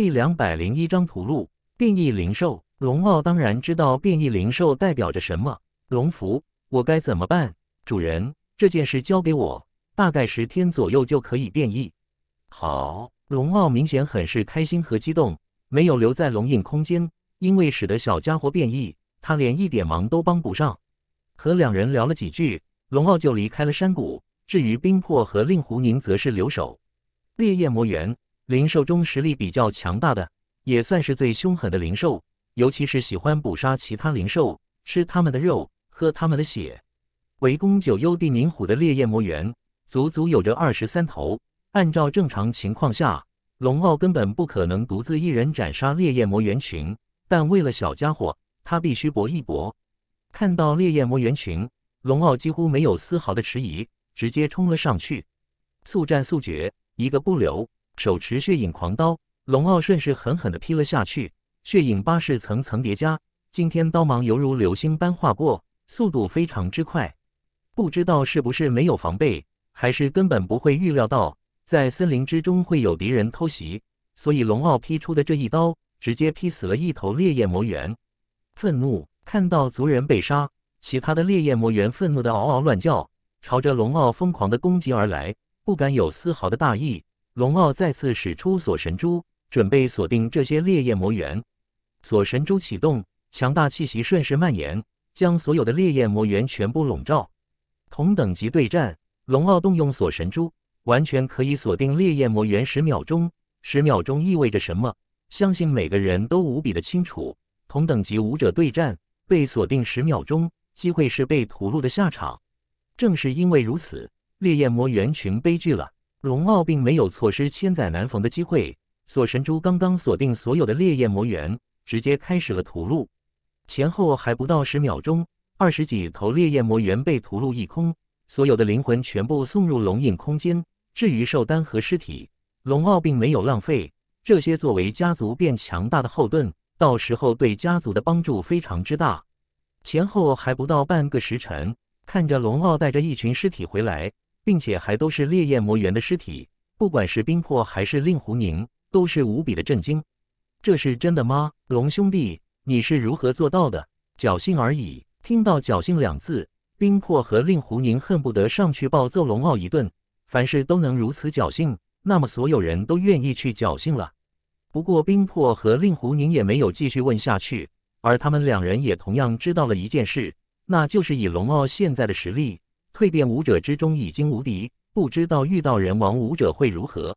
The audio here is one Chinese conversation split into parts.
第两百零一张图录，变异灵兽龙傲当然知道变异灵兽代表着什么。龙符，我该怎么办？主人，这件事交给我，大概十天左右就可以变异。好，龙傲明显很是开心和激动，没有留在龙印空间，因为使得小家伙变异，他连一点忙都帮不上。和两人聊了几句，龙傲就离开了山谷。至于冰魄和令狐宁，则是留守。烈焰魔猿。灵兽中实力比较强大的，也算是最凶狠的灵兽，尤其是喜欢捕杀其他灵兽，吃他们的肉，喝他们的血。围攻九幽地冥虎的烈焰魔猿足足有着二十三头，按照正常情况下，龙傲根本不可能独自一人斩杀烈焰魔猿群。但为了小家伙，他必须搏一搏。看到烈焰魔猿群，龙傲几乎没有丝毫的迟疑，直接冲了上去，速战速决，一个不留。手持血影狂刀，龙傲顺势狠狠地劈了下去。血影八式层层叠加，今天刀芒犹如流星般划过，速度非常之快。不知道是不是没有防备，还是根本不会预料到在森林之中会有敌人偷袭，所以龙傲劈出的这一刀直接劈死了一头烈焰魔猿。愤怒，看到族人被杀，其他的烈焰魔猿愤怒的嗷嗷乱叫，朝着龙傲疯狂的攻击而来，不敢有丝毫的大意。龙傲再次使出锁神珠，准备锁定这些烈焰魔猿。锁神珠启动，强大气息顺势蔓延，将所有的烈焰魔猿全部笼罩。同等级对战，龙傲动用锁神珠，完全可以锁定烈焰魔猿十秒钟。十秒钟意味着什么？相信每个人都无比的清楚。同等级武者对战，被锁定十秒钟，机会是被屠戮的下场。正是因为如此，烈焰魔猿群悲剧了。龙傲并没有错失千载难逢的机会，锁神珠刚刚锁定所有的烈焰魔猿，直接开始了屠戮。前后还不到十秒钟，二十几头烈焰魔猿被屠戮一空，所有的灵魂全部送入龙印空间。至于兽丹和尸体，龙傲并没有浪费，这些作为家族变强大的后盾，到时候对家族的帮助非常之大。前后还不到半个时辰，看着龙傲带着一群尸体回来。并且还都是烈焰魔猿的尸体，不管是冰魄还是令狐宁，都是无比的震惊。这是真的吗？龙兄弟，你是如何做到的？侥幸而已。听到“侥幸”两字，冰魄和令狐宁恨不得上去暴揍龙傲一顿。凡事都能如此侥幸，那么所有人都愿意去侥幸了。不过，冰魄和令狐宁也没有继续问下去，而他们两人也同样知道了一件事，那就是以龙傲现在的实力。蜕变武者之中已经无敌，不知道遇到人王武者会如何。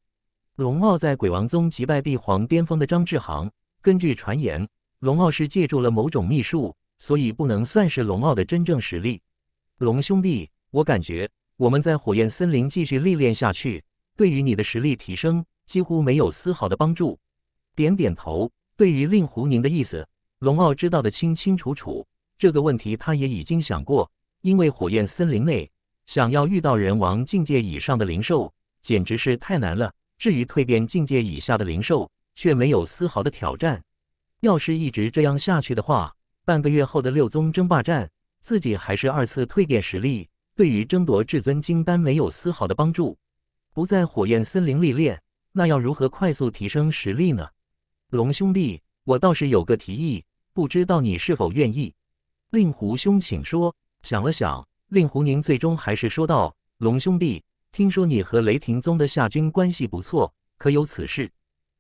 龙傲在鬼王宗击败帝皇巅峰的张志航，根据传言，龙傲是借助了某种秘术，所以不能算是龙傲的真正实力。龙兄弟，我感觉我们在火焰森林继续历练下去，对于你的实力提升几乎没有丝毫的帮助。点点头，对于令狐宁的意思，龙傲知道的清清楚楚。这个问题他也已经想过，因为火焰森林内。想要遇到人王境界以上的灵兽，简直是太难了。至于蜕变境界以下的灵兽，却没有丝毫的挑战。要是一直这样下去的话，半个月后的六宗争霸战，自己还是二次蜕变实力，对于争夺至尊金丹没有丝毫的帮助。不在火焰森林历练，那要如何快速提升实力呢？龙兄弟，我倒是有个提议，不知道你是否愿意？令狐兄，请说。想了想。令狐宁最终还是说道：“龙兄弟，听说你和雷霆宗的夏军关系不错，可有此事？”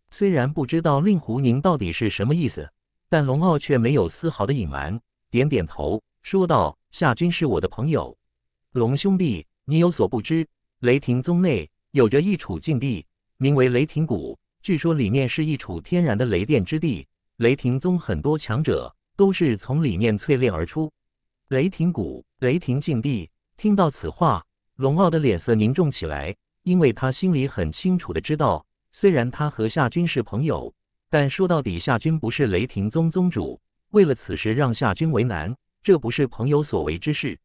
虽然不知道令狐宁到底是什么意思，但龙傲却没有丝毫的隐瞒，点点头说道：“夏军是我的朋友，龙兄弟，你有所不知，雷霆宗内有着一处禁地，名为雷霆谷，据说里面是一处天然的雷电之地，雷霆宗很多强者都是从里面淬炼而出。雷霆谷。”雷霆禁地，听到此话，龙傲的脸色凝重起来，因为他心里很清楚的知道，虽然他和夏军是朋友，但说到底，夏军不是雷霆宗宗主。为了此事让夏军为难，这不是朋友所为之事。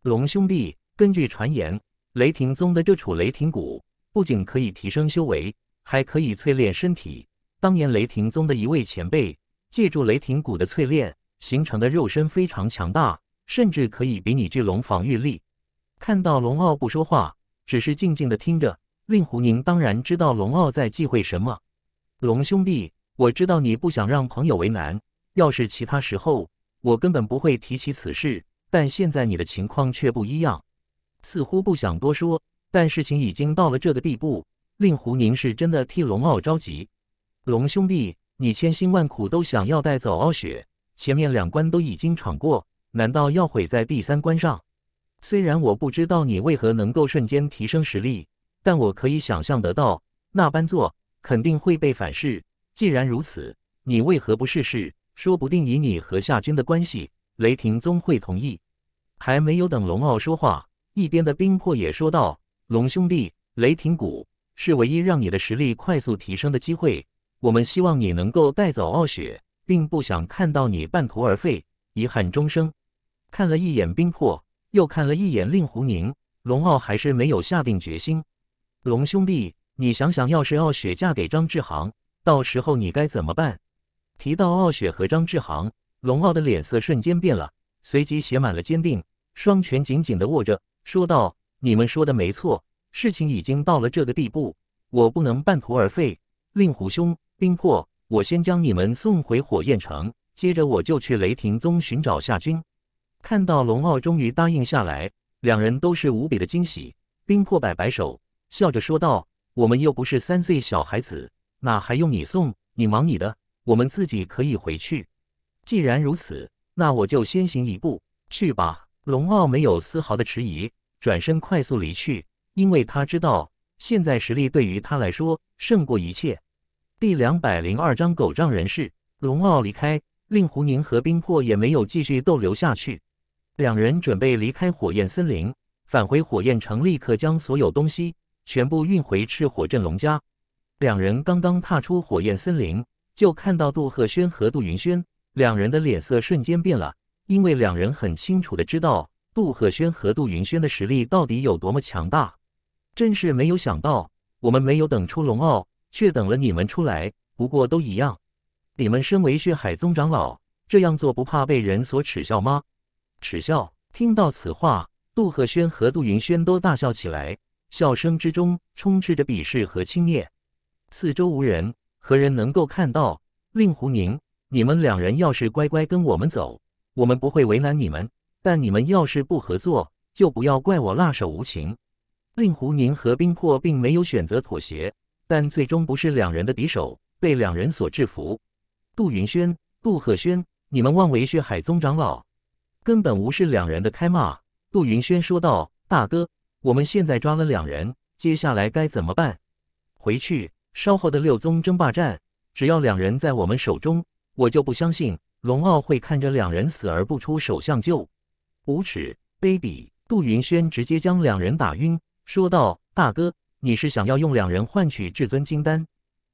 龙兄弟，根据传言，雷霆宗的这处雷霆谷不仅可以提升修为，还可以淬炼身体。当年雷霆宗的一位前辈，借助雷霆谷的淬炼形成的肉身非常强大。甚至可以比你巨龙防御力。看到龙傲不说话，只是静静的听着。令狐宁当然知道龙傲在忌讳什么。龙兄弟，我知道你不想让朋友为难。要是其他时候，我根本不会提起此事。但现在你的情况却不一样，似乎不想多说。但事情已经到了这个地步，令狐宁是真的替龙傲着急。龙兄弟，你千辛万苦都想要带走傲雪，前面两关都已经闯过。难道要毁在第三关上？虽然我不知道你为何能够瞬间提升实力，但我可以想象得到，那般做肯定会被反噬。既然如此，你为何不试试？说不定以你和夏军的关系，雷霆宗会同意。还没有等龙傲说话，一边的冰魄也说道：“龙兄弟，雷霆谷是唯一让你的实力快速提升的机会。我们希望你能够带走傲雪，并不想看到你半途而废，遗憾终生。”看了一眼冰魄，又看了一眼令狐宁，龙傲还是没有下定决心。龙兄弟，你想想，要是傲雪嫁给张志航，到时候你该怎么办？提到傲雪和张志航，龙傲的脸色瞬间变了，随即写满了坚定，双拳紧紧地握着，说道：“你们说的没错，事情已经到了这个地步，我不能半途而废。”令狐兄，冰魄，我先将你们送回火焰城，接着我就去雷霆宗寻找夏军。看到龙傲终于答应下来，两人都是无比的惊喜。冰魄摆摆手，笑着说道：“我们又不是三岁小孩子，哪还用你送？你忙你的，我们自己可以回去。”既然如此，那我就先行一步，去吧。龙傲没有丝毫的迟疑，转身快速离去，因为他知道现在实力对于他来说胜过一切。第两百零二章狗仗人势。龙傲离开，令狐宁和冰魄也没有继续逗留下去。两人准备离开火焰森林，返回火焰城，立刻将所有东西全部运回赤火镇龙家。两人刚刚踏出火焰森林，就看到杜鹤轩和杜云轩，两人的脸色瞬间变了，因为两人很清楚的知道杜鹤轩和杜云轩的实力到底有多么强大。真是没有想到，我们没有等出龙傲，却等了你们出来。不过都一样，你们身为血海宗长老，这样做不怕被人所耻笑吗？耻笑！听到此话，杜鹤轩和杜云轩都大笑起来，笑声之中充斥着鄙视和轻蔑。四周无人，何人能够看到？令狐宁，你们两人要是乖乖跟我们走，我们不会为难你们；但你们要是不合作，就不要怪我辣手无情。令狐宁和冰魄并没有选择妥协，但最终不是两人的匕首被两人所制服。杜云轩、杜鹤轩，你们妄为血海宗长老！根本无视两人的开骂，杜云轩说道：“大哥，我们现在抓了两人，接下来该怎么办？回去，稍后的六宗争霸战，只要两人在我们手中，我就不相信龙傲会看着两人死而不出手相救，无耻卑鄙！”杜云轩直接将两人打晕，说道：“大哥，你是想要用两人换取至尊金丹？”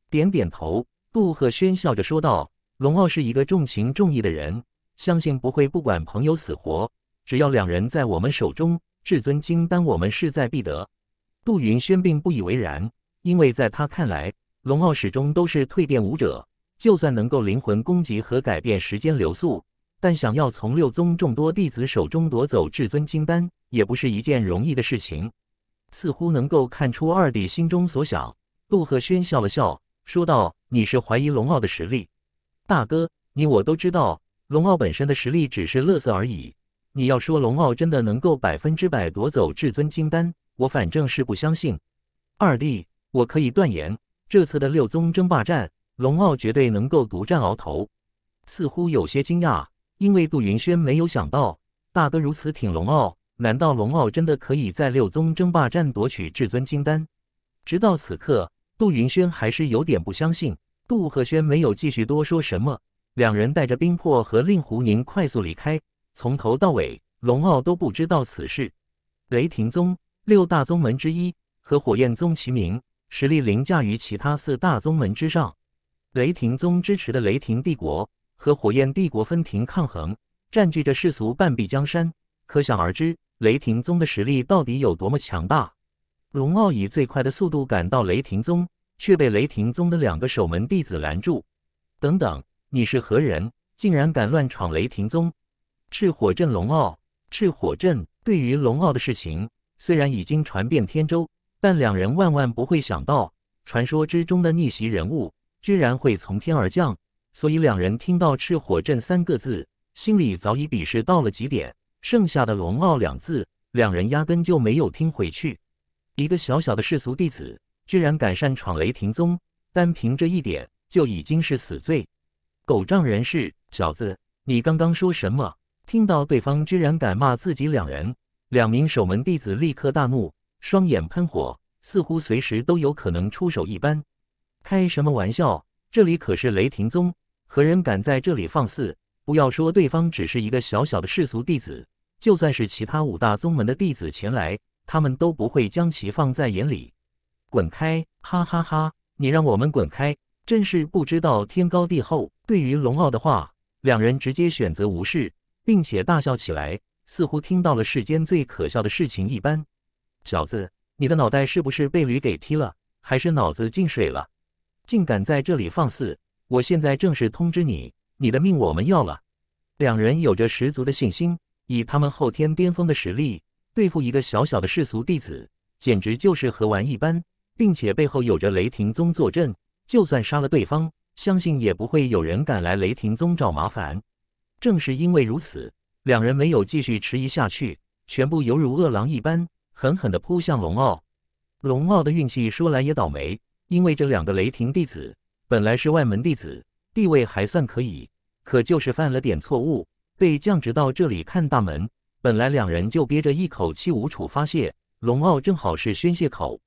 点点头，杜鹤轩笑着说道：“龙傲是一个重情重义的人。”相信不会不管朋友死活，只要两人在我们手中，至尊金丹我们势在必得。杜云轩并不以为然，因为在他看来，龙傲始终都是蜕变武者，就算能够灵魂攻击和改变时间流速，但想要从六宗众多弟子手中夺走至尊金丹，也不是一件容易的事情。似乎能够看出二弟心中所想，杜鹤轩笑了笑说道：“你是怀疑龙傲的实力，大哥，你我都知道。”龙傲本身的实力只是乐色而已。你要说龙傲真的能够百分之百夺走至尊金丹，我反正是不相信。二弟，我可以断言，这次的六宗争霸战，龙傲绝对能够独占鳌头。似乎有些惊讶，因为杜云轩没有想到大哥如此挺龙傲。难道龙傲真的可以在六宗争霸战夺取至尊金丹？直到此刻，杜云轩还是有点不相信。杜鹤轩没有继续多说什么。两人带着冰魄和令狐宁快速离开。从头到尾，龙傲都不知道此事。雷霆宗六大宗门之一，和火焰宗齐名，实力凌驾于其他四大宗门之上。雷霆宗支持的雷霆帝国和火焰帝国分庭抗衡，占据着世俗半壁江山。可想而知，雷霆宗的实力到底有多么强大。龙傲以最快的速度赶到雷霆宗，却被雷霆宗的两个守门弟子拦住。等等。你是何人？竟然敢乱闯雷霆宗！赤火镇龙傲，赤火镇对于龙傲的事情虽然已经传遍天州，但两人万万不会想到，传说之中的逆袭人物居然会从天而降。所以两人听到“赤火镇”三个字，心里早已鄙视到了极点。剩下的“龙傲”两字，两人压根就没有听回去。一个小小的世俗弟子，居然敢擅闯雷霆宗，单凭这一点就已经是死罪。狗仗人势，小子，你刚刚说什么？听到对方居然敢骂自己，两人两名守门弟子立刻大怒，双眼喷火，似乎随时都有可能出手一般。开什么玩笑？这里可是雷霆宗，何人敢在这里放肆？不要说对方只是一个小小的世俗弟子，就算是其他五大宗门的弟子前来，他们都不会将其放在眼里。滚开！哈哈哈！你让我们滚开，真是不知道天高地厚。对于龙傲的话，两人直接选择无视，并且大笑起来，似乎听到了世间最可笑的事情一般。小子，你的脑袋是不是被驴给踢了，还是脑子进水了，竟敢在这里放肆？我现在正式通知你，你的命我们要了。两人有着十足的信心，以他们后天巅峰的实力，对付一个小小的世俗弟子，简直就是和玩一般，并且背后有着雷霆宗坐镇，就算杀了对方。相信也不会有人敢来雷霆宗找麻烦。正是因为如此，两人没有继续迟疑下去，全部犹如饿狼一般，狠狠地扑向龙傲。龙傲的运气说来也倒霉，因为这两个雷霆弟子本来是外门弟子，地位还算可以，可就是犯了点错误，被降职到这里看大门。本来两人就憋着一口气无处发泄，龙傲正好是宣泄口，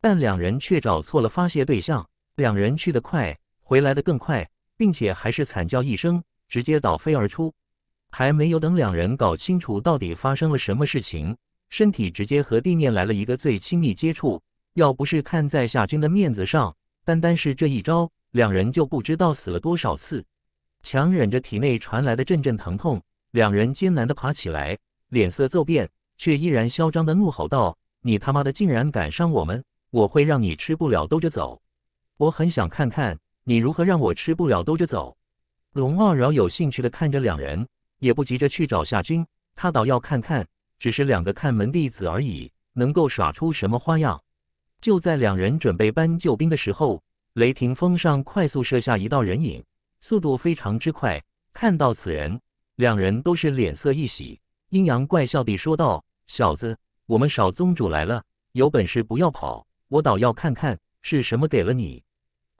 但两人却找错了发泄对象。两人去得快。回来的更快，并且还是惨叫一声，直接倒飞而出。还没有等两人搞清楚到底发生了什么事情，身体直接和地面来了一个最亲密接触。要不是看在夏军的面子上，单单是这一招，两人就不知道死了多少次。强忍着体内传来的阵阵疼痛，两人艰难地爬起来，脸色骤变，却依然嚣张地怒吼道：“你他妈的竟然敢伤我们！我会让你吃不了兜着走！我很想看看。”你如何让我吃不了兜着走？龙傲饶有兴趣地看着两人，也不急着去找夏君，他倒要看看，只是两个看门弟子而已，能够耍出什么花样？就在两人准备搬救兵的时候，雷霆峰上快速射下一道人影，速度非常之快。看到此人，两人都是脸色一喜，阴阳怪笑地说道：“小子，我们少宗主来了，有本事不要跑，我倒要看看是什么给了你。”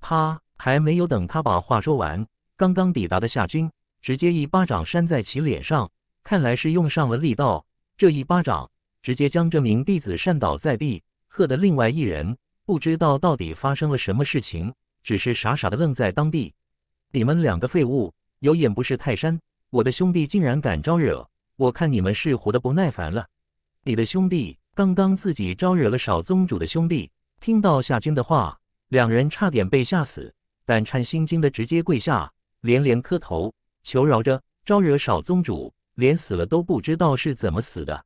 啪！还没有等他把话说完，刚刚抵达的夏军直接一巴掌扇在其脸上，看来是用上了力道。这一巴掌直接将这名弟子扇倒在地。喝的另外一人不知道到底发生了什么事情，只是傻傻的愣在当地。你们两个废物，有眼不识泰山！我的兄弟竟然敢招惹，我看你们是活的不耐烦了。你的兄弟刚刚自己招惹了少宗主的兄弟，听到夏军的话，两人差点被吓死。胆颤心惊的直接跪下，连连磕头求饶着，招惹少宗主，连死了都不知道是怎么死的。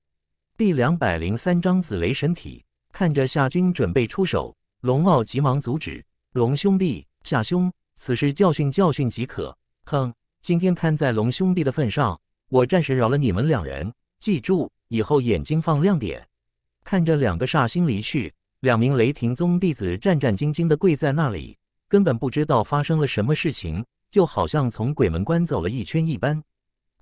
第两百零三章紫雷神体。看着夏军准备出手，龙傲急忙阻止：“龙兄弟，夏兄，此事教训教训即可。哼，今天看在龙兄弟的份上，我暂时饶了你们两人。记住，以后眼睛放亮点。”看着两个煞星离去，两名雷霆宗弟子战战兢兢的跪在那里。根本不知道发生了什么事情，就好像从鬼门关走了一圈一般。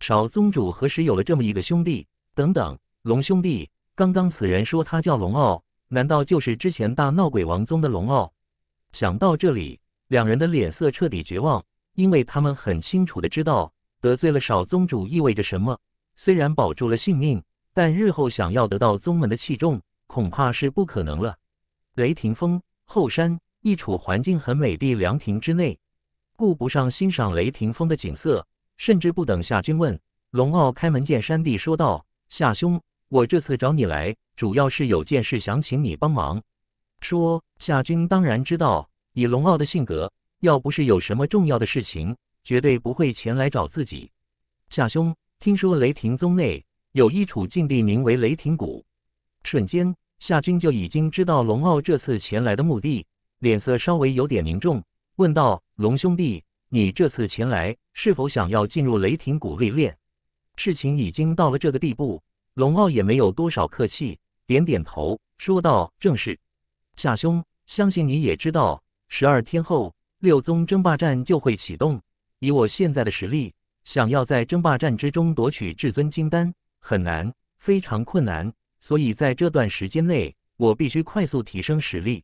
少宗主何时有了这么一个兄弟？等等，龙兄弟，刚刚此人说他叫龙傲，难道就是之前大闹鬼王宗的龙傲？想到这里，两人的脸色彻底绝望，因为他们很清楚的知道，得罪了少宗主意味着什么。虽然保住了性命，但日后想要得到宗门的器重，恐怕是不可能了。雷霆峰后山。一处环境很美的凉亭之内，顾不上欣赏雷霆峰的景色，甚至不等夏君问，龙傲开门见山地说道：“夏兄，我这次找你来，主要是有件事想请你帮忙。”说夏君当然知道，以龙傲的性格，要不是有什么重要的事情，绝对不会前来找自己。夏兄，听说雷霆宗内有一处禁地，名为雷霆谷。瞬间，夏君就已经知道龙傲这次前来的目的。脸色稍微有点凝重，问道：“龙兄弟，你这次前来是否想要进入雷霆谷历练？”事情已经到了这个地步，龙傲也没有多少客气，点点头说道：“正是。夏兄，相信你也知道，十二天后六宗争霸战就会启动。以我现在的实力，想要在争霸战之中夺取至尊金丹，很难，非常困难。所以在这段时间内，我必须快速提升实力。”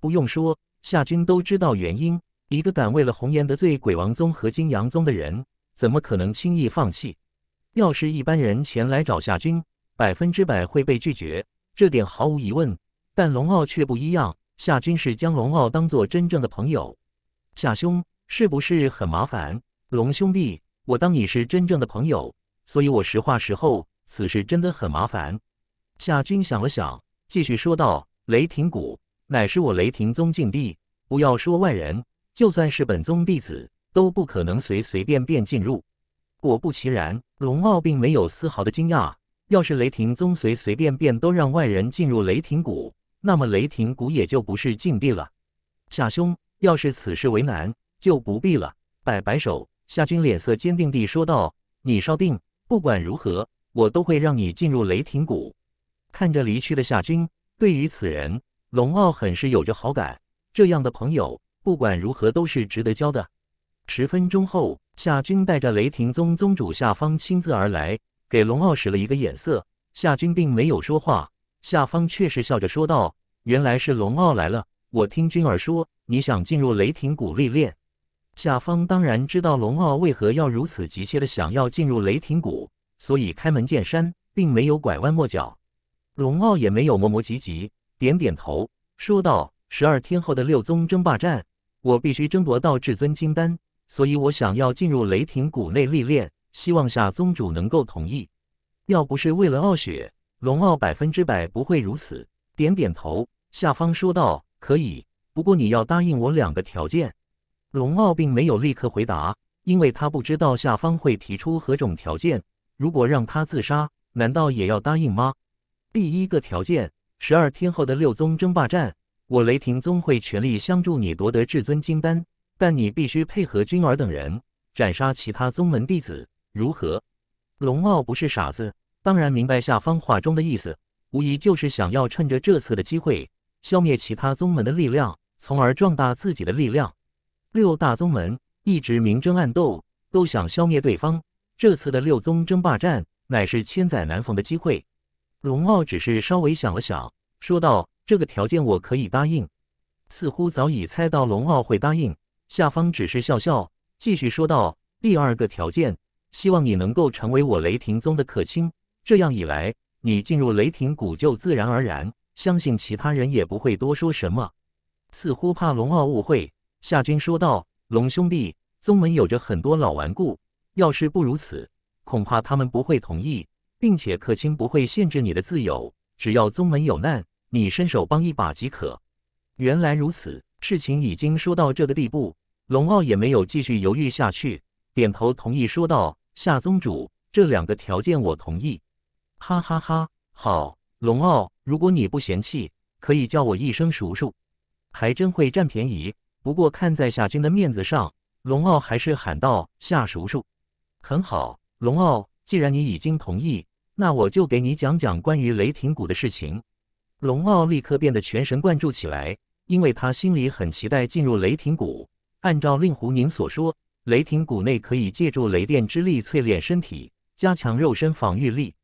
不用说，夏军都知道原因。一个敢为了红颜得罪鬼王宗和金阳宗的人，怎么可能轻易放弃？要是一般人前来找夏军，百分之百会被拒绝，这点毫无疑问。但龙傲却不一样，夏军是将龙傲当做真正的朋友。夏兄，是不是很麻烦？龙兄弟，我当你是真正的朋友，所以我实话实说，此事真的很麻烦。夏军想了想，继续说道：“雷霆谷。”乃是我雷霆宗禁地，不要说外人，就算是本宗弟子都不可能随随便便进入。果不其然，龙傲并没有丝毫的惊讶。要是雷霆宗随随便便都让外人进入雷霆谷，那么雷霆谷也就不是禁地了。夏兄，要是此事为难，就不必了。摆摆手，夏君脸色坚定地说道：“你稍定，不管如何，我都会让你进入雷霆谷。”看着离去的夏君，对于此人。龙傲很是有着好感，这样的朋友不管如何都是值得交的。十分钟后，夏军带着雷霆宗宗主夏方亲自而来，给龙傲使了一个眼色。夏军并没有说话，夏方却是笑着说道：“原来是龙傲来了，我听君儿说你想进入雷霆谷历练。”夏方当然知道龙傲为何要如此急切的想要进入雷霆谷，所以开门见山，并没有拐弯抹角。龙傲也没有磨磨唧唧。点点头，说道：“十二天后的六宗争霸战，我必须争夺到至尊金丹，所以我想要进入雷霆谷内历练，希望夏宗主能够同意。要不是为了傲雪，龙傲百分之百不会如此。”点点头，下方说道：“可以，不过你要答应我两个条件。”龙傲并没有立刻回答，因为他不知道下方会提出何种条件。如果让他自杀，难道也要答应吗？第一个条件。十二天后的六宗争霸战，我雷霆宗会全力相助你夺得至尊金丹，但你必须配合君儿等人斩杀其他宗门弟子，如何？龙傲不是傻子，当然明白下方话中的意思，无疑就是想要趁着这次的机会消灭其他宗门的力量，从而壮大自己的力量。六大宗门一直明争暗斗，都想消灭对方，这次的六宗争霸战乃是千载难逢的机会。龙傲只是稍微想了想，说道：“这个条件我可以答应。”似乎早已猜到龙傲会答应，下方只是笑笑，继续说道：“第二个条件，希望你能够成为我雷霆宗的客卿，这样一来，你进入雷霆谷就自然而然，相信其他人也不会多说什么。”似乎怕龙傲误会，夏军说道：“龙兄弟，宗门有着很多老顽固，要是不如此，恐怕他们不会同意。”并且客卿不会限制你的自由，只要宗门有难，你伸手帮一把即可。原来如此，事情已经说到这个地步，龙傲也没有继续犹豫下去，点头同意说道：“夏宗主，这两个条件我同意。”哈哈哈，好，龙傲，如果你不嫌弃，可以叫我一声叔叔。还真会占便宜，不过看在夏军的面子上，龙傲还是喊道：“夏叔叔，很好，龙傲。”既然你已经同意，那我就给你讲讲关于雷霆谷的事情。龙傲立刻变得全神贯注起来，因为他心里很期待进入雷霆谷。按照令狐凝所说，雷霆谷内可以借助雷电之力淬炼身体，加强肉身防御力。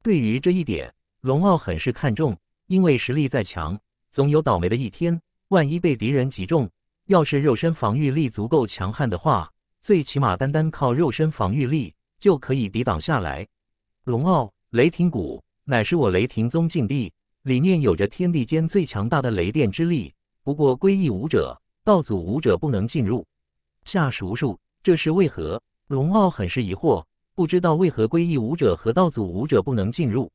对于这一点，龙傲很是看重，因为实力再强，总有倒霉的一天。万一被敌人击中，要是肉身防御力足够强悍的话，最起码单单靠肉身防御力。就可以抵挡下来。龙傲，雷霆谷乃是我雷霆宗禁地，里面有着天地间最强大的雷电之力。不过，归义武者、道祖武者不能进入。夏叔叔，这是为何？龙傲很是疑惑，不知道为何归义武者和道祖武者不能进入。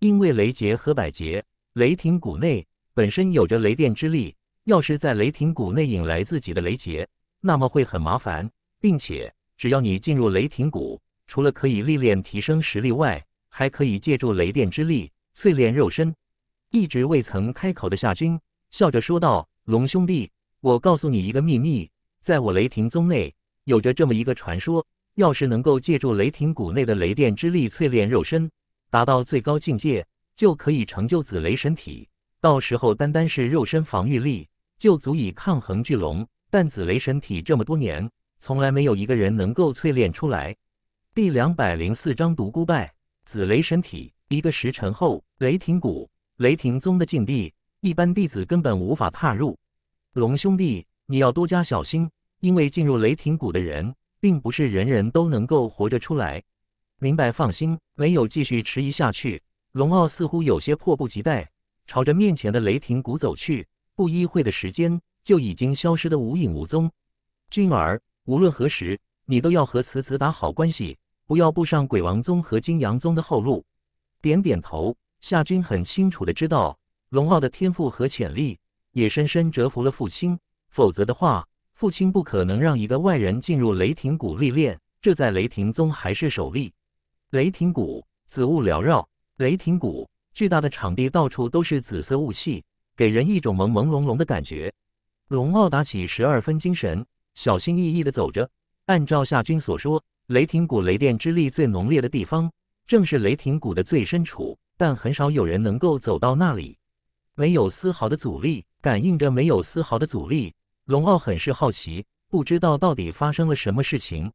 因为雷劫和百劫，雷霆谷内本身有着雷电之力，要是在雷霆谷内引来自己的雷劫，那么会很麻烦，并且只要你进入雷霆谷。除了可以历练提升实力外，还可以借助雷电之力淬炼肉身。一直未曾开口的夏军笑着说道：“龙兄弟，我告诉你一个秘密，在我雷霆宗内有着这么一个传说，要是能够借助雷霆谷内的雷电之力淬炼肉身，达到最高境界，就可以成就紫雷神体。到时候，单单是肉身防御力就足以抗衡巨龙。但紫雷神体这么多年，从来没有一个人能够淬炼出来。”第两百零四章，独孤败紫雷神体。一个时辰后，雷霆谷，雷霆宗的禁地，一般弟子根本无法踏入。龙兄弟，你要多加小心，因为进入雷霆谷的人，并不是人人都能够活着出来。明白？放心，没有继续迟疑下去。龙傲似乎有些迫不及待，朝着面前的雷霆谷走去。不一会的时间，就已经消失的无影无踪。俊儿，无论何时。你都要和此子打好关系，不要步上鬼王宗和金阳宗的后路。点点头，夏军很清楚的知道龙傲的天赋和潜力，也深深折服了父亲。否则的话，父亲不可能让一个外人进入雷霆谷历练，这在雷霆宗还是首例。雷霆谷，紫雾缭绕。雷霆谷巨大的场地，到处都是紫色雾气，给人一种朦朦胧胧的感觉。龙傲打起十二分精神，小心翼翼的走着。按照夏军所说，雷霆谷雷电之力最浓烈的地方，正是雷霆谷的最深处，但很少有人能够走到那里。没有丝毫的阻力，感应着没有丝毫的阻力，龙傲很是好奇，不知道到底发生了什么事情。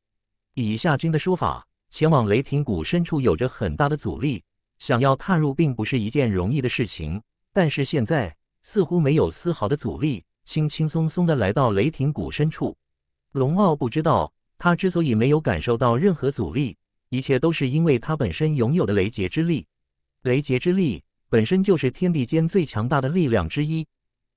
以夏军的说法，前往雷霆谷深处有着很大的阻力，想要踏入并不是一件容易的事情。但是现在似乎没有丝毫的阻力，轻轻松松的来到雷霆谷深处，龙傲不知道。他之所以没有感受到任何阻力，一切都是因为他本身拥有的雷劫之力。雷劫之力本身就是天地间最强大的力量之一。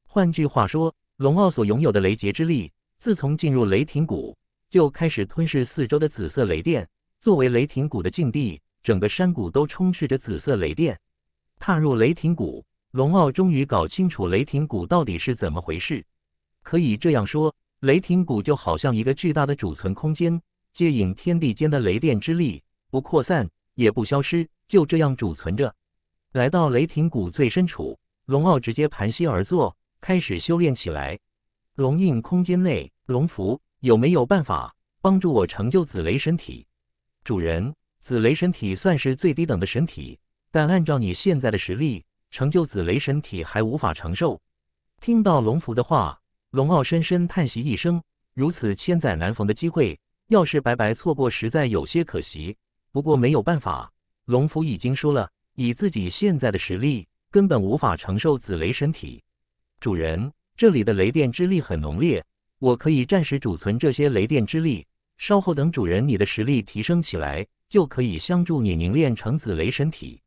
换句话说，龙傲所拥有的雷劫之力，自从进入雷霆谷就开始吞噬四周的紫色雷电。作为雷霆谷的禁地，整个山谷都充斥着紫色雷电。踏入雷霆谷，龙傲终于搞清楚雷霆谷到底是怎么回事。可以这样说。雷霆谷就好像一个巨大的储存空间，接引天地间的雷电之力，不扩散也不消失，就这样储存着。来到雷霆谷最深处，龙傲直接盘膝而坐，开始修炼起来。龙印空间内，龙符有没有办法帮助我成就紫雷神体？主人，紫雷神体算是最低等的神体，但按照你现在的实力，成就紫雷神体还无法承受。听到龙符的话。龙傲深深叹息一声，如此千载难逢的机会，要是白白错过，实在有些可惜。不过没有办法，龙福已经说了，以自己现在的实力，根本无法承受紫雷神体。主人，这里的雷电之力很浓烈，我可以暂时储存这些雷电之力，稍后等主人你的实力提升起来，就可以相助你凝练成紫雷神体。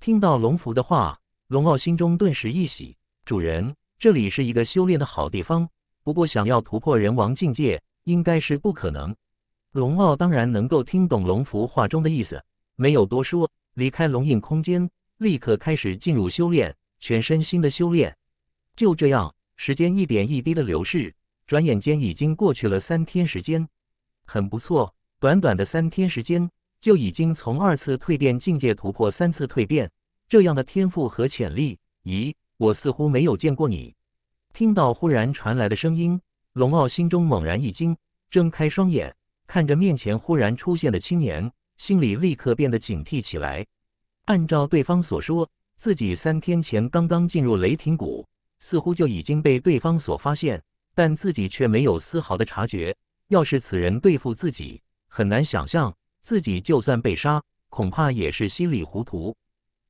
听到龙符的话，龙傲心中顿时一喜，主人。这里是一个修炼的好地方，不过想要突破人王境界，应该是不可能。龙傲当然能够听懂龙福话中的意思，没有多说，离开龙印空间，立刻开始进入修炼，全身心的修炼。就这样，时间一点一滴的流逝，转眼间已经过去了三天时间。很不错，短短的三天时间，就已经从二次蜕变境界突破三次蜕变，这样的天赋和潜力，咦？我似乎没有见过你。听到忽然传来的声音，龙傲心中猛然一惊，睁开双眼，看着面前忽然出现的青年，心里立刻变得警惕起来。按照对方所说，自己三天前刚刚进入雷霆谷，似乎就已经被对方所发现，但自己却没有丝毫的察觉。要是此人对付自己，很难想象自己就算被杀，恐怕也是稀里糊涂。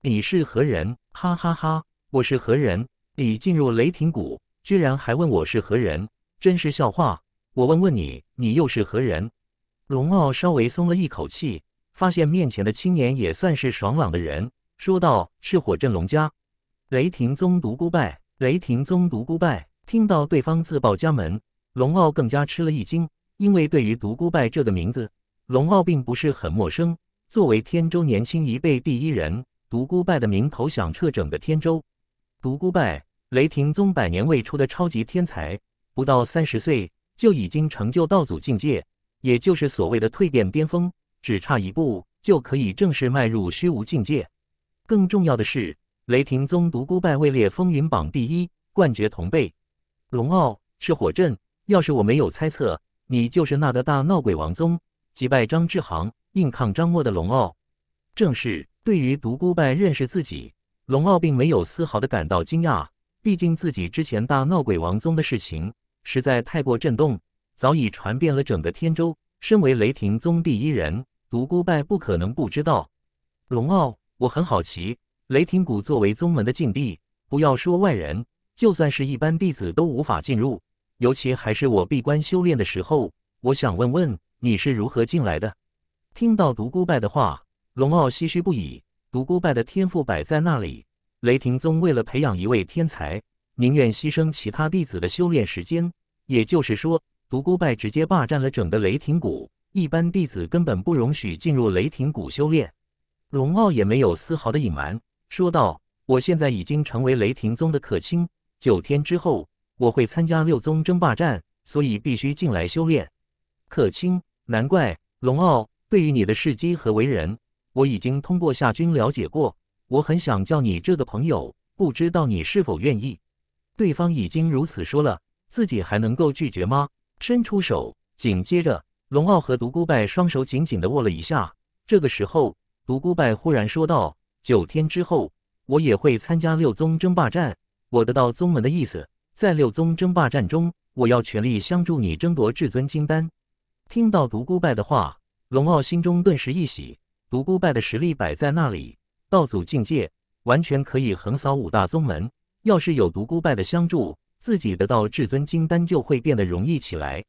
你是何人？哈哈哈。我是何人？你进入雷霆谷，居然还问我是何人，真是笑话！我问问你，你又是何人？龙傲稍微松了一口气，发现面前的青年也算是爽朗的人，说道：“是火镇龙家，雷霆宗独孤败。”雷霆宗独孤败听到对方自报家门，龙傲更加吃了一惊，因为对于独孤败这个名字，龙傲并不是很陌生。作为天州年轻一辈第一人，独孤败的名头响彻整个天州。独孤败，雷霆宗百年未出的超级天才，不到三十岁就已经成就道祖境界，也就是所谓的蜕变巅峰，只差一步就可以正式迈入虚无境界。更重要的是，雷霆宗独孤败位列风云榜第一，冠绝同辈。龙傲是火阵，要是我没有猜测，你就是那个大闹鬼王宗，击败张志航，硬抗张默的龙傲。正是，对于独孤败认识自己。龙傲并没有丝毫的感到惊讶，毕竟自己之前大闹鬼王宗的事情实在太过震动，早已传遍了整个天州。身为雷霆宗第一人，独孤败不可能不知道。龙傲，我很好奇，雷霆谷作为宗门的禁地，不要说外人，就算是一般弟子都无法进入，尤其还是我闭关修炼的时候。我想问问你是如何进来的？听到独孤败的话，龙傲唏嘘不已。独孤败的天赋摆在那里，雷霆宗为了培养一位天才，宁愿牺牲其他弟子的修炼时间。也就是说，独孤败直接霸占了整个雷霆谷，一般弟子根本不容许进入雷霆谷修炼。龙傲也没有丝毫的隐瞒，说道：“我现在已经成为雷霆宗的客卿，九天之后我会参加六宗争霸战，所以必须进来修炼。”客卿，难怪龙傲对于你的事迹和为人。我已经通过夏军了解过，我很想叫你这个朋友，不知道你是否愿意？对方已经如此说了，自己还能够拒绝吗？伸出手，紧接着，龙傲和独孤败双手紧紧地握了一下。这个时候，独孤败忽然说道：“九天之后，我也会参加六宗争霸战。我得到宗门的意思，在六宗争霸战中，我要全力相助你争夺至尊金丹。”听到独孤败的话，龙傲心中顿时一喜。独孤败的实力摆在那里，道祖境界完全可以横扫五大宗门。要是有独孤败的相助，自己得到至尊金丹就会变得容易起来。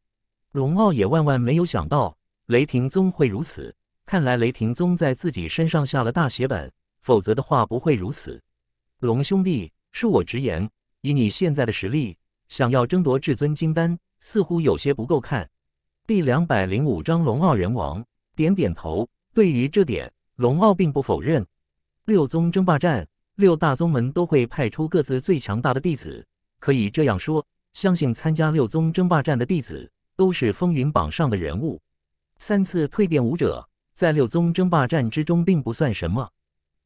龙傲也万万没有想到雷霆宗会如此，看来雷霆宗在自己身上下了大血本，否则的话不会如此。龙兄弟，恕我直言，以你现在的实力，想要争夺至尊金丹，似乎有些不够看。第两百零五章，龙傲人王点点头。对于这点，龙傲并不否认。六宗争霸战，六大宗门都会派出各自最强大的弟子。可以这样说，相信参加六宗争霸战的弟子都是风云榜上的人物。三次蜕变武者，在六宗争霸战之中并不算什么。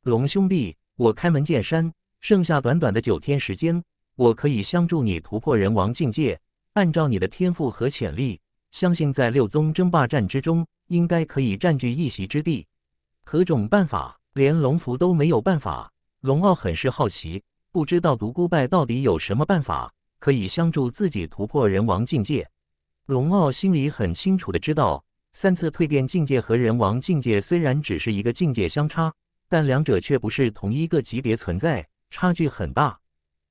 龙兄弟，我开门见山，剩下短短的九天时间，我可以相助你突破人王境界。按照你的天赋和潜力，相信在六宗争霸战之中。应该可以占据一席之地。何种办法，连龙符都没有办法。龙傲很是好奇，不知道独孤败到底有什么办法可以相助自己突破人王境界。龙傲心里很清楚的知道，三次蜕变境界和人王境界虽然只是一个境界相差，但两者却不是同一个级别存在，差距很大。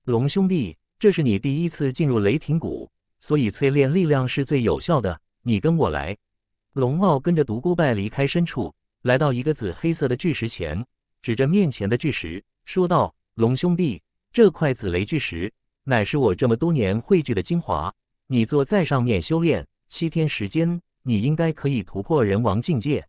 龙兄弟，这是你第一次进入雷霆谷，所以淬炼力量是最有效的。你跟我来。龙傲跟着独孤败离开深处，来到一个紫黑色的巨石前，指着面前的巨石说道：“龙兄弟，这块紫雷巨石乃是我这么多年汇聚的精华，你坐在上面修炼七天时间，你应该可以突破人王境界。”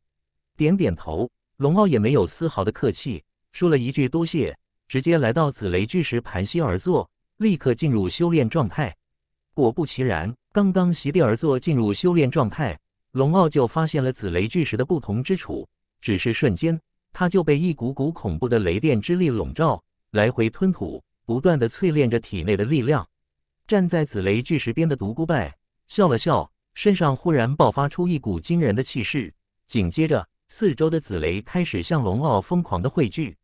点点头，龙傲也没有丝毫的客气，说了一句“多谢”，直接来到紫雷巨石盘膝而坐，立刻进入修炼状态。果不其然，刚刚席地而坐，进入修炼状态。龙傲就发现了紫雷巨石的不同之处，只是瞬间，他就被一股股恐怖的雷电之力笼罩，来回吞吐，不断的淬炼着体内的力量。站在紫雷巨石边的独孤败笑了笑，身上忽然爆发出一股惊人的气势，紧接着，四周的紫雷开始向龙傲疯狂的汇聚。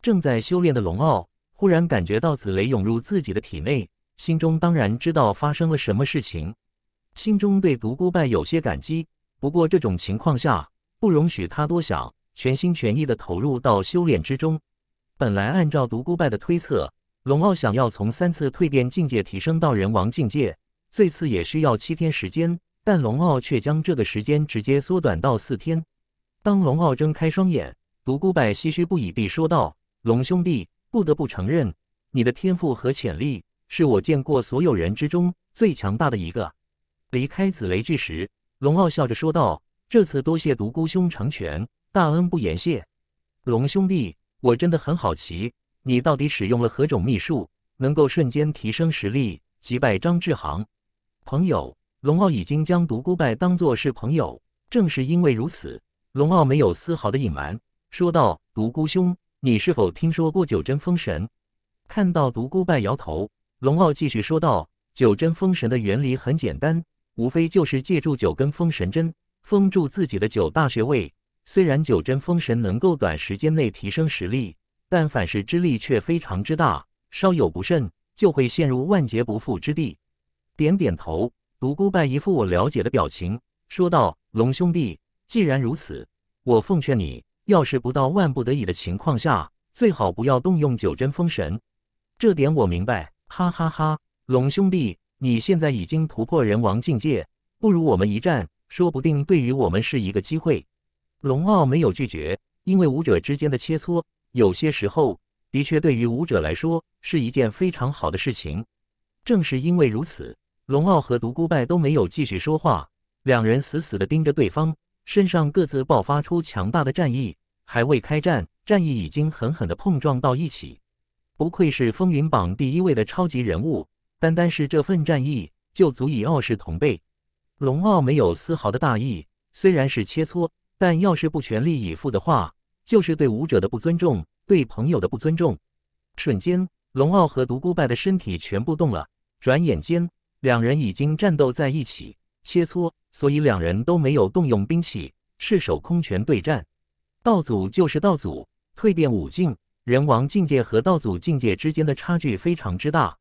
正在修炼的龙傲忽然感觉到紫雷涌入自己的体内，心中当然知道发生了什么事情。心中对独孤败有些感激，不过这种情况下不容许他多想，全心全意地投入到修炼之中。本来按照独孤败的推测，龙傲想要从三次蜕变境界提升到人王境界，最次也需要七天时间，但龙傲却将这个时间直接缩短到四天。当龙傲睁开双眼，独孤败唏嘘不已地说道：“龙兄弟，不得不承认，你的天赋和潜力是我见过所有人之中最强大的一个。”离开紫雷巨时，龙傲笑着说道：“这次多谢独孤兄成全，大恩不言谢。龙兄弟，我真的很好奇，你到底使用了何种秘术，能够瞬间提升实力，击败张志航？”朋友，龙傲已经将独孤拜当作是朋友，正是因为如此，龙傲没有丝毫的隐瞒，说道：“独孤兄，你是否听说过九针封神？”看到独孤拜摇头，龙傲继续说道：“九针封神的原理很简单。”无非就是借助九根封神针封住自己的九大穴位。虽然九针封神能够短时间内提升实力，但反噬之力却非常之大，稍有不慎就会陷入万劫不复之地。点点头，独孤败一副我了解的表情，说道：“龙兄弟，既然如此，我奉劝你，要是不到万不得已的情况下，最好不要动用九针封神。这点我明白。”哈哈哈，龙兄弟。你现在已经突破人王境界，不如我们一战，说不定对于我们是一个机会。龙傲没有拒绝，因为武者之间的切磋，有些时候的确对于武者来说是一件非常好的事情。正是因为如此，龙傲和独孤败都没有继续说话，两人死死地盯着对方，身上各自爆发出强大的战意。还未开战，战意已经狠狠地碰撞到一起。不愧是风云榜第一位的超级人物。单单是这份战意就足以傲视同辈。龙傲没有丝毫的大意，虽然是切磋，但要是不全力以赴的话，就是对武者的不尊重，对朋友的不尊重。瞬间，龙傲和独孤败的身体全部动了。转眼间，两人已经战斗在一起切磋，所以两人都没有动用兵器，赤手空拳对战。道祖就是道祖，蜕变武境、人王境界和道祖境界之间的差距非常之大。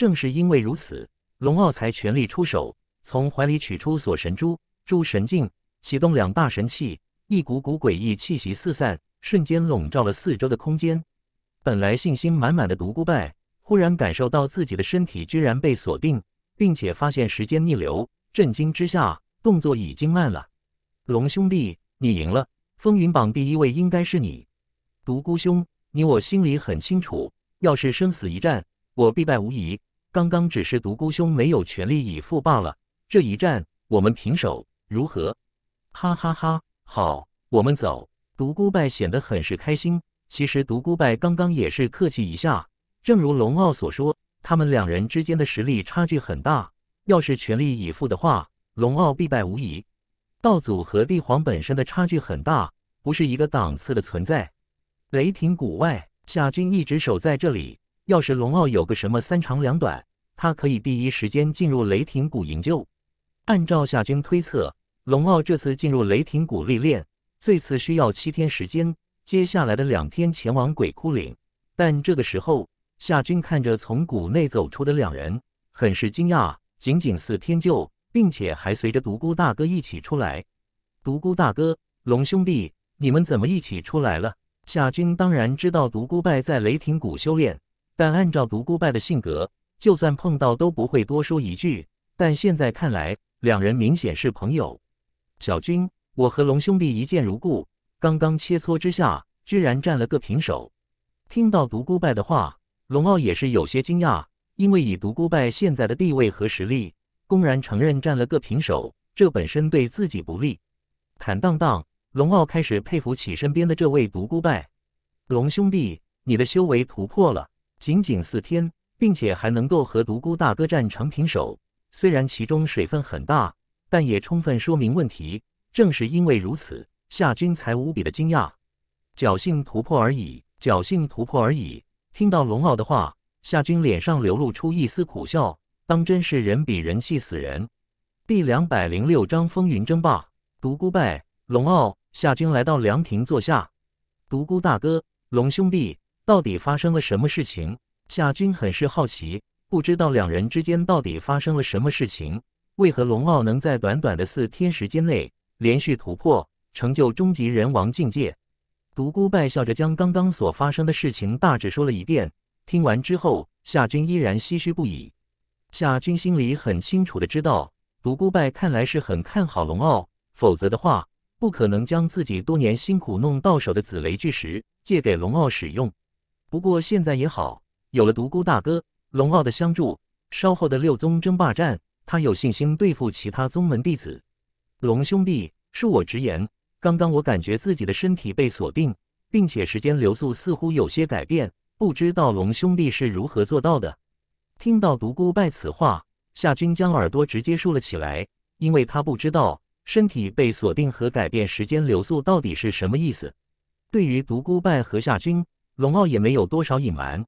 正是因为如此，龙傲才全力出手，从怀里取出锁神珠、诸神镜，启动两大神器，一股股诡异气息四散，瞬间笼罩了四周的空间。本来信心满满的独孤败，忽然感受到自己的身体居然被锁定，并且发现时间逆流，震惊之下动作已经慢了。龙兄弟，你赢了，风云榜第一位应该是你。独孤兄，你我心里很清楚，要是生死一战，我必败无疑。刚刚只是独孤兄没有全力以赴罢了，这一战我们平手，如何？哈哈哈，好，我们走。独孤败显得很是开心。其实独孤败刚刚也是客气一下。正如龙傲所说，他们两人之间的实力差距很大，要是全力以赴的话，龙傲必败无疑。道祖和帝皇本身的差距很大，不是一个档次的存在。雷霆谷外，夏军一直守在这里。要是龙傲有个什么三长两短，他可以第一时间进入雷霆谷营救。按照夏军推测，龙傲这次进入雷霆谷历练，最次需要七天时间。接下来的两天前往鬼窟岭。但这个时候，夏军看着从谷内走出的两人，很是惊讶。仅仅四天就，并且还随着独孤大哥一起出来。独孤大哥，龙兄弟，你们怎么一起出来了？夏军当然知道独孤败在雷霆谷修炼。但按照独孤败的性格，就算碰到都不会多说一句。但现在看来，两人明显是朋友。小军，我和龙兄弟一见如故，刚刚切磋之下，居然占了个平手。听到独孤败的话，龙傲也是有些惊讶，因为以独孤败现在的地位和实力，公然承认占了个平手，这本身对自己不利。坦荡荡，龙傲开始佩服起身边的这位独孤败。龙兄弟，你的修为突破了。仅仅四天，并且还能够和独孤大哥战成平手，虽然其中水分很大，但也充分说明问题。正是因为如此，夏军才无比的惊讶。侥幸突破而已，侥幸突破而已。听到龙傲的话，夏军脸上流露出一丝苦笑，当真是人比人气死人。第两百零六章风云争霸。独孤败，龙傲，夏军来到凉亭坐下。独孤大哥，龙兄弟。到底发生了什么事情？夏军很是好奇，不知道两人之间到底发生了什么事情。为何龙傲能在短短的四天时间内连续突破，成就终极人王境界？独孤败笑着将刚刚所发生的事情大致说了一遍。听完之后，夏军依然唏嘘不已。夏军心里很清楚的知道，独孤败看来是很看好龙傲，否则的话，不可能将自己多年辛苦弄到手的紫雷巨石借给龙傲使用。不过现在也好，有了独孤大哥、龙傲的相助，稍后的六宗争霸战，他有信心对付其他宗门弟子。龙兄弟，恕我直言，刚刚我感觉自己的身体被锁定，并且时间流速似乎有些改变，不知道龙兄弟是如何做到的。听到独孤败此话，夏军将耳朵直接竖了起来，因为他不知道身体被锁定和改变时间流速到底是什么意思。对于独孤败和夏军。龙傲也没有多少隐瞒，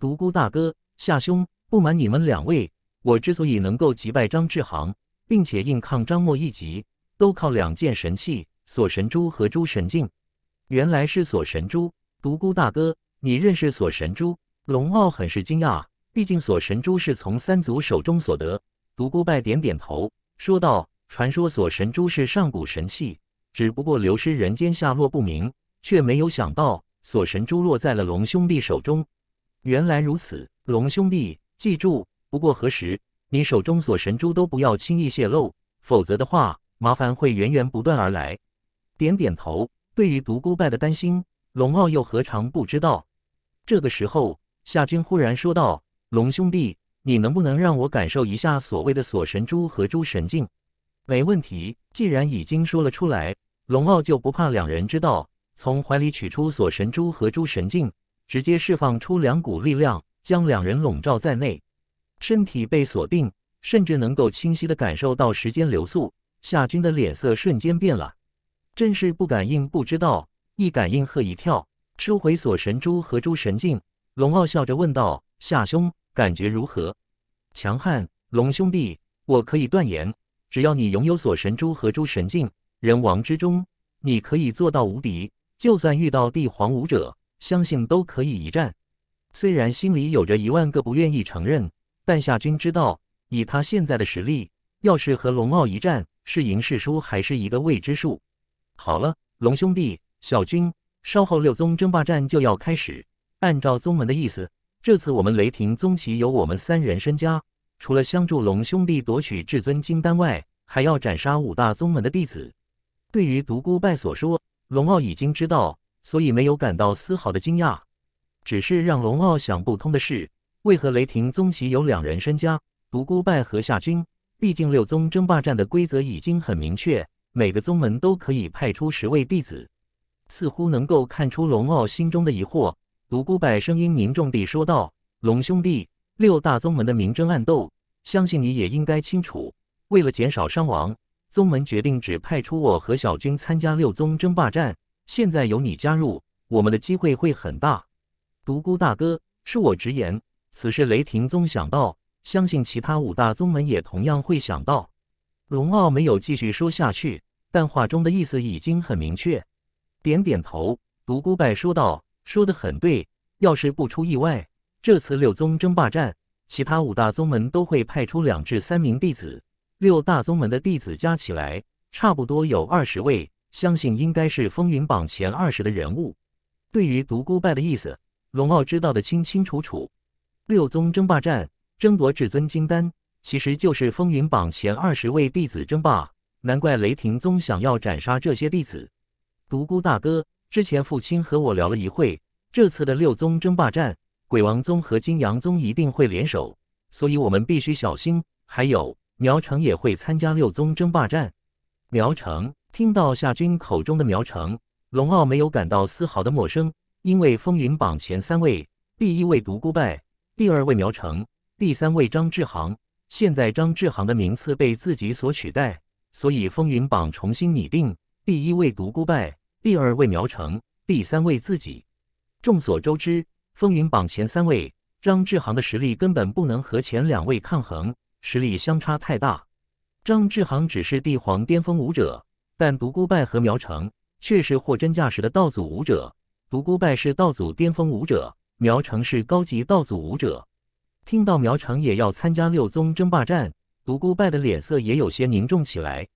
独孤大哥、夏兄，不瞒你们两位，我之所以能够击败张志航，并且硬抗张默一级，都靠两件神器——锁神珠和诸神镜。原来是锁神珠，独孤大哥，你认识锁神珠？龙傲很是惊讶，毕竟锁神珠是从三族手中所得。独孤败点点头，说道：“传说锁神珠是上古神器，只不过流失人间，下落不明。却没有想到。”锁神珠落在了龙兄弟手中，原来如此，龙兄弟，记住，不过何时，你手中锁神珠都不要轻易泄露，否则的话，麻烦会源源不断而来。点点头，对于独孤败的担心，龙傲又何尝不知道？这个时候，夏军忽然说道：“龙兄弟，你能不能让我感受一下所谓的锁神珠和猪神镜？”“没问题，既然已经说了出来，龙傲就不怕两人知道。”从怀里取出锁神珠和诸神镜，直接释放出两股力量，将两人笼罩在内，身体被锁定，甚至能够清晰的感受到时间流速。夏军的脸色瞬间变了，真是不感应不知道，一感应吓一跳。收回锁神珠和诸神镜，龙傲笑着问道：“夏兄，感觉如何？”“强悍，龙兄弟，我可以断言，只要你拥有锁神珠和诸神镜，人王之中，你可以做到无敌。”就算遇到帝皇武者，相信都可以一战。虽然心里有着一万个不愿意承认，但夏军知道，以他现在的实力，要是和龙傲一战，是赢是输还是一个未知数。好了，龙兄弟，小军，稍后六宗争霸战就要开始。按照宗门的意思，这次我们雷霆宗旗由我们三人身家，除了相助龙兄弟夺取至尊金丹外，还要斩杀五大宗门的弟子。对于独孤败所说。龙傲已经知道，所以没有感到丝毫的惊讶。只是让龙傲想不通的是，为何雷霆宗旗有两人身家？独孤败和夏军。毕竟六宗争霸战的规则已经很明确，每个宗门都可以派出十位弟子。似乎能够看出龙傲心中的疑惑，独孤败声音凝重地说道：“龙兄弟，六大宗门的明争暗斗，相信你也应该清楚。为了减少伤亡。”宗门决定只派出我和小军参加六宗争霸战，现在有你加入，我们的机会会很大。独孤大哥，恕我直言，此事雷霆宗想到，相信其他五大宗门也同样会想到。龙傲没有继续说下去，但话中的意思已经很明确。点点头，独孤败说道：“说得很对，要是不出意外，这次六宗争霸战，其他五大宗门都会派出两至三名弟子。”六大宗门的弟子加起来差不多有二十位，相信应该是风云榜前二十的人物。对于独孤败的意思，龙傲知道的清清楚楚。六宗争霸战争夺至尊金丹，其实就是风云榜前二十位弟子争霸。难怪雷霆宗想要斩杀这些弟子。独孤大哥，之前父亲和我聊了一会，这次的六宗争霸战，鬼王宗和金阳宗一定会联手，所以我们必须小心。还有。苗城也会参加六宗争霸战。苗城听到夏军口中的苗城，龙傲没有感到丝毫的陌生，因为风云榜前三位，第一位独孤败，第二位苗城，第三位张志航。现在张志航的名次被自己所取代，所以风云榜重新拟定，第一位独孤败，第二位苗城，第三位自己。众所周知，风云榜前三位，张志航的实力根本不能和前两位抗衡。实力相差太大，张志航只是帝皇巅峰武者，但独孤败和苗城却是货真价实的道祖武者。独孤败是道祖巅峰武者，苗城是高级道祖武者。听到苗城也要参加六宗争霸战，独孤败的脸色也有些凝重起来。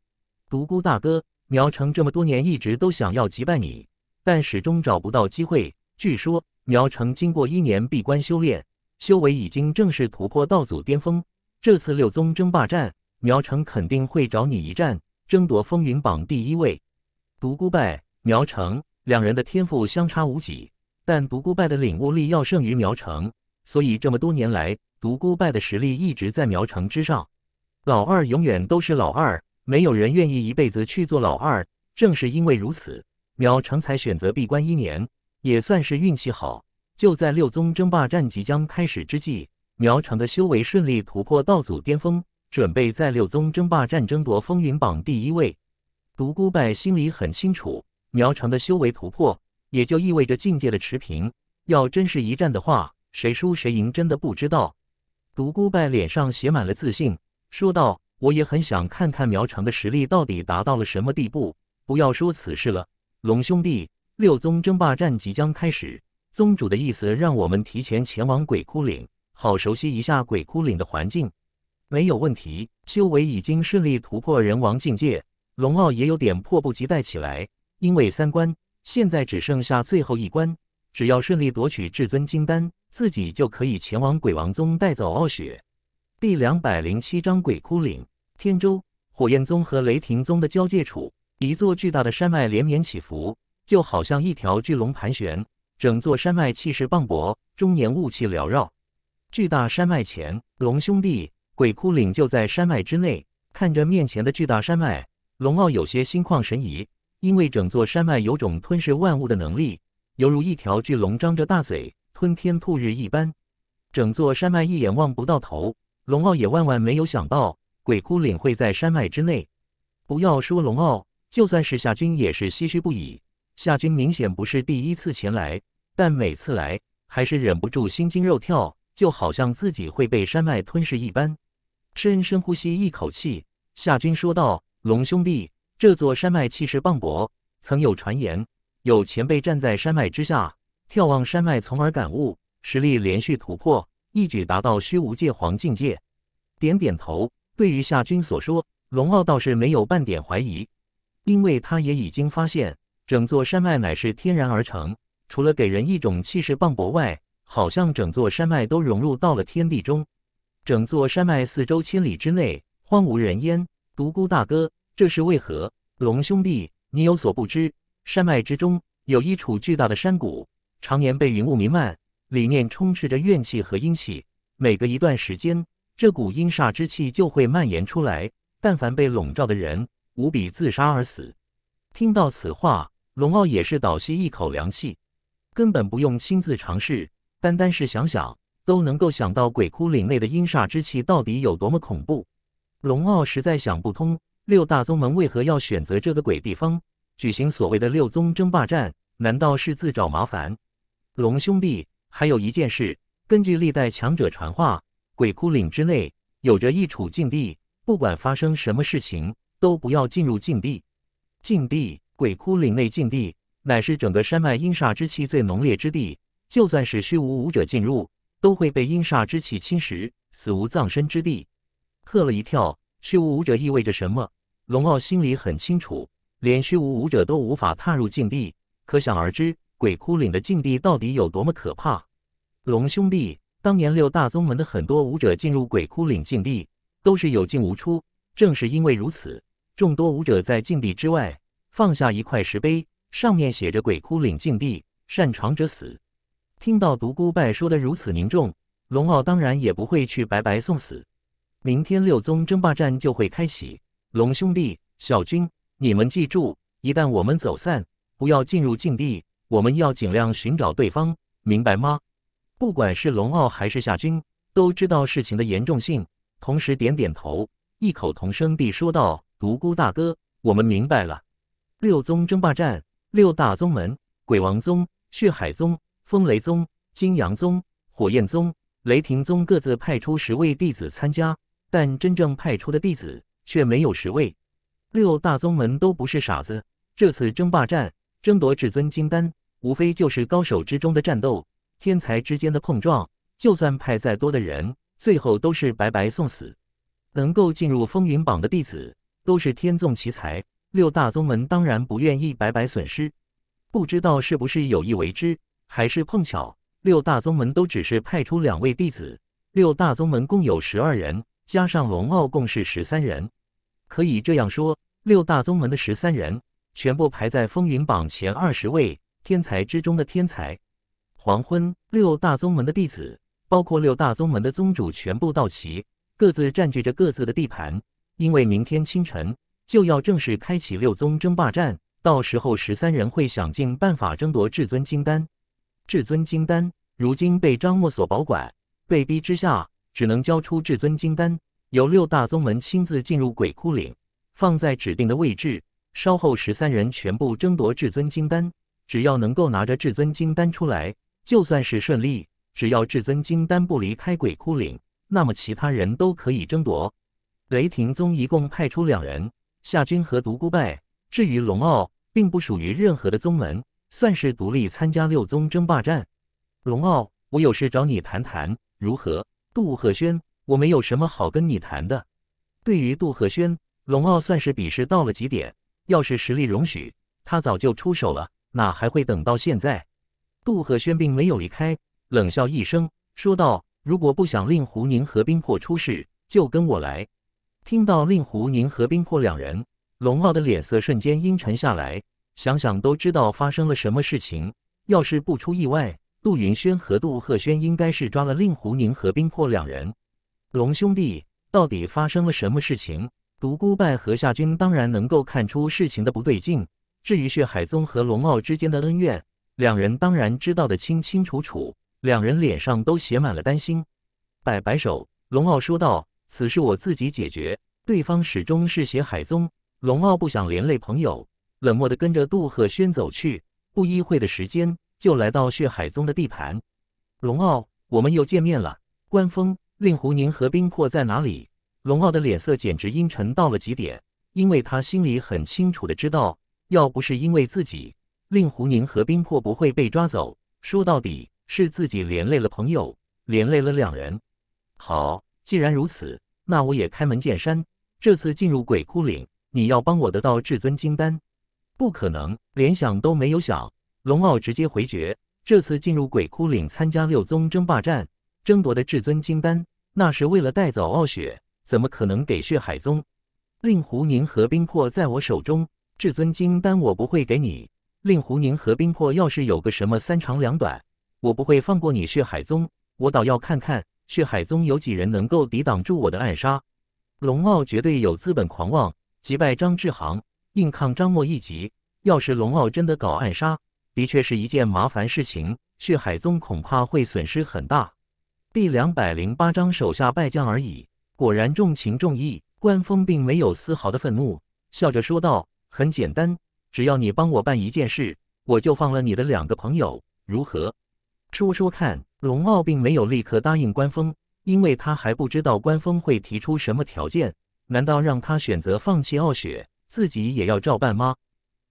独孤大哥，苗城这么多年一直都想要击败你，但始终找不到机会。据说苗城经过一年闭关修炼，修为已经正式突破道祖巅峰。这次六宗争霸战，苗城肯定会找你一战，争夺风云榜第一位。独孤败、苗城两人的天赋相差无几，但独孤败的领悟力要胜于苗城，所以这么多年来，独孤败的实力一直在苗城之上。老二永远都是老二，没有人愿意一辈子去做老二。正是因为如此，苗城才选择闭关一年，也算是运气好。就在六宗争霸战即将开始之际。苗城的修为顺利突破道祖巅峰，准备在六宗争霸战争夺风云榜第一位。独孤败心里很清楚，苗城的修为突破，也就意味着境界的持平。要真是一战的话，谁输谁赢真的不知道。独孤败脸上写满了自信，说道：“我也很想看看苗城的实力到底达到了什么地步。不要说此事了，龙兄弟，六宗争霸战即将开始，宗主的意思让我们提前前往鬼哭岭。”好，熟悉一下鬼哭岭的环境，没有问题。修为已经顺利突破人王境界，龙傲也有点迫不及待起来。因为三关现在只剩下最后一关，只要顺利夺取至尊金丹，自己就可以前往鬼王宗带走傲雪。第两百零七章：鬼哭岭。天州，火焰宗和雷霆宗的交界处，一座巨大的山脉连绵起伏，就好像一条巨龙盘旋。整座山脉气势磅礴，终年雾气缭绕。巨大山脉前，龙兄弟鬼哭岭就在山脉之内。看着面前的巨大山脉，龙傲有些心旷神怡，因为整座山脉有种吞噬万物的能力，犹如一条巨龙张着大嘴吞天吐日一般。整座山脉一眼望不到头。龙傲也万万没有想到，鬼哭岭会在山脉之内。不要说龙傲，就算是夏军也是唏嘘不已。夏军明显不是第一次前来，但每次来还是忍不住心惊肉跳。就好像自己会被山脉吞噬一般，深深呼吸一口气。夏军说道：“龙兄弟，这座山脉气势磅礴，曾有传言，有前辈站在山脉之下，眺望山脉，从而感悟实力，连续突破，一举达到虚无界皇境界。”点点头，对于夏军所说，龙傲倒是没有半点怀疑，因为他也已经发现，整座山脉乃是天然而成，除了给人一种气势磅礴外，好像整座山脉都融入到了天地中，整座山脉四周千里之内荒无人烟。独孤大哥，这是为何？龙兄弟，你有所不知，山脉之中有一处巨大的山谷，常年被云雾弥漫，里面充斥着怨气和阴气。每隔一段时间，这股阴煞之气就会蔓延出来，但凡被笼罩的人，无比自杀而死。听到此话，龙傲也是倒吸一口凉气，根本不用亲自尝试。单单是想想，都能够想到鬼哭岭内的阴煞之气到底有多么恐怖。龙傲实在想不通，六大宗门为何要选择这个鬼地方举行所谓的六宗争霸战？难道是自找麻烦？龙兄弟，还有一件事，根据历代强者传话，鬼哭岭之内有着一处禁地，不管发生什么事情，都不要进入禁地。禁地，鬼哭岭内禁地，乃是整个山脉阴煞之气最浓烈之地。就算是虚无武者进入，都会被阴煞之气侵蚀，死无葬身之地。吓了一跳，虚无武者意味着什么？龙傲心里很清楚，连虚无武者都无法踏入禁地，可想而知，鬼哭岭的禁地到底有多么可怕。龙兄弟，当年六大宗门的很多武者进入鬼哭岭禁地，都是有进无出。正是因为如此，众多武者在禁地之外放下一块石碑，上面写着“鬼哭岭禁地，擅闯者死”。听到独孤败说的如此凝重，龙傲当然也不会去白白送死。明天六宗争霸战就会开启，龙兄弟、小军，你们记住，一旦我们走散，不要进入禁地，我们要尽量寻找对方，明白吗？不管是龙傲还是夏军，都知道事情的严重性，同时点点头，异口同声地说道：“独孤大哥，我们明白了。六宗争霸战，六大宗门，鬼王宗、血海宗。”风雷宗、金阳宗、火焰宗、雷霆宗各自派出十位弟子参加，但真正派出的弟子却没有十位。六大宗门都不是傻子，这次争霸战争夺至尊金丹，无非就是高手之中的战斗，天才之间的碰撞。就算派再多的人，最后都是白白送死。能够进入风云榜的弟子都是天纵奇才，六大宗门当然不愿意白白损失。不知道是不是有意为之。还是碰巧，六大宗门都只是派出两位弟子。六大宗门共有十二人，加上龙傲共是十三人。可以这样说，六大宗门的十三人全部排在风云榜前二十位天才之中的天才。黄昏，六大宗门的弟子，包括六大宗门的宗主全部到齐，各自占据着各自的地盘。因为明天清晨就要正式开启六宗争霸战，到时候十三人会想尽办法争夺至尊金丹。至尊金丹，如今被张默所保管，被逼之下，只能交出至尊金丹。由六大宗门亲自进入鬼窟岭，放在指定的位置。稍后十三人全部争夺至尊金丹，只要能够拿着至尊金丹出来，就算是顺利。只要至尊金丹不离开鬼窟岭，那么其他人都可以争夺。雷霆宗一共派出两人，夏军和独孤败。至于龙傲，并不属于任何的宗门。算是独立参加六宗争霸战，龙傲，我有事找你谈谈，如何？杜鹤轩，我没有什么好跟你谈的。对于杜鹤轩，龙傲算是鄙视到了极点。要是实力容许，他早就出手了，哪还会等到现在？杜鹤轩并没有离开，冷笑一声说道：“如果不想令狐宁和冰魄出事，就跟我来。”听到令狐宁和冰魄两人，龙傲的脸色瞬间阴沉下来。想想都知道发生了什么事情。要是不出意外，杜云轩和杜鹤轩应该是抓了令狐宁和冰魄两人。龙兄弟，到底发生了什么事情？独孤败和夏军当然能够看出事情的不对劲。至于血海宗和龙傲之间的恩怨，两人当然知道的清清楚楚。两人脸上都写满了担心。摆摆手，龙傲说道：“此事我自己解决。对方始终是血海宗，龙傲不想连累朋友。”冷漠地跟着杜鹤轩走去，不一会的时间就来到血海宗的地盘。龙傲，我们又见面了。关风、令狐宁和冰魄在哪里？龙傲的脸色简直阴沉到了极点，因为他心里很清楚的知道，要不是因为自己，令狐宁和冰魄不会被抓走。说到底，是自己连累了朋友，连累了两人。好，既然如此，那我也开门见山。这次进入鬼哭岭，你要帮我得到至尊金丹。不可能，连想都没有想，龙傲直接回绝。这次进入鬼哭岭参加六宗争霸战，争夺的至尊金丹，那是为了带走傲雪，怎么可能给血海宗？令狐宁和冰魄在我手中，至尊金丹我不会给你。令狐宁和冰魄要是有个什么三长两短，我不会放过你血海宗。我倒要看看血海宗有几人能够抵挡住我的暗杀。龙傲绝对有资本狂妄击败张志航。硬抗张默一击，要是龙傲真的搞暗杀，的确是一件麻烦事情。血海宗恐怕会损失很大。第两百零八章手下败将而已。果然重情重义，关峰并没有丝毫的愤怒，笑着说道：“很简单，只要你帮我办一件事，我就放了你的两个朋友，如何？说说看。”龙傲并没有立刻答应关峰，因为他还不知道关峰会提出什么条件。难道让他选择放弃傲雪？自己也要照办吗？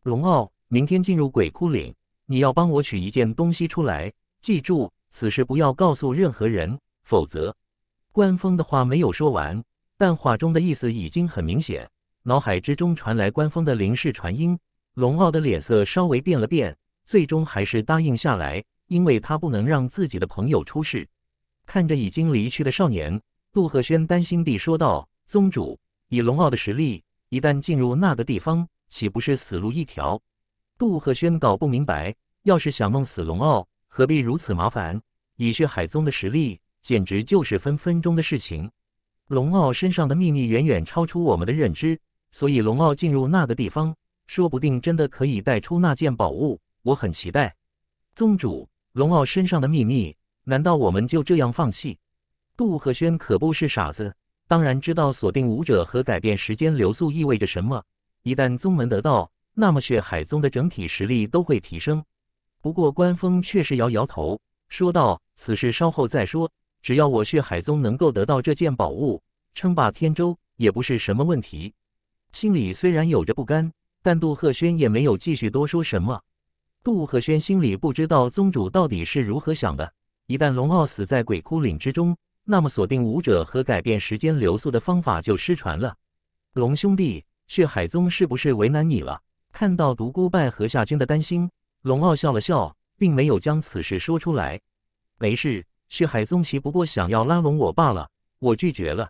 龙傲，明天进入鬼窟岭，你要帮我取一件东西出来。记住，此事不要告诉任何人，否则……关峰的话没有说完，但话中的意思已经很明显。脑海之中传来关峰的灵视传音，龙傲的脸色稍微变了变，最终还是答应下来，因为他不能让自己的朋友出事。看着已经离去的少年，杜鹤轩担心地说道：“宗主，以龙傲的实力……”一旦进入那个地方，岂不是死路一条？杜鹤轩搞不明白，要是想弄死龙傲，何必如此麻烦？以血海宗的实力，简直就是分分钟的事情。龙傲身上的秘密远远超出我们的认知，所以龙傲进入那个地方，说不定真的可以带出那件宝物。我很期待。宗主，龙傲身上的秘密，难道我们就这样放弃？杜鹤轩可不是傻子。当然知道锁定武者和改变时间流速意味着什么。一旦宗门得到，那么血海宗的整体实力都会提升。不过官方却是摇摇头，说道：“此事稍后再说。只要我血海宗能够得到这件宝物，称霸天州也不是什么问题。”心里虽然有着不甘，但杜鹤轩也没有继续多说什么。杜鹤轩心里不知道宗主到底是如何想的。一旦龙傲死在鬼哭岭之中，那么锁定武者和改变时间流速的方法就失传了。龙兄弟，血海宗是不是为难你了？看到独孤败和夏军的担心，龙傲笑了笑，并没有将此事说出来。没事，血海宗其不过想要拉拢我罢了，我拒绝了。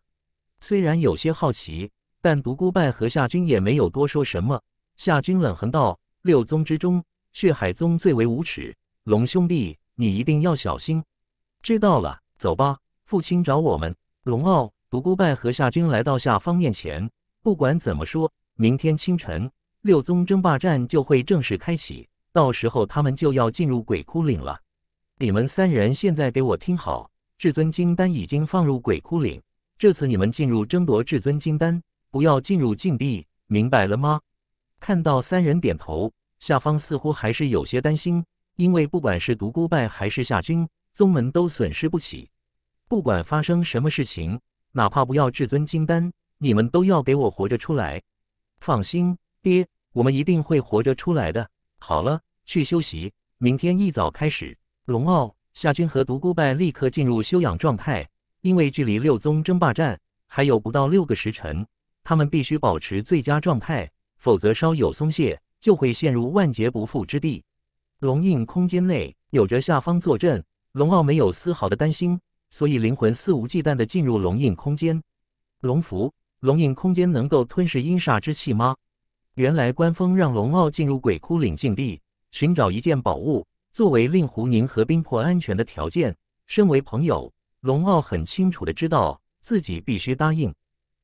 虽然有些好奇，但独孤败和夏军也没有多说什么。夏军冷哼道：“六宗之中，血海宗最为无耻。龙兄弟，你一定要小心。”知道了，走吧。父亲找我们，龙傲、独孤败和夏军来到夏方面前。不管怎么说，明天清晨六宗争霸战就会正式开启，到时候他们就要进入鬼哭岭了。你们三人现在给我听好，至尊金丹已经放入鬼哭岭，这次你们进入争夺至尊金丹，不要进入禁地，明白了吗？看到三人点头，夏方似乎还是有些担心，因为不管是独孤败还是夏军，宗门都损失不起。不管发生什么事情，哪怕不要至尊金丹，你们都要给我活着出来。放心，爹，我们一定会活着出来的。好了，去休息，明天一早开始。龙傲、夏军和独孤败立刻进入休养状态，因为距离六宗争霸战还有不到六个时辰，他们必须保持最佳状态，否则稍有松懈，就会陷入万劫不复之地。龙印空间内有着下方坐镇，龙傲没有丝毫的担心。所以灵魂肆无忌惮地进入龙印空间。龙符，龙印空间能够吞噬阴煞之气吗？原来官方让龙傲进入鬼窟岭禁地寻找一件宝物，作为令狐宁和冰魄安全的条件。身为朋友，龙傲很清楚地知道自己必须答应。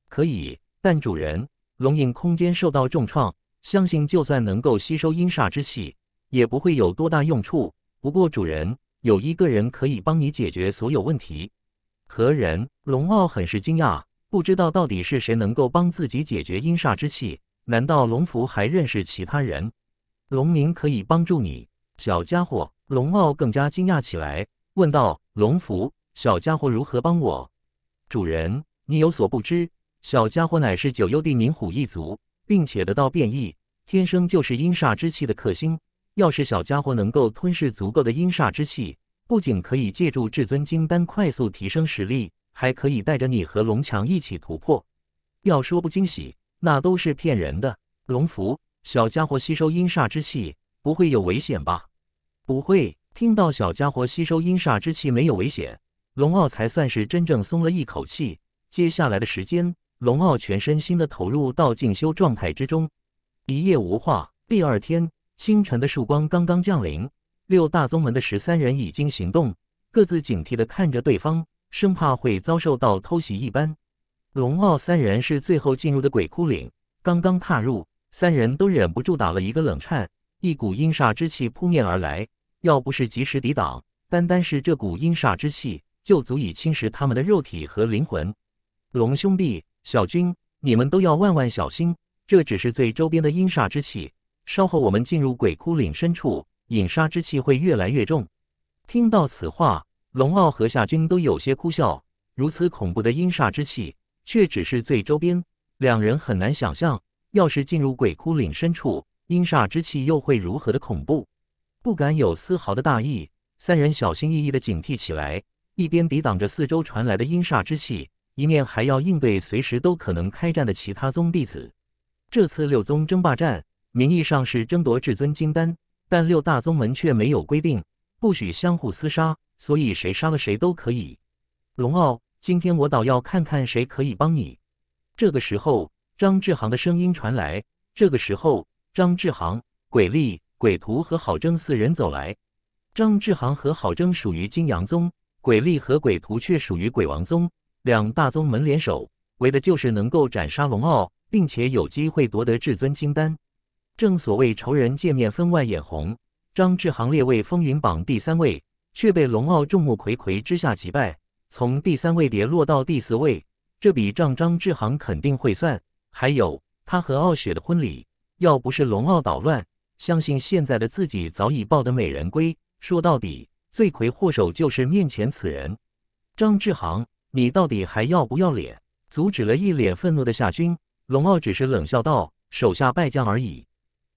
可以，但主人，龙印空间受到重创，相信就算能够吸收阴煞之气，也不会有多大用处。不过主人。有一个人可以帮你解决所有问题，何人？龙傲很是惊讶，不知道到底是谁能够帮自己解决阴煞之气。难道龙符还认识其他人？龙明可以帮助你，小家伙。龙傲更加惊讶起来，问道：“龙符，小家伙如何帮我？”主人，你有所不知，小家伙乃是九幽地冥虎一族，并且得到变异，天生就是阴煞之气的克星。要是小家伙能够吞噬足够的阴煞之气，不仅可以借助至尊金丹快速提升实力，还可以带着你和龙强一起突破。要说不惊喜，那都是骗人的。龙福，小家伙吸收阴煞之气不会有危险吧？不会，听到小家伙吸收阴煞之气没有危险，龙傲才算是真正松了一口气。接下来的时间，龙傲全身心的投入到进修状态之中，一夜无话。第二天。清晨的曙光刚刚降临，六大宗门的十三人已经行动，各自警惕地看着对方，生怕会遭受到偷袭一般。龙傲三人是最后进入的鬼窟岭，刚刚踏入，三人都忍不住打了一个冷颤，一股阴煞之气扑面而来，要不是及时抵挡，单单是这股阴煞之气就足以侵蚀他们的肉体和灵魂。龙兄弟，小军，你们都要万万小心，这只是最周边的阴煞之气。稍后我们进入鬼窟岭深处，引煞之气会越来越重。听到此话，龙傲和夏军都有些哭笑。如此恐怖的阴煞之气，却只是最周边，两人很难想象，要是进入鬼窟岭深处，阴煞之气又会如何的恐怖？不敢有丝毫的大意，三人小心翼翼的警惕起来，一边抵挡着四周传来的阴煞之气，一面还要应对随时都可能开战的其他宗弟子。这次六宗争霸战。名义上是争夺至尊金丹，但六大宗门却没有规定不许相互厮杀，所以谁杀了谁都可以。龙傲，今天我倒要看看谁可以帮你。这个时候，张志航的声音传来。这个时候，张志航、鬼力、鬼徒和郝征四人走来。张志航和郝征属于金阳宗，鬼力和鬼徒却属于鬼王宗。两大宗门联手，为的就是能够斩杀龙傲，并且有机会夺得至尊金丹。正所谓仇人见面分外眼红，张志航列位风云榜第三位，却被龙傲众目睽睽之下击败，从第三位跌落到第四位，这笔账张志航肯定会算。还有他和傲雪的婚礼，要不是龙傲捣乱，相信现在的自己早已抱得美人归。说到底，罪魁祸首就是面前此人，张志航，你到底还要不要脸？阻止了一脸愤怒的夏军，龙傲只是冷笑道：“手下败将而已。”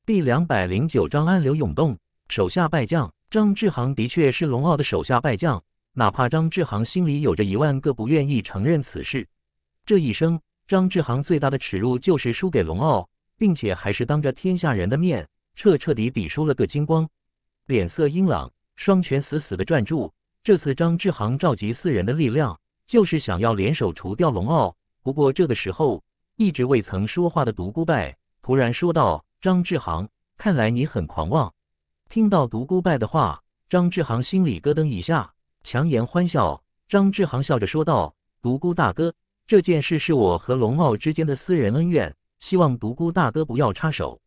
第两百零九章暗流涌动，手下败将张志航的确是龙傲的手下败将，哪怕张志航心里有着一万个不愿意承认此事。这一生，张志航最大的耻辱就是输给龙傲，并且还是当着天下人的面，彻彻底底输了个精光。脸色阴冷，双拳死死的攥住。这次张志航召集四人的力量，就是想要联手除掉龙傲。不过这个时候，一直未曾说话的独孤败突然说道。张志航，看来你很狂妄。听到独孤败的话，张志航心里咯噔一下，强颜欢笑。张志航笑着说道：“独孤大哥，这件事是我和龙傲之间的私人恩怨，希望独孤大哥不要插手。”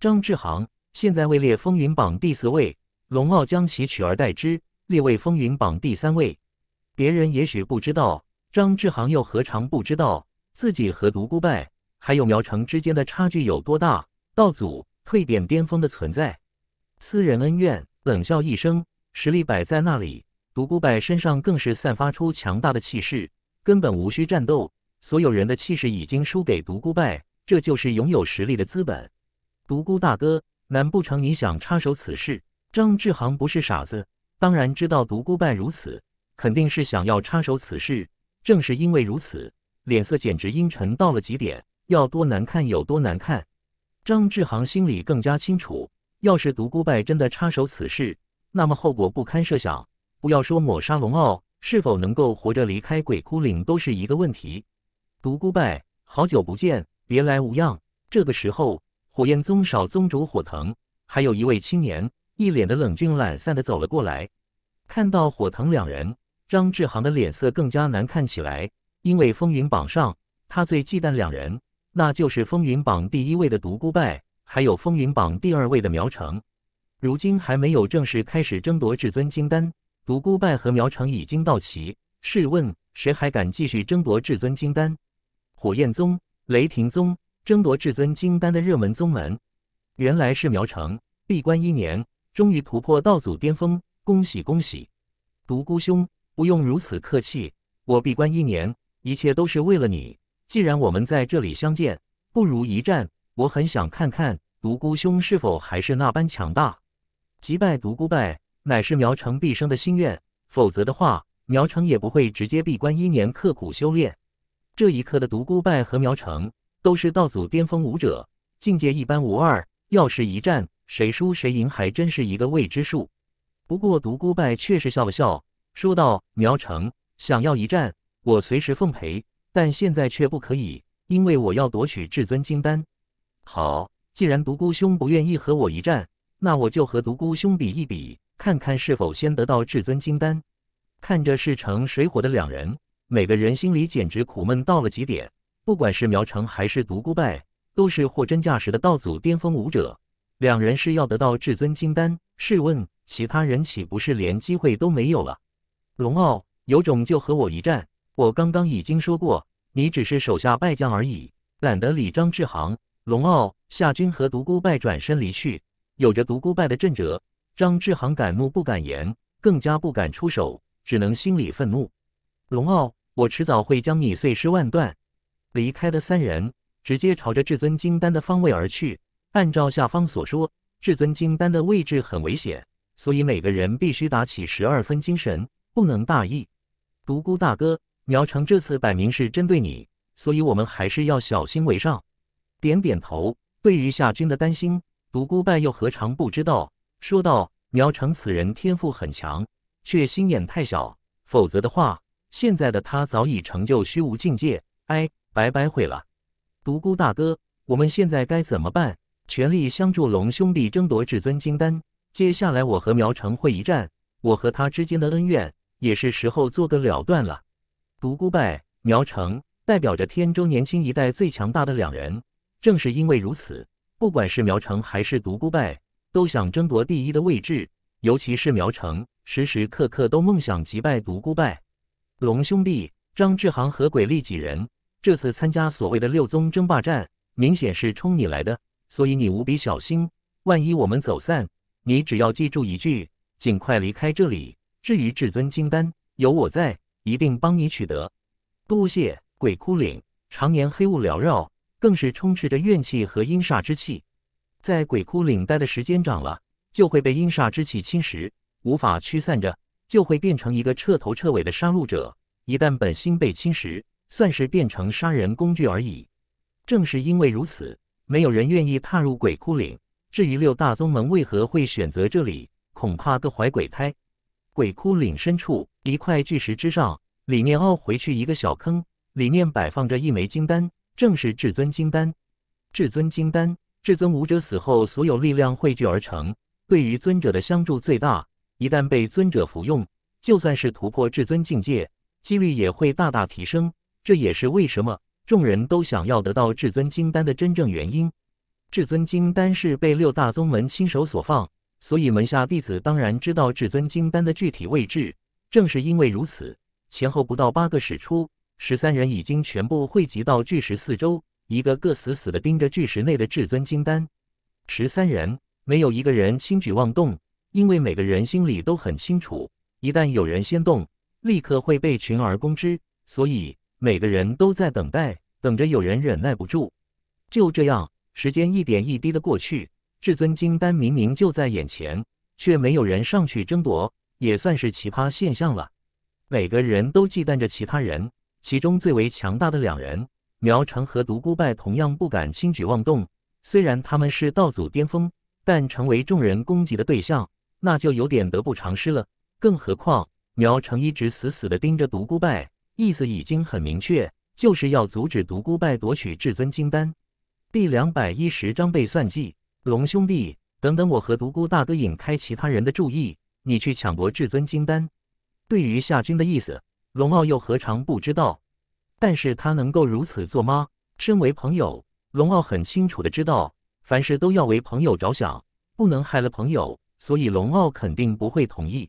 张志航现在位列风云榜第四位，龙傲将其取而代之，列位风云榜第三位。别人也许不知道，张志航又何尝不知道自己和独孤败还有苗城之间的差距有多大？道祖蜕变巅峰的存在，私人恩怨冷笑一声，实力摆在那里。独孤败身上更是散发出强大的气势，根本无需战斗。所有人的气势已经输给独孤败，这就是拥有实力的资本。独孤大哥，难不成你想插手此事？张志航不是傻子，当然知道独孤败如此，肯定是想要插手此事。正是因为如此，脸色简直阴沉到了极点，要多难看有多难看。张志航心里更加清楚，要是独孤败真的插手此事，那么后果不堪设想。不要说抹杀龙傲，是否能够活着离开鬼哭岭都是一个问题。独孤败，好久不见，别来无恙。这个时候，火焰宗少宗主火藤，还有一位青年，一脸的冷峻懒散的走了过来。看到火藤两人，张志航的脸色更加难看起来，因为风云榜上，他最忌惮两人。那就是风云榜第一位的独孤败，还有风云榜第二位的苗城。如今还没有正式开始争夺至尊金丹，独孤败和苗城已经到齐。试问，谁还敢继续争夺至尊金丹？火焰宗、雷霆宗争夺至尊金丹的热门宗门，原来是苗城闭关一年，终于突破道祖巅峰，恭喜恭喜！独孤兄，不用如此客气，我闭关一年，一切都是为了你。既然我们在这里相见，不如一战。我很想看看独孤兄是否还是那般强大。击败独孤败，乃是苗城毕生的心愿。否则的话，苗城也不会直接闭关一年，刻苦修炼。这一刻的独孤败和苗城都是道祖巅峰武者，境界一般无二。要是一战，谁输谁赢还真是一个未知数。不过独孤败却是笑了笑，说道：“苗城想要一战，我随时奉陪。”但现在却不可以，因为我要夺取至尊金丹。好，既然独孤兄不愿意和我一战，那我就和独孤兄比一比，看看是否先得到至尊金丹。看着势成水火的两人，每个人心里简直苦闷到了极点。不管是苗城还是独孤败，都是货真价实的道祖巅峰武者。两人是要得到至尊金丹，试问其他人岂不是连机会都没有了？龙傲，有种就和我一战！我刚刚已经说过，你只是手下败将而已。懒得理张志航、龙傲、夏军和独孤败，转身离去。有着独孤败的震者，张志航敢怒不敢言，更加不敢出手，只能心里愤怒。龙傲，我迟早会将你碎尸万段。离开的三人直接朝着至尊金丹的方位而去。按照下方所说，至尊金丹的位置很危险，所以每个人必须打起十二分精神，不能大意。独孤大哥。苗城这次摆明是针对你，所以我们还是要小心为上。点点头，对于夏军的担心，独孤拜又何尝不知道？说道：“苗城此人天赋很强，却心眼太小，否则的话，现在的他早已成就虚无境界。哎，白白毁了。”独孤大哥，我们现在该怎么办？全力相助龙兄弟争夺至尊金丹。接下来我和苗城会一战，我和他之间的恩怨也是时候做个了断了。独孤败、苗城代表着天州年轻一代最强大的两人。正是因为如此，不管是苗城还是独孤败，都想争夺第一的位置。尤其是苗城，时时刻刻都梦想击败独孤败。龙兄弟，张志航和鬼力几人这次参加所谓的六宗争霸战，明显是冲你来的，所以你无比小心。万一我们走散，你只要记住一句：尽快离开这里。至于至尊金丹，有我在。一定帮你取得，多谢。鬼哭岭常年黑雾缭绕，更是充斥着怨气和阴煞之气。在鬼哭岭待的时间长了，就会被阴煞之气侵蚀，无法驱散着，就会变成一个彻头彻尾的杀戮者。一旦本心被侵蚀，算是变成杀人工具而已。正是因为如此，没有人愿意踏入鬼哭岭。至于六大宗门为何会选择这里，恐怕各怀鬼胎。鬼窟岭深处，一块巨石之上，里面凹回去一个小坑，里面摆放着一枚金丹，正是至尊金丹。至尊金丹，至尊武者死后所有力量汇聚而成，对于尊者的相助最大。一旦被尊者服用，就算是突破至尊境界，几率也会大大提升。这也是为什么众人都想要得到至尊金丹的真正原因。至尊金丹是被六大宗门亲手所放。所以，门下弟子当然知道至尊金丹的具体位置。正是因为如此，前后不到八个使出，十三人已经全部汇集到巨石四周，一个个死死的盯着巨石内的至尊金丹。十三人没有一个人轻举妄动，因为每个人心里都很清楚，一旦有人先动，立刻会被群而攻之。所以，每个人都在等待，等着有人忍耐不住。就这样，时间一点一滴的过去。至尊金丹明明就在眼前，却没有人上去争夺，也算是奇葩现象了。每个人都忌惮着其他人，其中最为强大的两人苗成和独孤败同样不敢轻举妄动。虽然他们是道祖巅峰，但成为众人攻击的对象，那就有点得不偿失了。更何况苗成一直死死的盯着独孤败，意思已经很明确，就是要阻止独孤败夺取至尊金丹。第两百一十章被算计。龙兄弟，等等，我和独孤大哥引开其他人的注意，你去抢夺至尊金丹。对于夏军的意思，龙傲又何尝不知道？但是他能够如此做吗？身为朋友，龙傲很清楚的知道，凡事都要为朋友着想，不能害了朋友，所以龙傲肯定不会同意。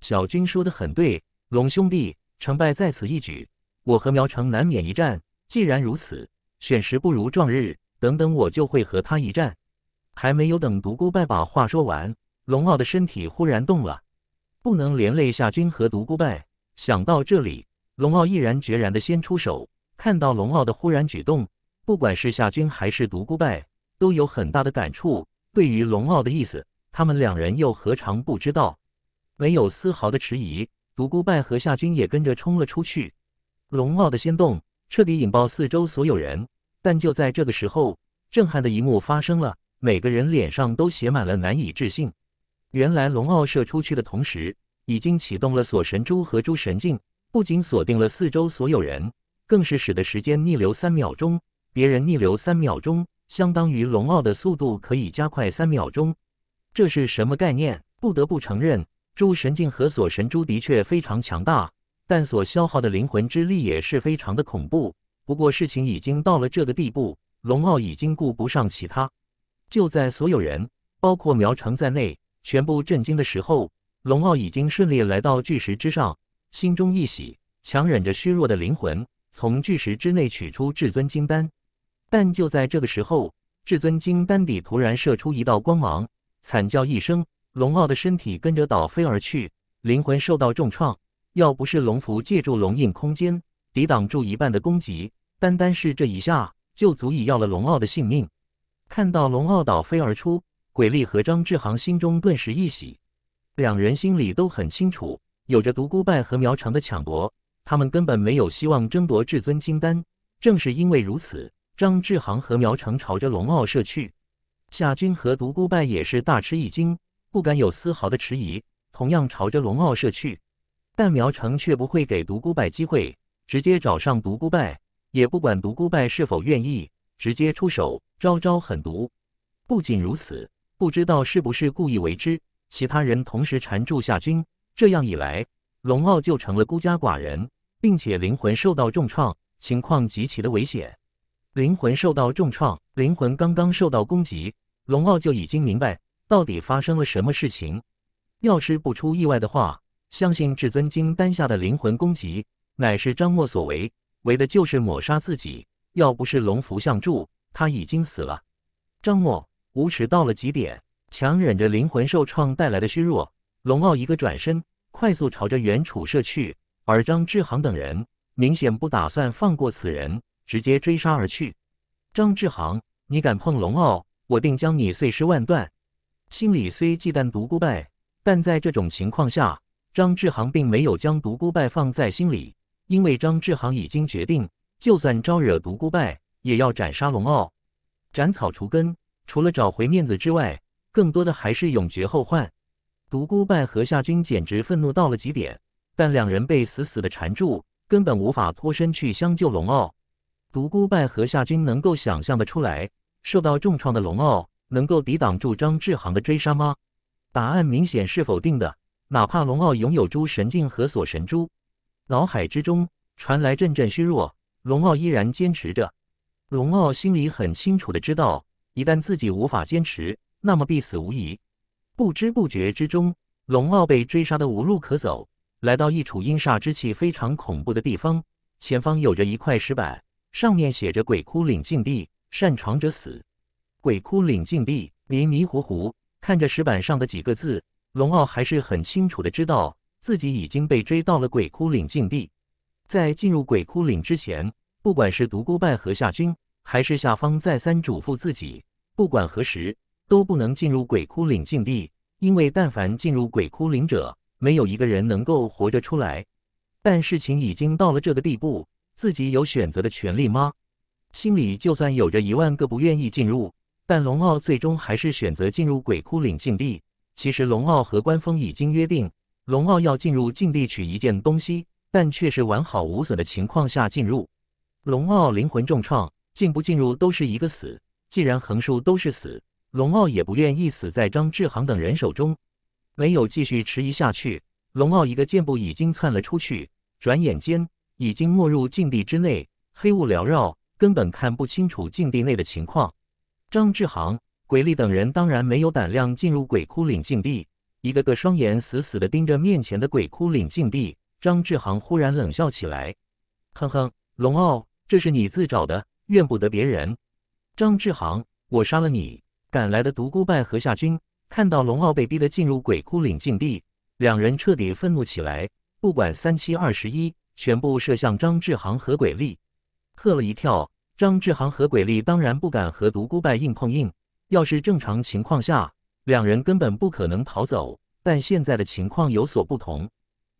小军说的很对，龙兄弟，成败在此一举，我和苗城难免一战。既然如此，选时不如撞日，等等，我就会和他一战。还没有等独孤败把话说完，龙傲的身体忽然动了。不能连累夏君和独孤败。想到这里，龙傲毅然决然的先出手。看到龙傲的忽然举动，不管是夏君还是独孤败，都有很大的感触。对于龙傲的意思，他们两人又何尝不知道？没有丝毫的迟疑，独孤败和夏君也跟着冲了出去。龙傲的先动，彻底引爆四周所有人。但就在这个时候，震撼的一幕发生了。每个人脸上都写满了难以置信。原来龙傲射出去的同时，已经启动了锁神珠和诸神镜，不仅锁定了四周所有人，更是使得时间逆流三秒钟。别人逆流三秒钟，相当于龙傲的速度可以加快三秒钟。这是什么概念？不得不承认，诸神镜和锁神珠的确非常强大，但所消耗的灵魂之力也是非常的恐怖。不过事情已经到了这个地步，龙傲已经顾不上其他。就在所有人，包括苗城在内，全部震惊的时候，龙傲已经顺利来到巨石之上，心中一喜，强忍着虚弱的灵魂，从巨石之内取出至尊金丹。但就在这个时候，至尊金丹底突然射出一道光芒，惨叫一声，龙傲的身体跟着倒飞而去，灵魂受到重创。要不是龙符借助龙印空间抵挡住一半的攻击，单单是这一下就足以要了龙傲的性命。看到龙傲岛飞而出，鬼厉和张志航心中顿时一喜，两人心里都很清楚，有着独孤败和苗长的抢夺，他们根本没有希望争夺至尊金丹。正是因为如此，张志航和苗长朝着龙傲射去，夏军和独孤败也是大吃一惊，不敢有丝毫的迟疑，同样朝着龙傲射去。但苗成却不会给独孤败机会，直接找上独孤败，也不管独孤败是否愿意。直接出手，招招狠毒。不仅如此，不知道是不是故意为之，其他人同时缠住夏军，这样一来，龙傲就成了孤家寡人，并且灵魂受到重创，情况极其的危险。灵魂受到重创，灵魂刚刚受到攻击，龙傲就已经明白到底发生了什么事情。要是不出意外的话，相信至尊金丹下的灵魂攻击乃是张默所为，为的就是抹杀自己。要不是龙福相助，他已经死了。张默无耻到了极点，强忍着灵魂受创带来的虚弱，龙傲一个转身，快速朝着原楚射去。而张志航等人明显不打算放过此人，直接追杀而去。张志航，你敢碰龙傲，我定将你碎尸万段！心里虽忌惮独孤败，但在这种情况下，张志航并没有将独孤败放在心里，因为张志航已经决定。就算招惹独孤败，也要斩杀龙傲，斩草除根。除了找回面子之外，更多的还是永绝后患。独孤败和夏军简直愤怒到了极点，但两人被死死的缠住，根本无法脱身去相救龙傲。独孤败和夏军能够想象的出来，受到重创的龙傲能够抵挡住张志航的追杀吗？答案明显是否定的。哪怕龙傲拥有诸神镜和锁神珠，脑海之中传来阵阵虚弱。龙傲依然坚持着，龙傲心里很清楚的知道，一旦自己无法坚持，那么必死无疑。不知不觉之中，龙傲被追杀的无路可走，来到一处阴煞之气非常恐怖的地方。前方有着一块石板，上面写着“鬼哭岭禁地，擅闯者死”。鬼哭岭禁地，迷迷糊糊看着石板上的几个字，龙傲还是很清楚的知道自己已经被追到了鬼哭岭禁地。在进入鬼哭岭之前。不管是独孤败和夏军，还是夏方，再三嘱咐自己，不管何时都不能进入鬼窟岭禁地，因为但凡进入鬼窟岭者，没有一个人能够活着出来。但事情已经到了这个地步，自己有选择的权利吗？心里就算有着一万个不愿意进入，但龙傲最终还是选择进入鬼窟岭禁地。其实龙傲和官风已经约定，龙傲要进入禁地取一件东西，但却是完好无损的情况下进入。龙傲灵魂重创，进不进入都是一个死。既然横竖都是死，龙傲也不愿意死在张志航等人手中。没有继续迟疑下去，龙傲一个箭步已经窜了出去，转眼间已经没入禁地之内，黑雾缭绕，根本看不清楚禁地内的情况。张志航、鬼力等人当然没有胆量进入鬼窟岭禁地，一个个双眼死死的盯着面前的鬼窟岭禁地。张志航忽然冷笑起来：“哼哼，龙傲。”这是你自找的，怨不得别人。张志航，我杀了你！赶来的独孤败和夏军看到龙傲被逼得进入鬼窟岭禁地，两人彻底愤怒起来，不管三七二十一，全部射向张志航和鬼力。吓了一跳，张志航和鬼力当然不敢和独孤败硬碰硬。要是正常情况下，两人根本不可能逃走，但现在的情况有所不同。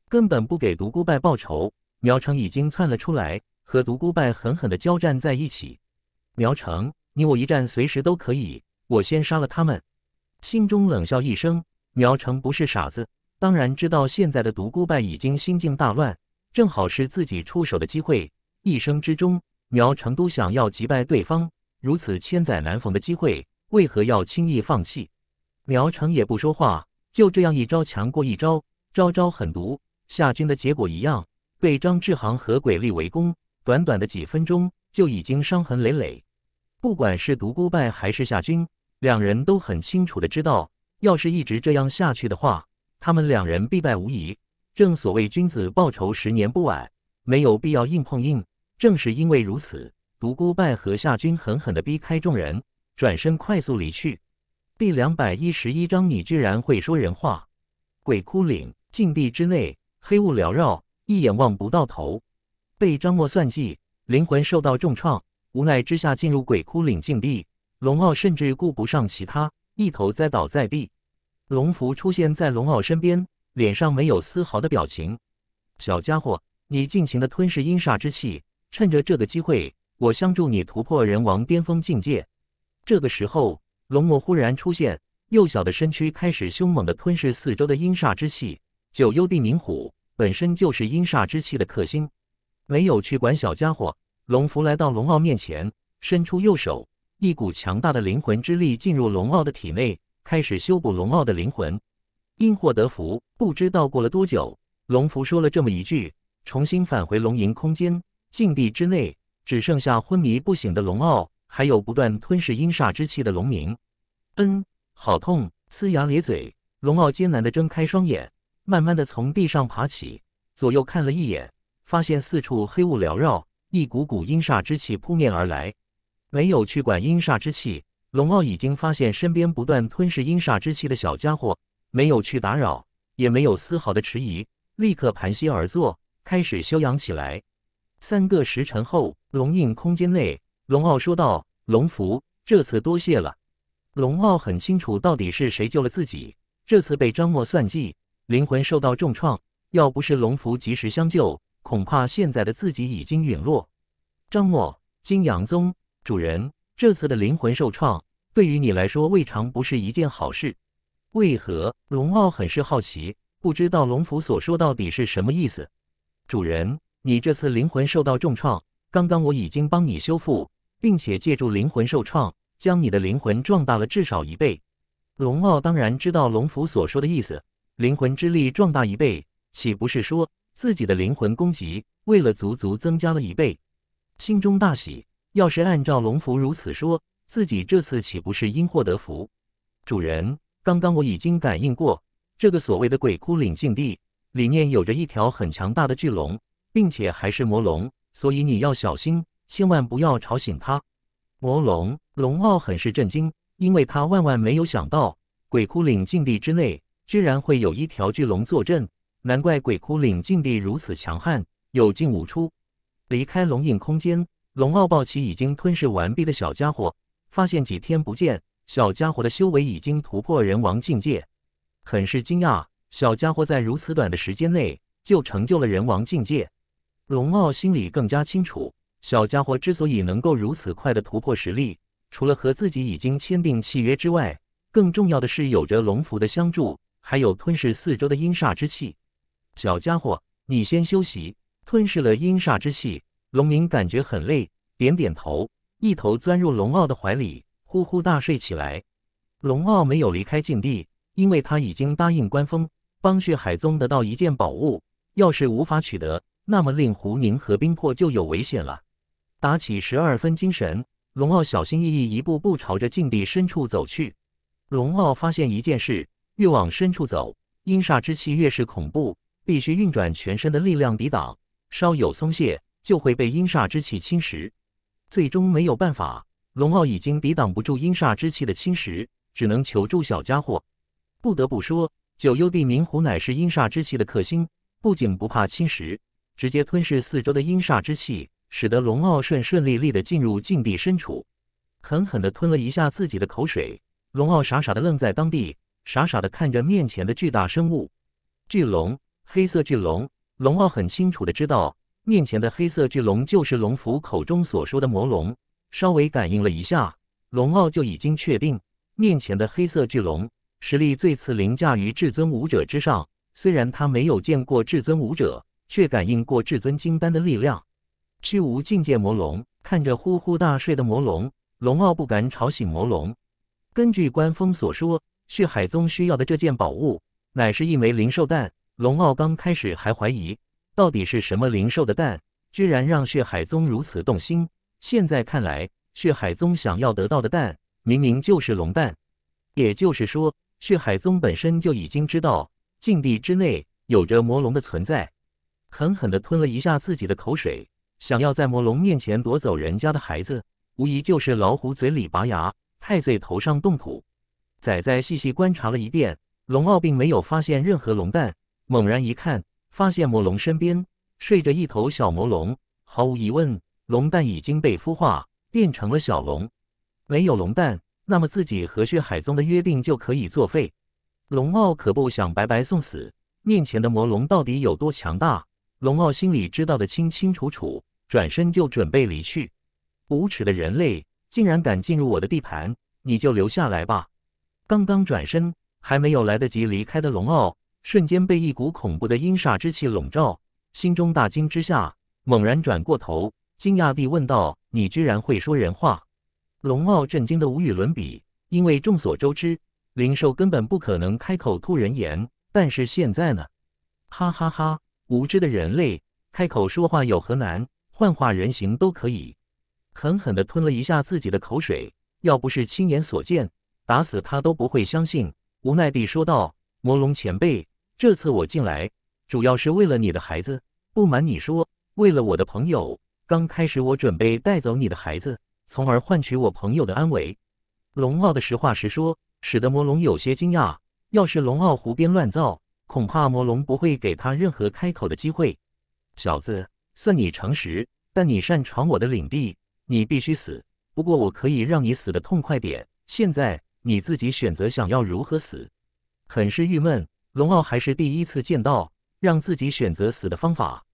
根本不给独孤败报仇，苗城已经窜了出来。和独孤败狠狠地交战在一起，苗城，你我一战随时都可以，我先杀了他们。心中冷笑一声，苗城不是傻子，当然知道现在的独孤败已经心境大乱，正好是自己出手的机会。一生之中，苗城都想要击败对方，如此千载难逢的机会，为何要轻易放弃？苗城也不说话，就这样一招强过一招，招招狠毒。夏军的结果一样，被张志航和鬼力围攻。短短的几分钟就已经伤痕累累，不管是独孤败还是夏军，两人都很清楚的知道，要是一直这样下去的话，他们两人必败无疑。正所谓君子报仇十年不晚，没有必要硬碰硬。正是因为如此，独孤败和夏军狠狠的逼开众人，转身快速离去。第两百一十一章，你居然会说人话！鬼哭岭禁地之内，黑雾缭绕，一眼望不到头。被张默算计，灵魂受到重创，无奈之下进入鬼窟岭境地。龙傲甚至顾不上其他，一头栽倒在地。龙符出现在龙傲身边，脸上没有丝毫的表情。小家伙，你尽情的吞噬阴煞之气，趁着这个机会，我相助你突破人王巅峰境界。这个时候，龙墨忽然出现，幼小的身躯开始凶猛的吞噬四周的阴煞之气。九幽地冥虎本身就是阴煞之气的克星。没有去管小家伙，龙福来到龙傲面前，伸出右手，一股强大的灵魂之力进入龙傲的体内，开始修补龙傲的灵魂。因祸得福，不知道过了多久，龙福说了这么一句，重新返回龙吟空间禁地之内，只剩下昏迷不醒的龙傲，还有不断吞噬阴煞之气的龙鸣。嗯，好痛，呲牙咧嘴，龙傲艰难的睁开双眼，慢慢的从地上爬起，左右看了一眼。发现四处黑雾缭绕，一股股阴煞之气扑面而来。没有去管阴煞之气，龙傲已经发现身边不断吞噬阴煞之气的小家伙，没有去打扰，也没有丝毫的迟疑，立刻盘膝而坐，开始修养起来。三个时辰后，龙印空间内，龙傲说道：“龙符，这次多谢了。”龙傲很清楚到底是谁救了自己。这次被张默算计，灵魂受到重创，要不是龙符及时相救。恐怕现在的自己已经陨落。张默，金阳宗主人，这次的灵魂受创，对于你来说未尝不是一件好事。为何？龙傲很是好奇，不知道龙府所说到底是什么意思。主人，你这次灵魂受到重创，刚刚我已经帮你修复，并且借助灵魂受创，将你的灵魂壮大了至少一倍。龙傲当然知道龙府所说的意思，灵魂之力壮大一倍，岂不是说？自己的灵魂供给为了足足增加了一倍，心中大喜。要是按照龙符如此说，自己这次岂不是因祸得福？主人，刚刚我已经感应过，这个所谓的鬼窟岭境地里面有着一条很强大的巨龙，并且还是魔龙，所以你要小心，千万不要吵醒它。魔龙龙傲很是震惊，因为他万万没有想到鬼窟岭境地之内居然会有一条巨龙坐镇。难怪鬼哭岭境地如此强悍，有进无出。离开龙影空间，龙傲抱起已经吞噬完毕的小家伙，发现几天不见，小家伙的修为已经突破人王境界，很是惊讶。小家伙在如此短的时间内就成就了人王境界，龙傲心里更加清楚，小家伙之所以能够如此快的突破实力，除了和自己已经签订契约之外，更重要的是有着龙符的相助，还有吞噬四周的阴煞之气。小家伙，你先休息。吞噬了阴煞之气，龙鸣感觉很累，点点头，一头钻入龙傲的怀里，呼呼大睡起来。龙傲没有离开禁地，因为他已经答应关风帮血海宗得到一件宝物。要是无法取得，那么令狐宁和冰魄就有危险了。打起十二分精神，龙傲小心翼翼一步步朝着禁地深处走去。龙傲发现一件事：越往深处走，阴煞之气越是恐怖。必须运转全身的力量抵挡，稍有松懈就会被阴煞之气侵蚀，最终没有办法。龙傲已经抵挡不住阴煞之气的侵蚀，只能求助小家伙。不得不说，九幽地冥虎乃是阴煞之气的克星，不仅不怕侵蚀，直接吞噬四周的阴煞之气，使得龙傲顺顺利利的进入禁地深处。狠狠地吞了一下自己的口水，龙傲傻傻的愣在当地，傻傻的看着面前的巨大生物——巨龙。黑色巨龙，龙傲很清楚的知道，面前的黑色巨龙就是龙福口中所说的魔龙。稍微感应了一下，龙傲就已经确定，面前的黑色巨龙实力最次凌驾于至尊武者之上。虽然他没有见过至尊武者，却感应过至尊金丹的力量。虚无境界魔龙看着呼呼大睡的魔龙，龙傲不敢吵醒魔龙。根据官方所说，血海宗需要的这件宝物，乃是一枚灵兽蛋。龙傲刚开始还怀疑，到底是什么灵兽的蛋，居然让血海宗如此动心。现在看来，血海宗想要得到的蛋，明明就是龙蛋。也就是说，血海宗本身就已经知道禁地之内有着魔龙的存在。狠狠地吞了一下自己的口水，想要在魔龙面前夺走人家的孩子，无疑就是老虎嘴里拔牙，太岁头上动土。仔仔细细观察了一遍，龙傲并没有发现任何龙蛋。猛然一看，发现魔龙身边睡着一头小魔龙。毫无疑问，龙蛋已经被孵化，变成了小龙。没有龙蛋，那么自己和血海宗的约定就可以作废。龙傲可不想白白送死。面前的魔龙到底有多强大？龙傲心里知道的清清楚楚。转身就准备离去。无耻的人类，竟然敢进入我的地盘！你就留下来吧。刚刚转身，还没有来得及离开的龙傲。瞬间被一股恐怖的阴煞之气笼罩，心中大惊之下，猛然转过头，惊讶地问道：“你居然会说人话？”龙傲震惊的无与伦比，因为众所周知，灵兽根本不可能开口吐人言。但是现在呢？哈哈哈！无知的人类，开口说话有何难？幻化人形都可以。狠狠地吞了一下自己的口水，要不是亲眼所见，打死他都不会相信。无奈地说道。魔龙前辈，这次我进来主要是为了你的孩子。不瞒你说，为了我的朋友。刚开始我准备带走你的孩子，从而换取我朋友的安危。龙傲的实话实说，使得魔龙有些惊讶。要是龙傲胡编乱造，恐怕魔龙不会给他任何开口的机会。小子，算你诚实，但你擅闯我的领地，你必须死。不过我可以让你死得痛快点。现在你自己选择想要如何死。很是郁闷，龙傲还是第一次见到让自己选择死的方法。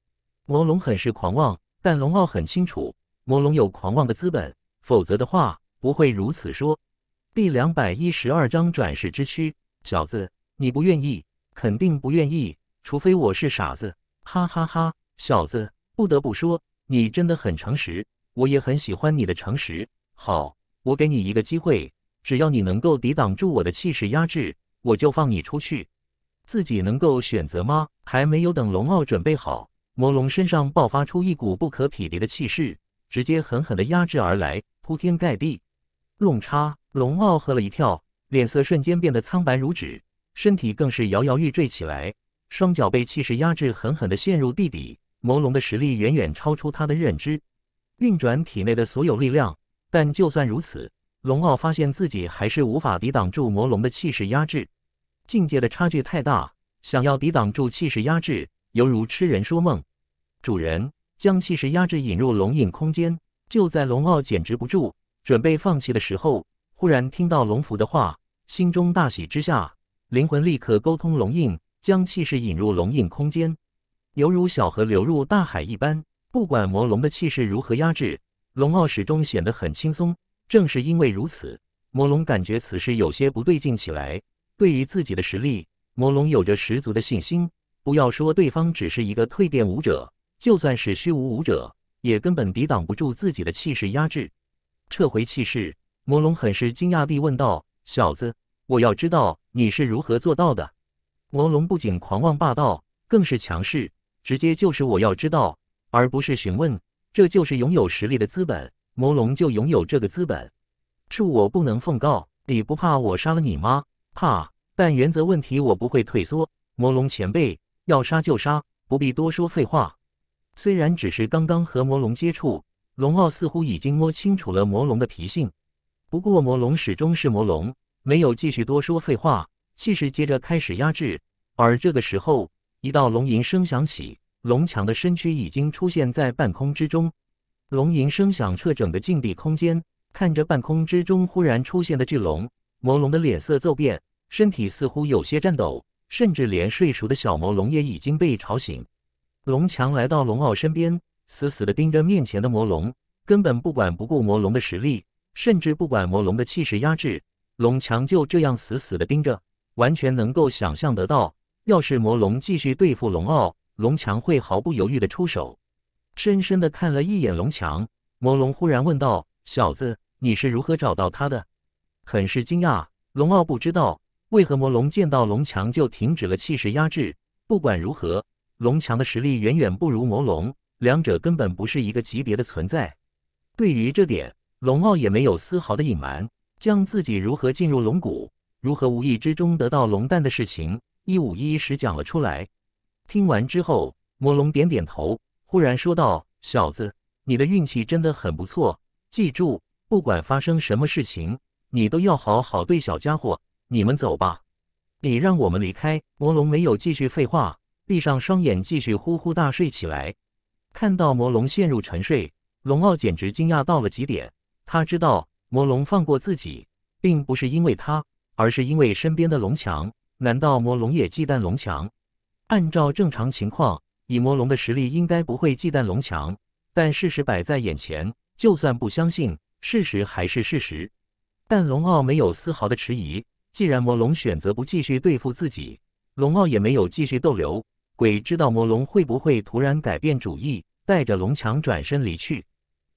魔龙很是狂妄，但龙傲很清楚，魔龙有狂妄的资本，否则的话不会如此说。第两百一十二章转世之躯，小子，你不愿意，肯定不愿意，除非我是傻子。哈哈哈，小子，不得不说，你真的很诚实，我也很喜欢你的诚实。好，我给你一个机会，只要你能够抵挡住我的气势压制。我就放你出去，自己能够选择吗？还没有等龙傲准备好，魔龙身上爆发出一股不可匹敌的气势，直接狠狠的压制而来，铺天盖地。弄叉！龙傲喝了一跳，脸色瞬间变得苍白如纸，身体更是摇摇欲坠起来，双脚被气势压制，狠狠的陷入地底。魔龙的实力远远超出他的认知，运转体内的所有力量，但就算如此。龙傲发现自己还是无法抵挡住魔龙的气势压制，境界的差距太大，想要抵挡住气势压制犹如痴人说梦。主人将气势压制引入龙印空间。就在龙傲坚持不住，准备放弃的时候，忽然听到龙符的话，心中大喜之下，灵魂立刻沟通龙印，将气势引入龙印空间，犹如小河流入大海一般。不管魔龙的气势如何压制，龙傲始终显得很轻松。正是因为如此，魔龙感觉此事有些不对劲起来。对于自己的实力，魔龙有着十足的信心。不要说对方只是一个蜕变武者，就算是虚无武者，也根本抵挡不住自己的气势压制。撤回气势，魔龙很是惊讶地问道：“小子，我要知道你是如何做到的。”魔龙不仅狂妄霸道，更是强势，直接就是我要知道，而不是询问。这就是拥有实力的资本。魔龙就拥有这个资本，恕我不能奉告。你不怕我杀了你吗？怕，但原则问题我不会退缩。魔龙前辈，要杀就杀，不必多说废话。虽然只是刚刚和魔龙接触，龙傲似乎已经摸清楚了魔龙的脾性。不过魔龙始终是魔龙，没有继续多说废话，气势接着开始压制。而这个时候，一道龙吟声响起，龙强的身躯已经出现在半空之中。龙吟声响彻整个禁地空间，看着半空之中忽然出现的巨龙，魔龙的脸色骤变，身体似乎有些颤抖，甚至连睡熟的小魔龙也已经被吵醒。龙强来到龙傲身边，死死的盯着面前的魔龙，根本不管不顾魔龙的实力，甚至不管魔龙的气势压制，龙强就这样死死的盯着，完全能够想象得到，要是魔龙继续对付龙傲，龙强会毫不犹豫的出手。深深的看了一眼龙强，魔龙忽然问道：“小子，你是如何找到他的？”很是惊讶。龙傲不知道为何魔龙见到龙强就停止了气势压制。不管如何，龙强的实力远远不如魔龙，两者根本不是一个级别的存在。对于这点，龙傲也没有丝毫的隐瞒，将自己如何进入龙谷，如何无意之中得到龙蛋的事情一五一十讲了出来。听完之后，魔龙点点头。忽然说道：“小子，你的运气真的很不错。记住，不管发生什么事情，你都要好好对小家伙。你们走吧。”你让我们离开。魔龙没有继续废话，闭上双眼，继续呼呼大睡起来。看到魔龙陷入沉睡，龙傲简直惊讶到了极点。他知道魔龙放过自己，并不是因为他，而是因为身边的龙强。难道魔龙也忌惮龙强？按照正常情况。以魔龙的实力，应该不会忌惮龙强，但事实摆在眼前，就算不相信，事实还是事实。但龙傲没有丝毫的迟疑，既然魔龙选择不继续对付自己，龙傲也没有继续逗留。鬼知道魔龙会不会突然改变主意，带着龙强转身离去。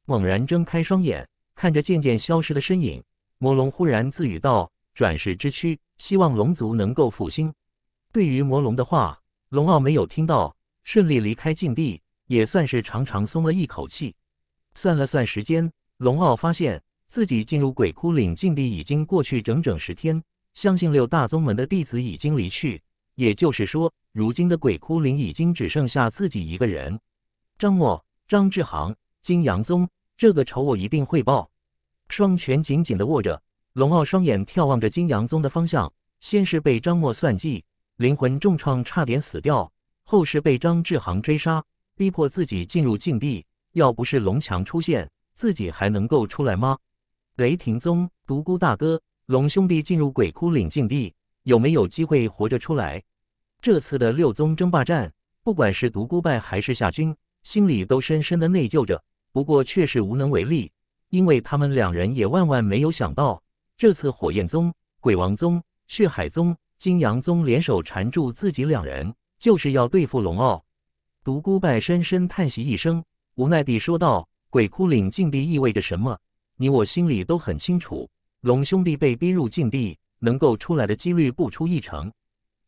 猛然睁开双眼，看着渐渐消失的身影，魔龙忽然自语道：“转世之躯，希望龙族能够复兴。”对于魔龙的话，龙傲没有听到。顺利离开禁地，也算是长长松了一口气。算了算时间，龙傲发现自己进入鬼哭岭禁地已经过去整整十天，相信六大宗门的弟子已经离去，也就是说，如今的鬼哭岭已经只剩下自己一个人。张默、张志航、金阳宗，这个仇我一定会报。双拳紧紧地握着，龙傲双眼眺望着金阳宗的方向。先是被张默算计，灵魂重创，差点死掉。后世被张志航追杀，逼迫自己进入禁地。要不是龙强出现，自己还能够出来吗？雷霆宗独孤大哥，龙兄弟进入鬼哭岭禁地，有没有机会活着出来？这次的六宗争霸战，不管是独孤败还是夏军，心里都深深的内疚着。不过却是无能为力，因为他们两人也万万没有想到，这次火焰宗、鬼王宗、血海宗、金阳宗联手缠住自己两人。就是要对付龙傲，独孤败深深叹息一声，无奈地说道：“鬼哭岭禁地意味着什么？你我心里都很清楚。龙兄弟被逼入禁地，能够出来的几率不出一成。”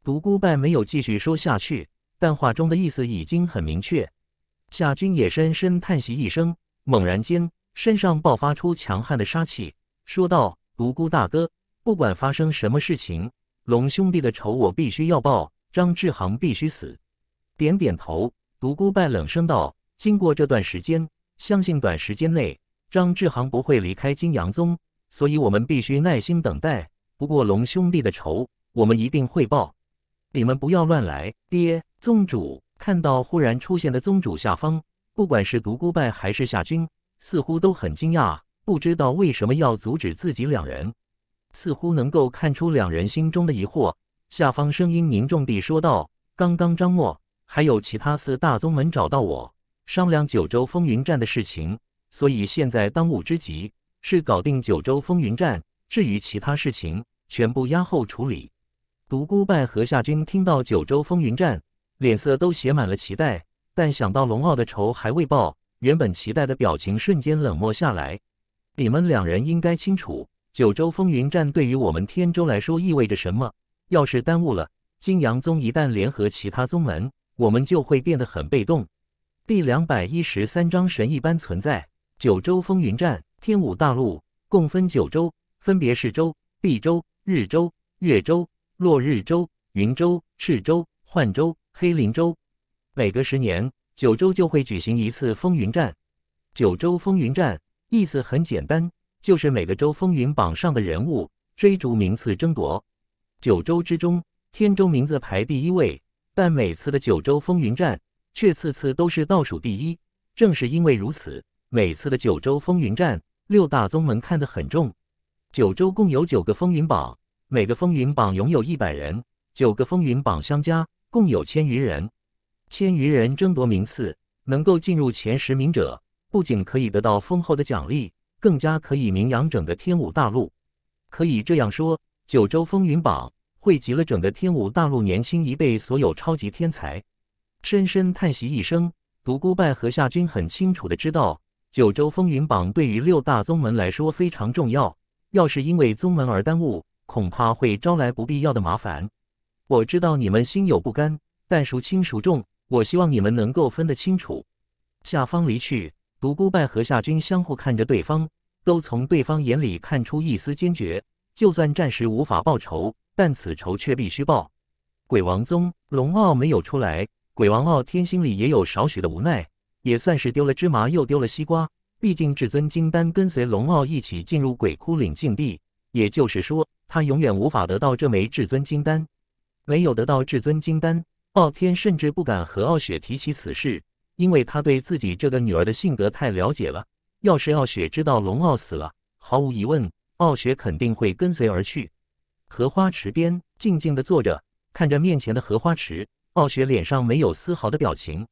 独孤败没有继续说下去，但话中的意思已经很明确。夏军也深深叹息一声，猛然间身上爆发出强悍的杀气，说道：“独孤大哥，不管发生什么事情，龙兄弟的仇我必须要报。”张志航必须死。点点头，独孤败冷声道：“经过这段时间，相信短时间内张志航不会离开金阳宗，所以我们必须耐心等待。不过龙兄弟的仇，我们一定会报。你们不要乱来。”爹，宗主看到忽然出现的宗主，下方不管是独孤败还是夏军，似乎都很惊讶，不知道为什么要阻止自己两人，似乎能够看出两人心中的疑惑。下方声音凝重地说道：“刚刚张默还有其他四大宗门找到我，商量九州风云战的事情，所以现在当务之急是搞定九州风云战。至于其他事情，全部压后处理。”独孤败和夏军听到九州风云战，脸色都写满了期待，但想到龙傲的仇还未报，原本期待的表情瞬间冷漠下来。你们两人应该清楚，九州风云战对于我们天州来说意味着什么。要是耽误了，金阳宗一旦联合其他宗门，我们就会变得很被动。第两百一十三章神一般存在。九州风云战，天武大陆共分九州，分别是州、碧州、日州、月州、落日州、云州、赤州、幻州、黑林州。每隔十年，九州就会举行一次风云战。九州风云战，意思很简单，就是每个州风云榜上的人物追逐名次争夺。九州之中，天州名字排第一位，但每次的九州风云战却次次都是倒数第一。正是因为如此，每次的九州风云战，六大宗门看得很重。九州共有九个风云榜，每个风云榜拥有一百人，九个风云榜相加共有千余人。千余人争夺名次，能够进入前十名者，不仅可以得到丰厚的奖励，更加可以名扬整个天武大陆。可以这样说。九州风云榜汇集了整个天武大陆年轻一辈所有超级天才。深深叹息一声，独孤败和夏军很清楚的知道，九州风云榜对于六大宗门来说非常重要。要是因为宗门而耽误，恐怕会招来不必要的麻烦。我知道你们心有不甘，但孰轻孰重，我希望你们能够分得清楚。下方离去，独孤败和夏军相互看着对方，都从对方眼里看出一丝坚决。就算暂时无法报仇，但此仇却必须报。鬼王宗龙傲没有出来，鬼王傲天心里也有少许的无奈，也算是丢了芝麻又丢了西瓜。毕竟至尊金丹跟随龙傲一起进入鬼窟岭禁地，也就是说，他永远无法得到这枚至尊金丹。没有得到至尊金丹，傲天甚至不敢和傲雪提起此事，因为他对自己这个女儿的性格太了解了。要是傲雪知道龙傲死了，毫无疑问。傲雪肯定会跟随而去。荷花池边，静静的坐着，看着面前的荷花池，傲雪脸上没有丝毫的表情。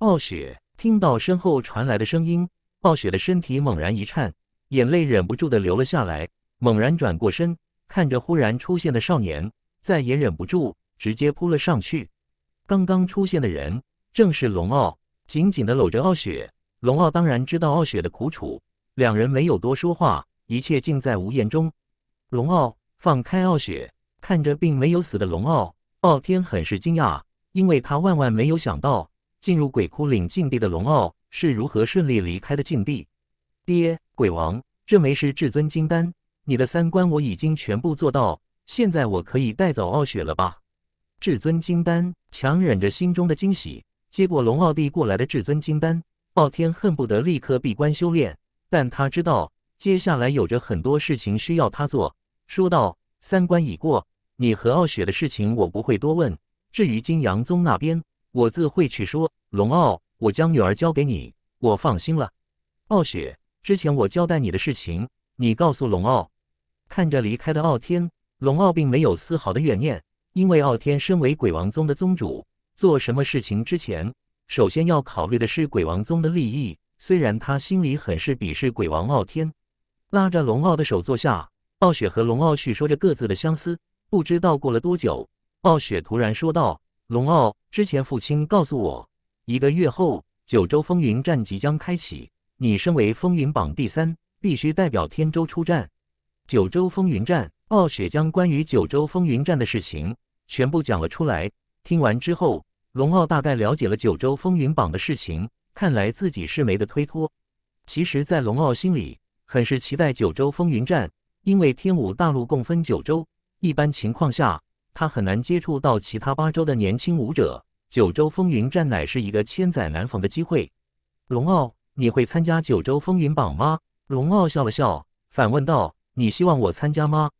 傲雪听到身后传来的声音，傲雪的身体猛然一颤，眼泪忍不住的流了下来。猛然转过身，看着忽然出现的少年，再也忍不住，直接扑了上去。刚刚出现的人正是龙傲，紧紧的搂着傲雪。龙傲当然知道傲雪的苦楚，两人没有多说话。一切尽在无言中。龙傲放开傲雪，看着并没有死的龙傲，傲天很是惊讶，因为他万万没有想到进入鬼哭岭禁地的龙傲是如何顺利离开的禁地。爹，鬼王这枚是至尊金丹，你的三观我已经全部做到，现在我可以带走傲雪了吧？至尊金丹强忍着心中的惊喜，接过龙傲帝过来的至尊金丹，傲天恨不得立刻闭关修炼，但他知道。接下来有着很多事情需要他做，说道：“三关已过，你和傲雪的事情我不会多问。至于金阳宗那边，我自会去说。”龙傲，我将女儿交给你，我放心了。傲雪，之前我交代你的事情，你告诉龙傲。看着离开的傲天，龙傲并没有丝毫的怨念，因为傲天身为鬼王宗的宗主，做什么事情之前，首先要考虑的是鬼王宗的利益。虽然他心里很是鄙视鬼王傲天。拉着龙傲的手坐下，傲雪和龙傲叙说着各自的相思。不知道过了多久，傲雪突然说道：“龙傲，之前父亲告诉我，一个月后九州风云战即将开启，你身为风云榜第三，必须代表天州出战。”九州风云战，傲雪将关于九州风云战的事情全部讲了出来。听完之后，龙傲大概了解了九州风云榜的事情，看来自己是没得推脱。其实，在龙傲心里。很是期待九州风云战，因为天武大陆共分九州，一般情况下他很难接触到其他八州的年轻武者。九州风云战乃是一个千载难逢的机会。龙傲，你会参加九州风云榜吗？龙傲笑了笑，反问道：“你希望我参加吗？”“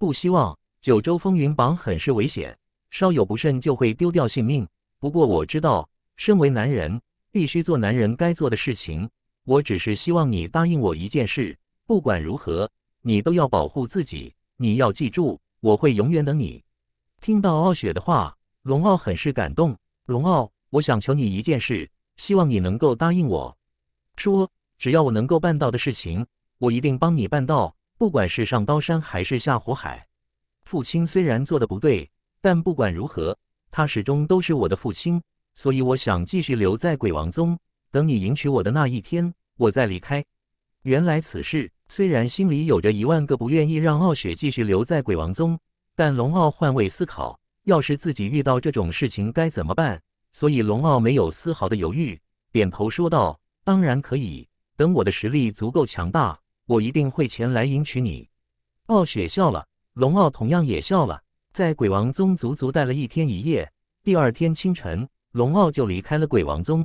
不希望。”九州风云榜很是危险，稍有不慎就会丢掉性命。不过我知道，身为男人，必须做男人该做的事情。我只是希望你答应我一件事，不管如何，你都要保护自己。你要记住，我会永远等你。听到傲雪的话，龙傲很是感动。龙傲，我想求你一件事，希望你能够答应我。说，只要我能够办到的事情，我一定帮你办到。不管是上刀山还是下火海，父亲虽然做的不对，但不管如何，他始终都是我的父亲。所以，我想继续留在鬼王宗。等你迎娶我的那一天，我再离开。原来此事虽然心里有着一万个不愿意，让傲雪继续留在鬼王宗，但龙傲换位思考，要是自己遇到这种事情该怎么办？所以龙傲没有丝毫的犹豫，点头说道：“当然可以，等我的实力足够强大，我一定会前来迎娶你。”傲雪笑了，龙傲同样也笑了。在鬼王宗足足待了一天一夜，第二天清晨，龙傲就离开了鬼王宗。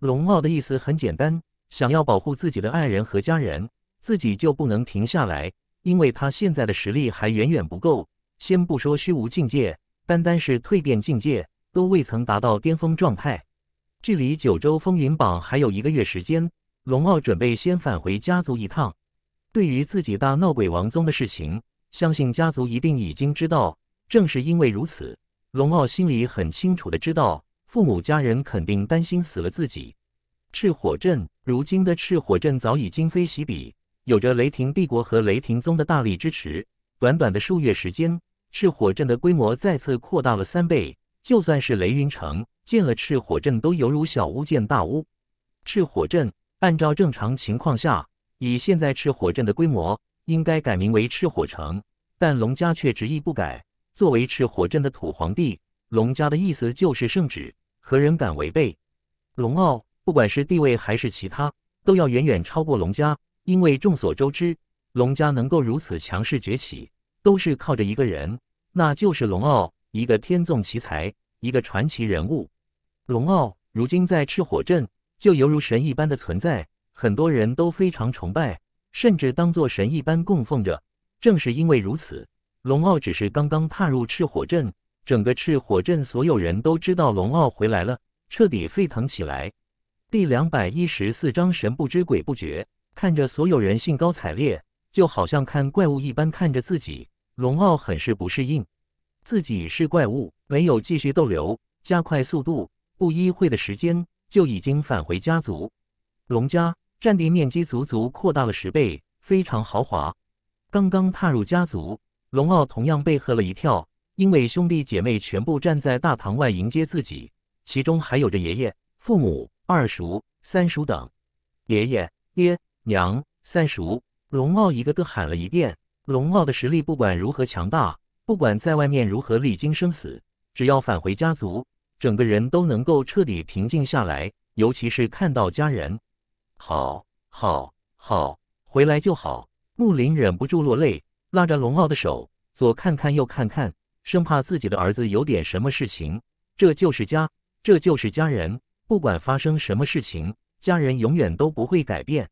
龙傲的意思很简单，想要保护自己的爱人和家人，自己就不能停下来，因为他现在的实力还远远不够。先不说虚无境界，单单是蜕变境界，都未曾达到巅峰状态。距离九州风云榜还有一个月时间，龙傲准备先返回家族一趟。对于自己大闹鬼王宗的事情，相信家族一定已经知道。正是因为如此，龙傲心里很清楚的知道。父母家人肯定担心死了自己。赤火镇如今的赤火镇早已今非昔比，有着雷霆帝国和雷霆宗的大力支持。短短的数月时间，赤火镇的规模再次扩大了三倍。就算是雷云城，见了赤火镇都犹如小巫见大巫。赤火镇按照正常情况下，以现在赤火镇的规模，应该改名为赤火城，但龙家却执意不改，作为赤火镇的土皇帝。龙家的意思就是圣旨，何人敢违背？龙傲不管是地位还是其他，都要远远超过龙家。因为众所周知，龙家能够如此强势崛起，都是靠着一个人，那就是龙傲，一个天纵奇才，一个传奇人物。龙傲如今在赤火镇，就犹如神一般的存在，很多人都非常崇拜，甚至当作神一般供奉着。正是因为如此，龙傲只是刚刚踏入赤火镇。整个赤火镇所有人都知道龙傲回来了，彻底沸腾起来。第两百一十四章神不知鬼不觉，看着所有人兴高采烈，就好像看怪物一般看着自己，龙傲很是不适应。自己是怪物，没有继续逗留，加快速度，不一会的时间就已经返回家族。龙家占地面积足足扩大了十倍，非常豪华。刚刚踏入家族，龙傲同样被吓了一跳。因为兄弟姐妹全部站在大堂外迎接自己，其中还有着爷爷、父母、二叔、三叔等。爷爷、爹、娘、三叔，龙傲一个个喊了一遍。龙傲的实力不管如何强大，不管在外面如何历经生死，只要返回家族，整个人都能够彻底平静下来。尤其是看到家人，好好好，回来就好。木林忍不住落泪，拉着龙傲的手，左看看右看看。生怕自己的儿子有点什么事情，这就是家，这就是家人。不管发生什么事情，家人永远都不会改变。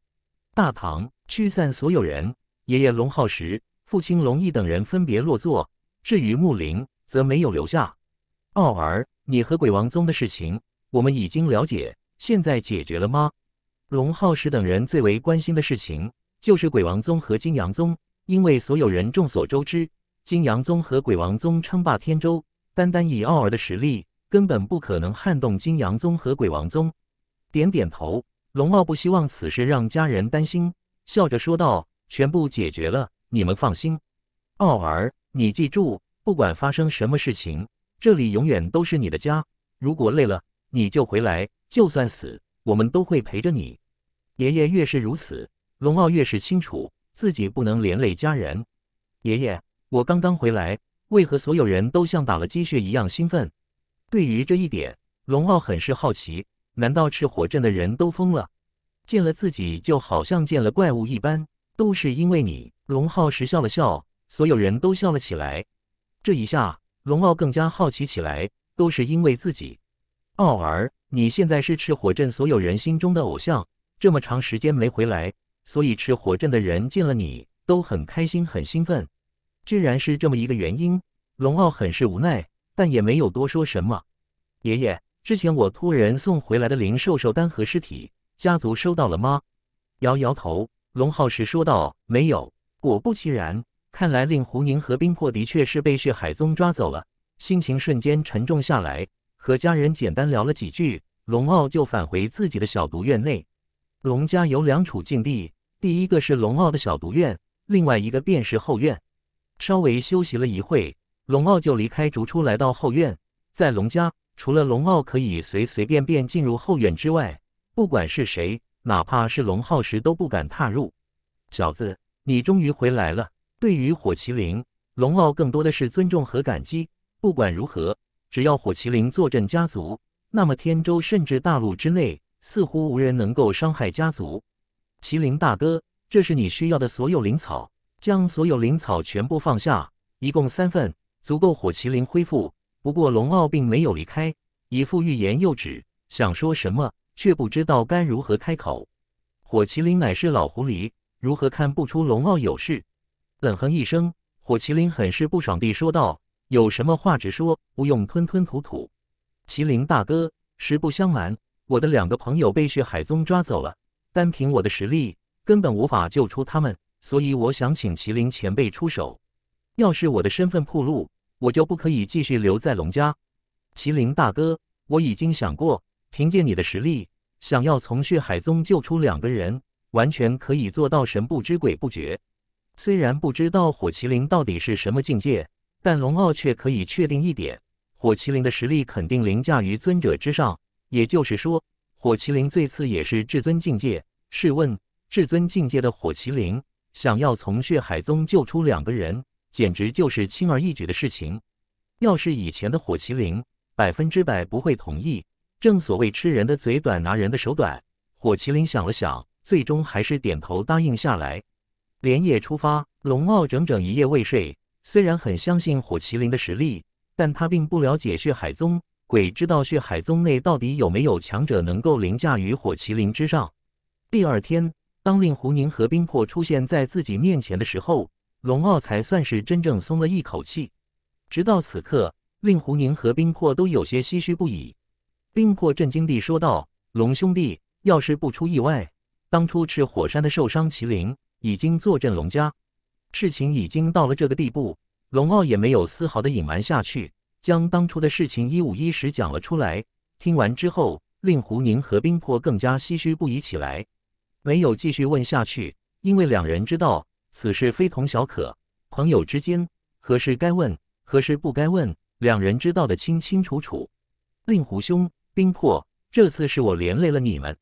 大堂驱散所有人，爷爷龙浩时、父亲龙毅等人分别落座。至于木林，则没有留下。奥儿，你和鬼王宗的事情，我们已经了解，现在解决了吗？龙浩时等人最为关心的事情，就是鬼王宗和金阳宗，因为所有人众所周知。金阳宗和鬼王宗称霸天州，单单以奥尔的实力，根本不可能撼动金阳宗和鬼王宗。点点头，龙傲不希望此事让家人担心，笑着说道：“全部解决了，你们放心。奥尔，你记住，不管发生什么事情，这里永远都是你的家。如果累了，你就回来，就算死，我们都会陪着你。”爷爷越是如此，龙傲越是清楚自己不能连累家人。爷爷。我刚刚回来，为何所有人都像打了鸡血一样兴奋？对于这一点，龙傲很是好奇。难道赤火镇的人都疯了？见了自己就好像见了怪物一般？都是因为你，龙浩石笑了笑，所有人都笑了起来。这一下，龙傲更加好奇起来。都是因为自己，傲儿，你现在是赤火镇所有人心中的偶像。这么长时间没回来，所以赤火镇的人见了你都很开心、很兴奋。居然是这么一个原因，龙傲很是无奈，但也没有多说什么。爷爷，之前我托人送回来的灵兽兽丹和尸体，家族收到了吗？摇摇头，龙浩石说道：“没有。”果不其然，看来令狐宁和冰魄的确是被血海宗抓走了。心情瞬间沉重下来，和家人简单聊了几句，龙傲就返回自己的小毒院内。龙家有两处禁地，第一个是龙傲的小毒院，另外一个便是后院。稍微休息了一会，龙傲就离开竹出来到后院。在龙家，除了龙傲可以随随便便进入后院之外，不管是谁，哪怕是龙浩石，都不敢踏入。小子，你终于回来了！对于火麒麟，龙傲更多的是尊重和感激。不管如何，只要火麒麟坐镇家族，那么天州甚至大陆之内，似乎无人能够伤害家族。麒麟大哥，这是你需要的所有灵草。将所有灵草全部放下，一共三份，足够火麒麟恢复。不过龙傲并没有离开，一副欲言又止，想说什么却不知道该如何开口。火麒麟乃是老狐狸，如何看不出龙傲有事？冷哼一声，火麒麟很是不爽地说道：“有什么话直说，不用吞吞吐吐。”麒麟大哥，实不相瞒，我的两个朋友被血海宗抓走了，单凭我的实力根本无法救出他们。所以我想请麒麟前辈出手。要是我的身份暴露，我就不可以继续留在龙家。麒麟大哥，我已经想过，凭借你的实力，想要从血海宗救出两个人，完全可以做到神不知鬼不觉。虽然不知道火麒麟到底是什么境界，但龙傲却可以确定一点：火麒麟的实力肯定凌驾于尊者之上。也就是说，火麒麟最次也是至尊境界。试问，至尊境界的火麒麟？想要从血海宗救出两个人，简直就是轻而易举的事情。要是以前的火麒麟，百分之百不会同意。正所谓吃人的嘴短，拿人的手短。火麒麟想了想，最终还是点头答应下来，连夜出发。龙傲整整一夜未睡。虽然很相信火麒麟的实力，但他并不了解血海宗，鬼知道血海宗内到底有没有强者能够凌驾于火麒麟之上。第二天。当令狐宁和冰魄出现在自己面前的时候，龙傲才算是真正松了一口气。直到此刻，令狐宁和冰魄都有些唏嘘不已。冰魄震惊地说道：“龙兄弟，要是不出意外，当初赤火山的受伤麒麟已经坐镇龙家，事情已经到了这个地步。”龙傲也没有丝毫的隐瞒下去，将当初的事情一五一十讲了出来。听完之后，令狐宁和冰魄更加唏嘘不已起来。没有继续问下去，因为两人知道此事非同小可。朋友之间，何时该问，何时不该问，两人知道的清清楚楚。令狐兄，冰魄，这次是我连累了你们。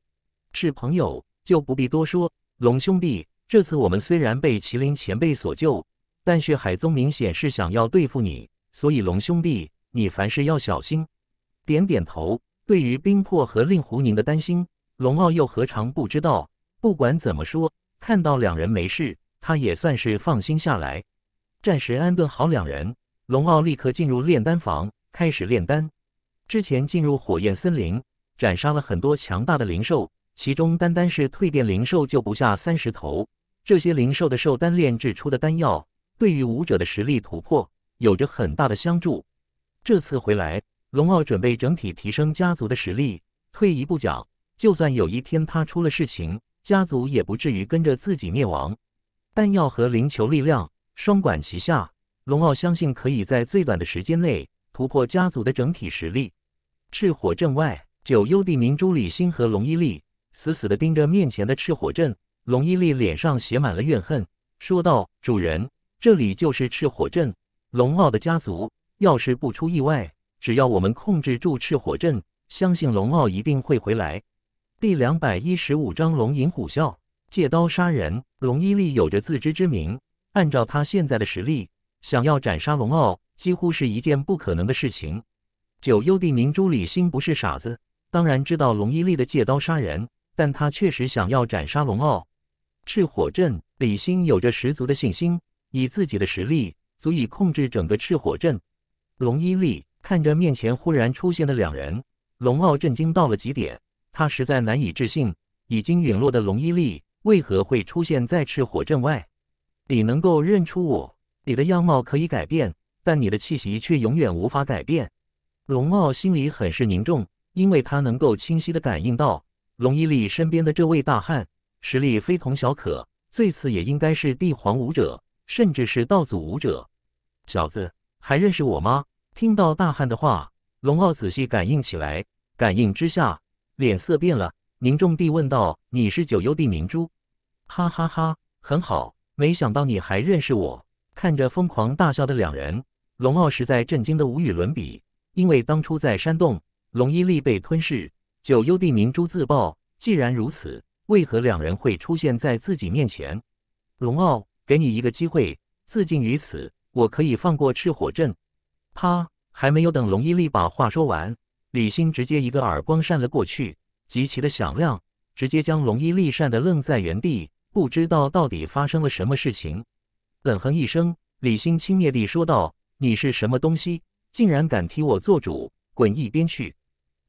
是朋友就不必多说。龙兄弟，这次我们虽然被麒麟前辈所救，但是海宗明显是想要对付你，所以龙兄弟，你凡事要小心。点点头，对于冰魄和令狐宁的担心，龙傲又何尝不知道。不管怎么说，看到两人没事，他也算是放心下来，暂时安顿好两人。龙傲立刻进入炼丹房，开始炼丹。之前进入火焰森林，斩杀了很多强大的灵兽，其中单单是蜕变灵兽就不下三十头。这些灵兽的兽丹炼制出的丹药，对于武者的实力突破有着很大的相助。这次回来，龙傲准备整体提升家族的实力。退一步讲，就算有一天他出了事情。家族也不至于跟着自己灭亡，弹药和灵球力量双管齐下，龙傲相信可以在最短的时间内突破家族的整体实力。赤火阵外，九幽地明珠李星和龙伊利死死地盯着面前的赤火阵。龙伊利脸上写满了怨恨，说道：“主人，这里就是赤火阵，龙傲的家族。要是不出意外，只要我们控制住赤火阵，相信龙傲一定会回来。”第两百一十五章龙吟虎啸，借刀杀人。龙伊利有着自知之明，按照他现在的实力，想要斩杀龙傲，几乎是一件不可能的事情。九幽帝明珠李星不是傻子，当然知道龙伊利的借刀杀人，但他确实想要斩杀龙傲。赤火阵，李星有着十足的信心，以自己的实力，足以控制整个赤火阵。龙伊利看着面前忽然出现的两人，龙傲震惊到了极点。他实在难以置信，已经陨落的龙伊利为何会出现在赤火镇外？你能够认出我，你的样貌可以改变，但你的气息却永远无法改变。龙傲心里很是凝重，因为他能够清晰的感应到龙伊利身边的这位大汉实力非同小可，最次也应该是帝皇武者，甚至是道祖武者。小子，还认识我吗？听到大汉的话，龙傲仔细感应起来，感应之下。脸色变了，凝重地问道：“你是九幽地明珠？”哈哈哈，很好，没想到你还认识我。看着疯狂大笑的两人，龙傲实在震惊的无与伦比。因为当初在山洞，龙伊利被吞噬，九幽地明珠自爆。既然如此，为何两人会出现在自己面前？龙傲，给你一个机会，自尽于此，我可以放过赤火阵。啪！还没有等龙伊利把话说完。李欣直接一个耳光扇了过去，极其的响亮，直接将龙一力扇的愣在原地，不知道到底发生了什么事情。冷哼一声，李欣轻蔑地说道：“你是什么东西，竟然敢替我做主，滚一边去！”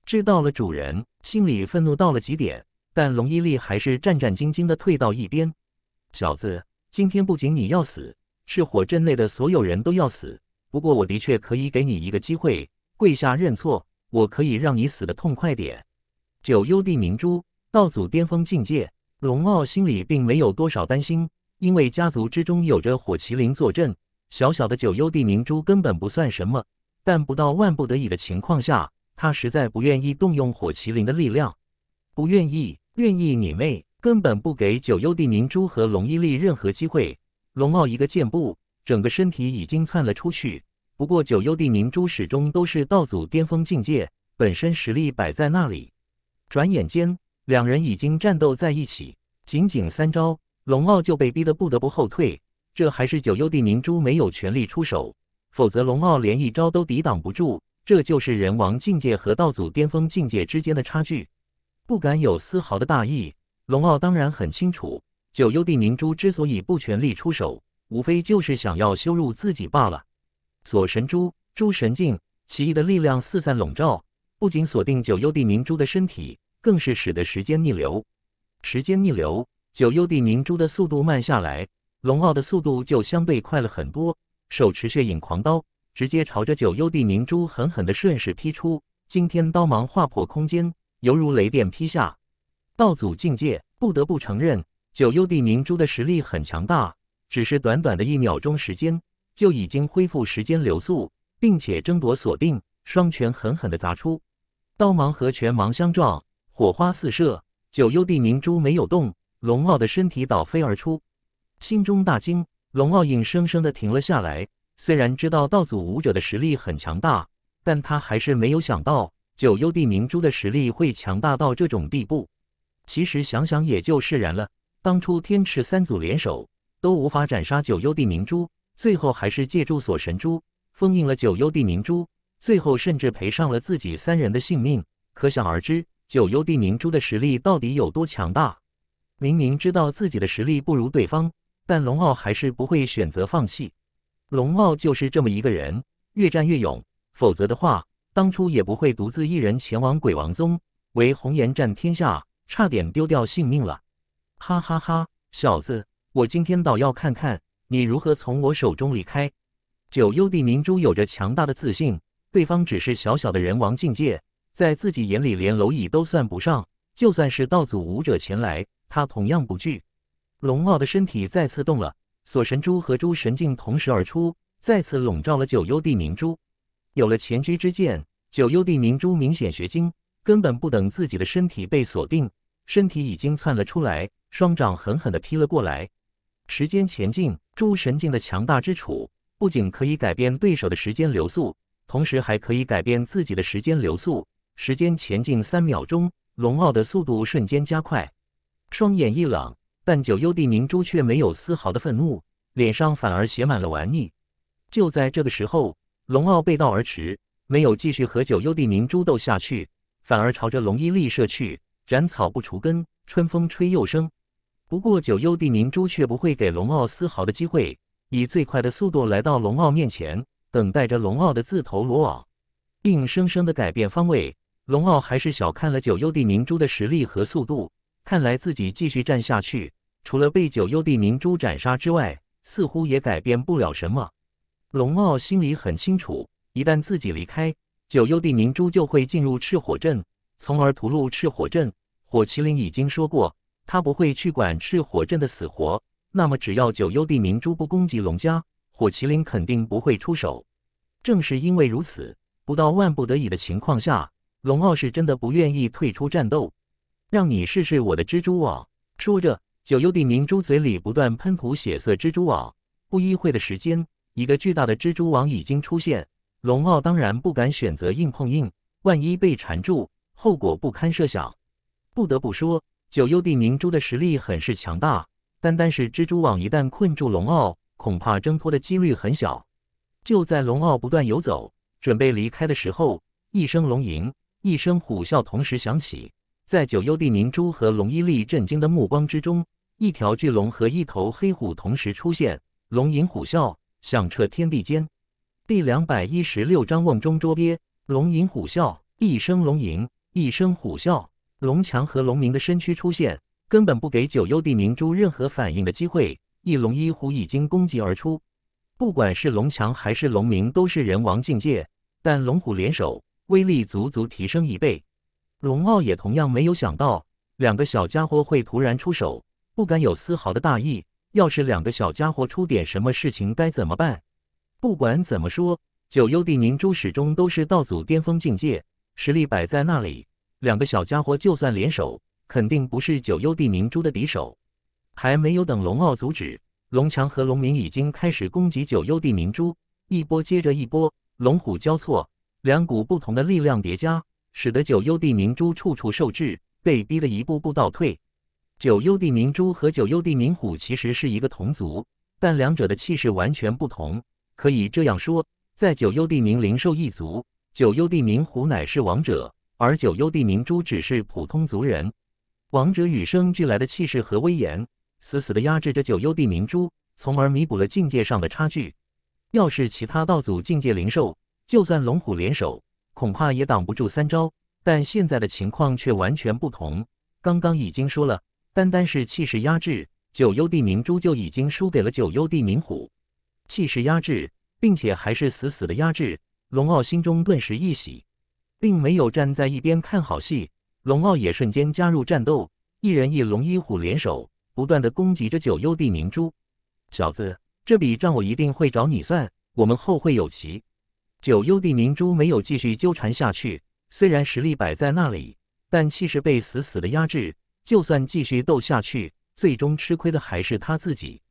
知道了，主人。心里愤怒到了极点，但龙一力还是战战兢兢地退到一边。小子，今天不仅你要死，是火阵内的所有人都要死。不过，我的确可以给你一个机会，跪下认错。我可以让你死的痛快点。九幽帝明珠，道祖巅峰境界。龙傲心里并没有多少担心，因为家族之中有着火麒麟坐镇，小小的九幽帝明珠根本不算什么。但不到万不得已的情况下，他实在不愿意动用火麒麟的力量。不愿意，愿意你妹！根本不给九幽帝明珠和龙一力任何机会。龙傲一个箭步，整个身体已经窜了出去。不过，九幽帝明珠始终都是道祖巅峰境界，本身实力摆在那里。转眼间，两人已经战斗在一起，仅仅三招，龙傲就被逼得不得不后退。这还是九幽帝明珠没有全力出手，否则龙傲连一招都抵挡不住。这就是人王境界和道祖巅峰境界之间的差距，不敢有丝毫的大意。龙傲当然很清楚，九幽帝明珠之所以不全力出手，无非就是想要羞辱自己罢了。左神珠，诸神镜，奇异的力量四散笼罩，不仅锁定九幽帝明珠的身体，更是使得时间逆流。时间逆流，九幽帝明珠的速度慢下来，龙傲的速度就相对快了很多。手持血影狂刀，直接朝着九幽帝明珠狠狠的顺势劈出，惊天刀芒划破空间，犹如雷电劈下。道祖境界不得不承认，九幽帝明珠的实力很强大，只是短短的一秒钟时间。就已经恢复时间流速，并且争夺锁定，双拳狠狠地砸出，刀芒和拳芒相撞，火花四射。九幽帝明珠没有动，龙傲的身体倒飞而出，心中大惊。龙傲硬生生地停了下来。虽然知道道祖武者的实力很强大，但他还是没有想到九幽帝明珠的实力会强大到这种地步。其实想想也就释然了。当初天池三祖联手都无法斩杀九幽帝明珠。最后还是借助锁神珠封印了九幽地明珠，最后甚至赔上了自己三人的性命。可想而知，九幽地明珠的实力到底有多强大。明明知道自己的实力不如对方，但龙傲还是不会选择放弃。龙傲就是这么一个人，越战越勇。否则的话，当初也不会独自一人前往鬼王宗，为红颜战天下，差点丢掉性命了。哈哈哈，小子，我今天倒要看看。你如何从我手中离开？九幽帝明珠有着强大的自信，对方只是小小的人王境界，在自己眼里连蝼蚁都算不上。就算是道祖武者前来，他同样不惧。龙傲的身体再次动了，锁神珠和诸神镜同时而出，再次笼罩了九幽帝明珠。有了前居之剑，九幽帝明珠明显学精，根本不等自己的身体被锁定，身体已经窜了出来，双掌狠狠地劈了过来。时间前进，诸神境的强大之处，不仅可以改变对手的时间流速，同时还可以改变自己的时间流速。时间前进三秒钟，龙傲的速度瞬间加快，双眼一冷，但九幽帝明珠却没有丝毫的愤怒，脸上反而写满了玩腻。就在这个时候，龙傲背道而驰，没有继续和九幽帝明珠斗下去，反而朝着龙一力射去，斩草不除根，春风吹又生。不过，九幽地明珠却不会给龙傲丝毫的机会，以最快的速度来到龙傲面前，等待着龙傲的自投罗网。硬生生的改变方位，龙傲还是小看了九幽地明珠的实力和速度。看来自己继续战下去，除了被九幽地明珠斩杀之外，似乎也改变不了什么。龙傲心里很清楚，一旦自己离开，九幽地明珠就会进入赤火阵，从而屠戮赤火阵。火麒麟已经说过。他不会去管赤火阵的死活，那么只要九幽帝明珠不攻击龙家，火麒麟肯定不会出手。正是因为如此，不到万不得已的情况下，龙傲是真的不愿意退出战斗。让你试试我的蜘蛛网！说着，九幽帝明珠嘴里不断喷吐血色蜘蛛网。不一会的时间，一个巨大的蜘蛛网已经出现。龙傲当然不敢选择硬碰硬，万一被缠住，后果不堪设想。不得不说。九幽地明珠的实力很是强大，单单是蜘蛛网一旦困住龙傲，恐怕挣脱的几率很小。就在龙傲不断游走，准备离开的时候，一声龙吟，一声虎啸同时响起。在九幽地明珠和龙一力震惊的目光之中，一条巨龙和一头黑虎同时出现，龙吟虎啸响彻天地间。第两百一十六章瓮中捉鳖，龙吟虎啸，一声龙吟，一声虎啸。龙强和龙明的身躯出现，根本不给九幽帝明珠任何反应的机会。一龙一虎已经攻击而出，不管是龙强还是龙明，都是人王境界，但龙虎联手，威力足足提升一倍。龙傲也同样没有想到，两个小家伙会突然出手，不敢有丝毫的大意。要是两个小家伙出点什么事情，该怎么办？不管怎么说，九幽帝明珠始终都是道祖巅峰境界，实力摆在那里。两个小家伙就算联手，肯定不是九幽地明珠的敌手。还没有等龙傲阻止，龙强和龙明已经开始攻击九幽地明珠，一波接着一波，龙虎交错，两股不同的力量叠加，使得九幽地明珠处处受制，被逼得一步步倒退。九幽地明珠和九幽地明虎其实是一个同族，但两者的气势完全不同。可以这样说，在九幽地明灵兽一族，九幽地明虎乃是王者。而九幽帝明珠只是普通族人，王者与生俱来的气势和威严，死死的压制着九幽帝明珠，从而弥补了境界上的差距。要是其他道祖境界灵兽，就算龙虎联手，恐怕也挡不住三招。但现在的情况却完全不同。刚刚已经说了，单单是气势压制，九幽帝明珠就已经输给了九幽帝明虎。气势压制，并且还是死死的压制。龙傲心中顿时一喜。并没有站在一边看好戏，龙傲也瞬间加入战斗，一人一龙一虎联手，不断的攻击着九幽帝明珠。小子，这笔账我一定会找你算，我们后会有期。九幽帝明珠没有继续纠缠下去，虽然实力摆在那里，但气势被死死的压制，就算继续斗下去，最终吃亏的还是他自己。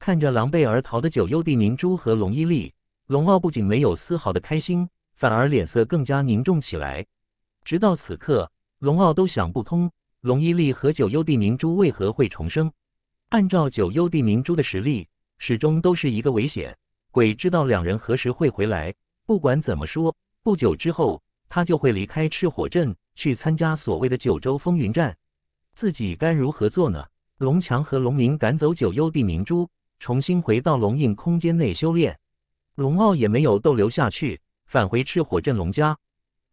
看着狼狈而逃的九幽帝明珠和龙一力，龙傲不仅没有丝毫的开心。反而脸色更加凝重起来。直到此刻，龙傲都想不通，龙伊利和九幽帝明珠为何会重生。按照九幽帝明珠的实力，始终都是一个危险。鬼知道两人何时会回来。不管怎么说，不久之后他就会离开赤火镇，去参加所谓的九州风云战。自己该如何做呢？龙强和龙明赶走九幽帝明珠，重新回到龙印空间内修炼。龙傲也没有逗留下去。返回赤火镇龙家，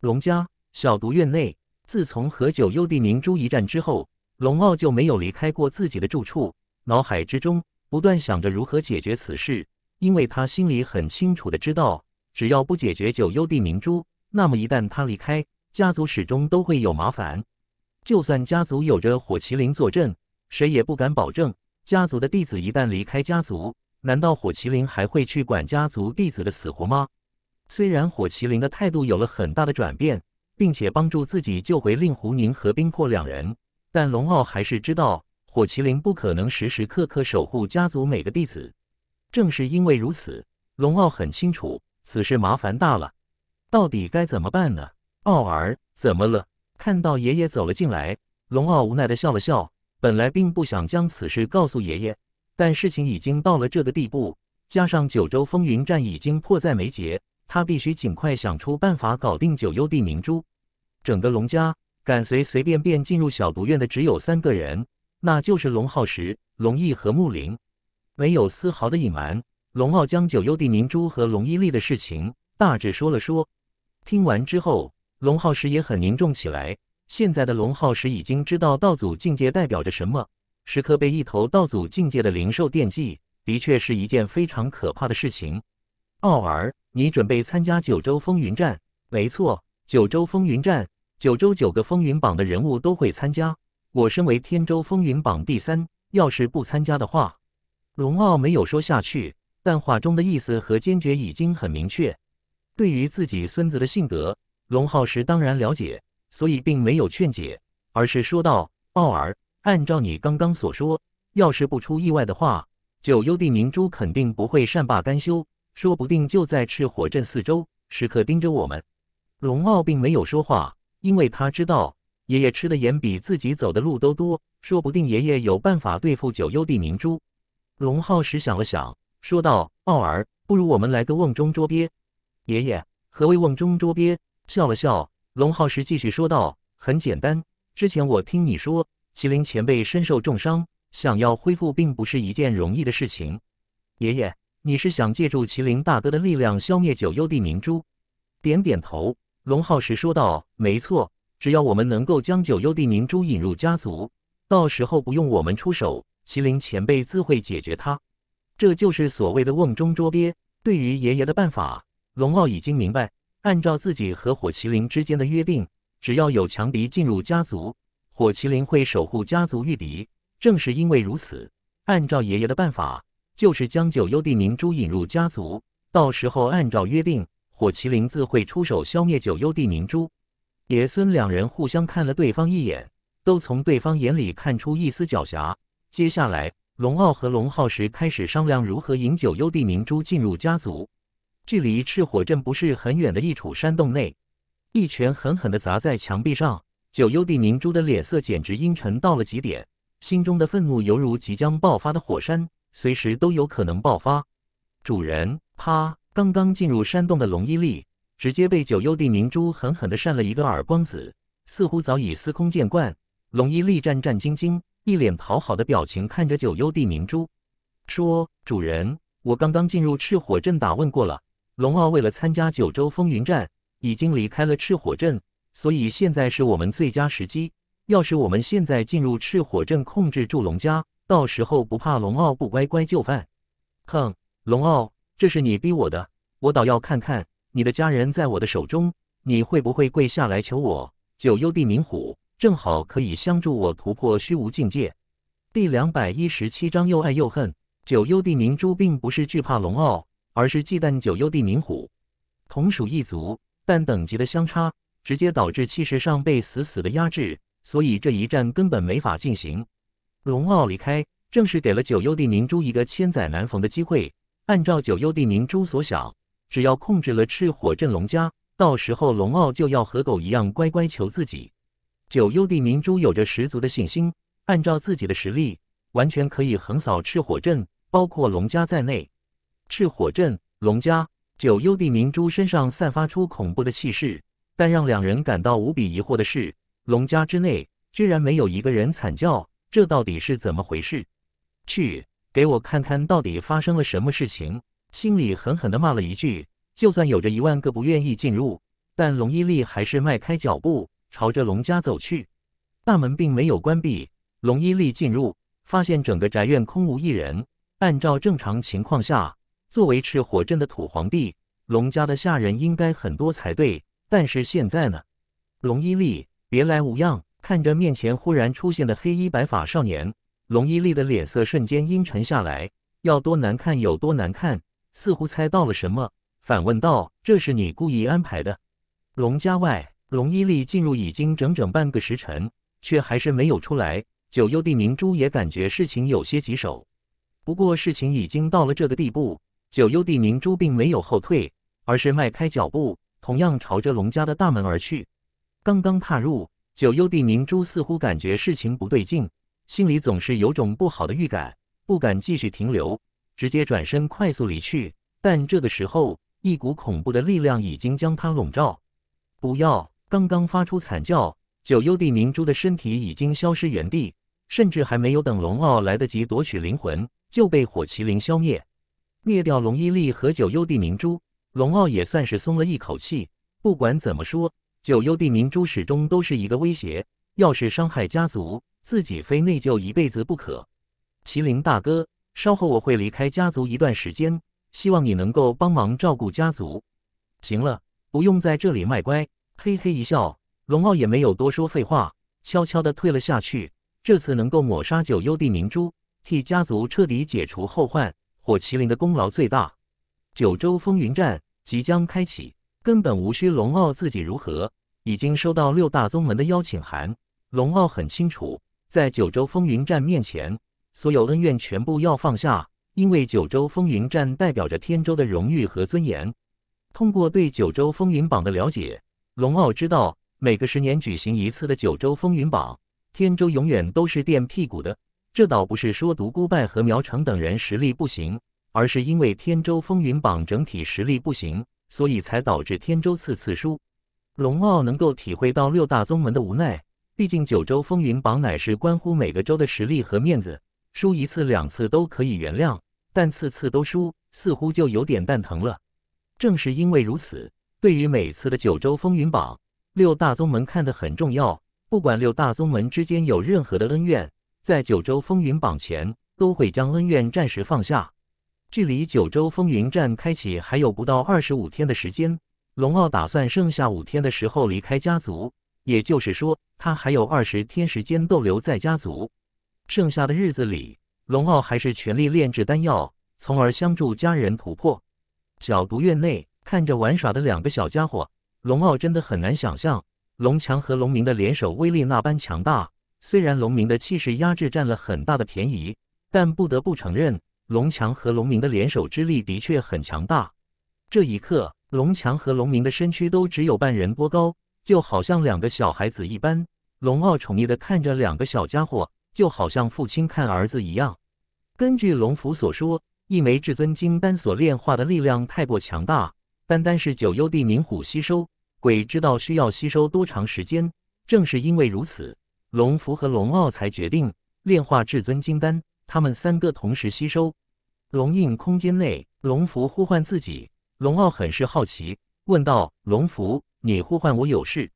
龙家小毒院内，自从和九幽帝明珠一战之后，龙傲就没有离开过自己的住处，脑海之中不断想着如何解决此事，因为他心里很清楚的知道，只要不解决九幽帝明珠，那么一旦他离开家族，始终都会有麻烦。就算家族有着火麒麟坐镇，谁也不敢保证家族的弟子一旦离开家族，难道火麒麟还会去管家族弟子的死活吗？虽然火麒麟的态度有了很大的转变，并且帮助自己救回令狐宁和冰魄两人，但龙傲还是知道火麒麟不可能时时刻刻守护家族每个弟子。正是因为如此，龙傲很清楚此事麻烦大了，到底该怎么办呢？奥儿，怎么了？看到爷爷走了进来，龙傲无奈的笑了笑。本来并不想将此事告诉爷爷，但事情已经到了这个地步，加上九州风云战已经迫在眉睫。他必须尽快想出办法搞定九幽地明珠。整个龙家敢随随便便进入小毒院的只有三个人，那就是龙浩石、龙毅和木林。没有丝毫的隐瞒，龙傲将九幽地明珠和龙一力的事情大致说了说。听完之后，龙浩石也很凝重起来。现在的龙浩石已经知道道祖境界代表着什么，时刻被一头道祖境界的灵兽惦记，的确是一件非常可怕的事情。奥尔，你准备参加九州风云战？没错，九州风云战，九州九个风云榜的人物都会参加。我身为天州风云榜第三，要是不参加的话，龙傲没有说下去，但话中的意思和坚决已经很明确。对于自己孙子的性格，龙浩石当然了解，所以并没有劝解，而是说道：“奥尔，按照你刚刚所说，要是不出意外的话，九幽帝明珠肯定不会善罢甘休。”说不定就在赤火镇四周，时刻盯着我们。龙傲并没有说话，因为他知道爷爷吃的盐比自己走的路都多，说不定爷爷有办法对付九幽地明珠。龙浩时想了想，说道：“傲儿，不如我们来个瓮中捉鳖。”爷爷，何为瓮中捉鳖？笑了笑，龙浩时继续说道：“很简单，之前我听你说麒麟前辈身受重伤，想要恢复并不是一件容易的事情，爷爷。”你是想借助麒麟大哥的力量消灭九幽帝明珠？点点头，龙浩石说道：“没错，只要我们能够将九幽帝明珠引入家族，到时候不用我们出手，麒麟前辈自会解决他。这就是所谓的瓮中捉鳖。”对于爷爷的办法，龙傲已经明白。按照自己和火麒麟之间的约定，只要有强敌进入家族，火麒麟会守护家族御敌。正是因为如此，按照爷爷的办法。就是将九幽地明珠引入家族，到时候按照约定，火麒麟自会出手消灭九幽地明珠。爷孙两人互相看了对方一眼，都从对方眼里看出一丝狡黠。接下来，龙傲和龙昊石开始商量如何引九幽地明珠进入家族。距离赤火镇不是很远的一处山洞内，一拳狠狠地砸在墙壁上，九幽地明珠的脸色简直阴沉到了极点，心中的愤怒犹如即将爆发的火山。随时都有可能爆发。主人，啪！刚刚进入山洞的龙伊利，直接被九幽地明珠狠狠的扇了一个耳光子，似乎早已司空见惯。龙伊利战战兢兢，一脸讨好的表情看着九幽地明珠，说：“主人，我刚刚进入赤火镇打问过了，龙傲为了参加九州风云战，已经离开了赤火镇，所以现在是我们最佳时机。要是我们现在进入赤火镇，控制住龙家。”到时候不怕龙傲不乖乖就范，哼！龙傲，这是你逼我的，我倒要看看你的家人在我的手中，你会不会跪下来求我？九幽地冥虎正好可以相助我突破虚无境界。第两百一十七章又爱又恨。九幽地冥珠并不是惧怕龙傲，而是忌惮九幽地冥虎。同属一族，但等级的相差直接导致气势上被死死的压制，所以这一战根本没法进行。龙傲离开，正是给了九幽帝明珠一个千载难逢的机会。按照九幽帝明珠所想，只要控制了赤火镇龙家，到时候龙傲就要和狗一样乖乖求自己。九幽帝明珠有着十足的信心，按照自己的实力，完全可以横扫赤火镇，包括龙家在内。赤火镇龙家，九幽帝明珠身上散发出恐怖的气势，但让两人感到无比疑惑的是，龙家之内居然没有一个人惨叫。这到底是怎么回事？去给我看看到底发生了什么事情！心里狠狠地骂了一句。就算有着一万个不愿意进入，但龙一力还是迈开脚步朝着龙家走去。大门并没有关闭，龙一力进入，发现整个宅院空无一人。按照正常情况下，作为赤火镇的土皇帝，龙家的下人应该很多才对。但是现在呢？龙一力，别来无恙。看着面前忽然出现的黑衣白发少年，龙伊利的脸色瞬间阴沉下来，要多难看有多难看，似乎猜到了什么，反问道：“这是你故意安排的？”龙家外，龙伊利进入已经整整半个时辰，却还是没有出来。九幽帝明珠也感觉事情有些棘手，不过事情已经到了这个地步，九幽帝明珠并没有后退，而是迈开脚步，同样朝着龙家的大门而去。刚刚踏入。九幽地明珠似乎感觉事情不对劲，心里总是有种不好的预感，不敢继续停留，直接转身快速离去。但这个时候，一股恐怖的力量已经将他笼罩。不要！刚刚发出惨叫，九幽地明珠的身体已经消失原地，甚至还没有等龙傲来得及夺取灵魂，就被火麒麟消灭。灭掉龙伊利和九幽地明珠，龙傲也算是松了一口气。不管怎么说。九幽地明珠始终都是一个威胁，要是伤害家族，自己非内疚一辈子不可。麒麟大哥，稍后我会离开家族一段时间，希望你能够帮忙照顾家族。行了，不用在这里卖乖。嘿嘿一笑，龙傲也没有多说废话，悄悄的退了下去。这次能够抹杀九幽地明珠，替家族彻底解除后患，火麒麟的功劳最大。九州风云战即将开启。根本无需龙傲自己如何，已经收到六大宗门的邀请函。龙傲很清楚，在九州风云战面前，所有恩怨全部要放下，因为九州风云战代表着天州的荣誉和尊严。通过对九州风云榜的了解，龙傲知道，每个十年举行一次的九州风云榜，天州永远都是垫屁股的。这倒不是说独孤败和苗成等人实力不行，而是因为天州风云榜整体实力不行。所以才导致天州次次输，龙傲能够体会到六大宗门的无奈。毕竟九州风云榜乃是关乎每个州的实力和面子，输一次两次都可以原谅，但次次都输，似乎就有点蛋疼了。正是因为如此，对于每次的九州风云榜，六大宗门看得很重要。不管六大宗门之间有任何的恩怨，在九州风云榜前，都会将恩怨暂时放下。距离九州风云战开启还有不到二十五天的时间，龙傲打算剩下五天的时候离开家族，也就是说，他还有二十天时间逗留在家族。剩下的日子里，龙傲还是全力炼制丹药，从而相助家人突破。角毒院内，看着玩耍的两个小家伙，龙傲真的很难想象龙强和龙明的联手威力那般强大。虽然龙明的气势压制占了很大的便宜，但不得不承认。龙强和龙明的联手之力的确很强大。这一刻，龙强和龙明的身躯都只有半人多高，就好像两个小孩子一般。龙傲宠溺地看着两个小家伙，就好像父亲看儿子一样。根据龙福所说，一枚至尊金丹所炼化的力量太过强大，单单是九幽地冥虎吸收，鬼知道需要吸收多长时间。正是因为如此，龙福和龙傲才决定炼化至尊金丹。他们三个同时吸收，龙印空间内，龙符呼唤自己。龙傲很是好奇，问道：“龙符，你呼唤我有事？”“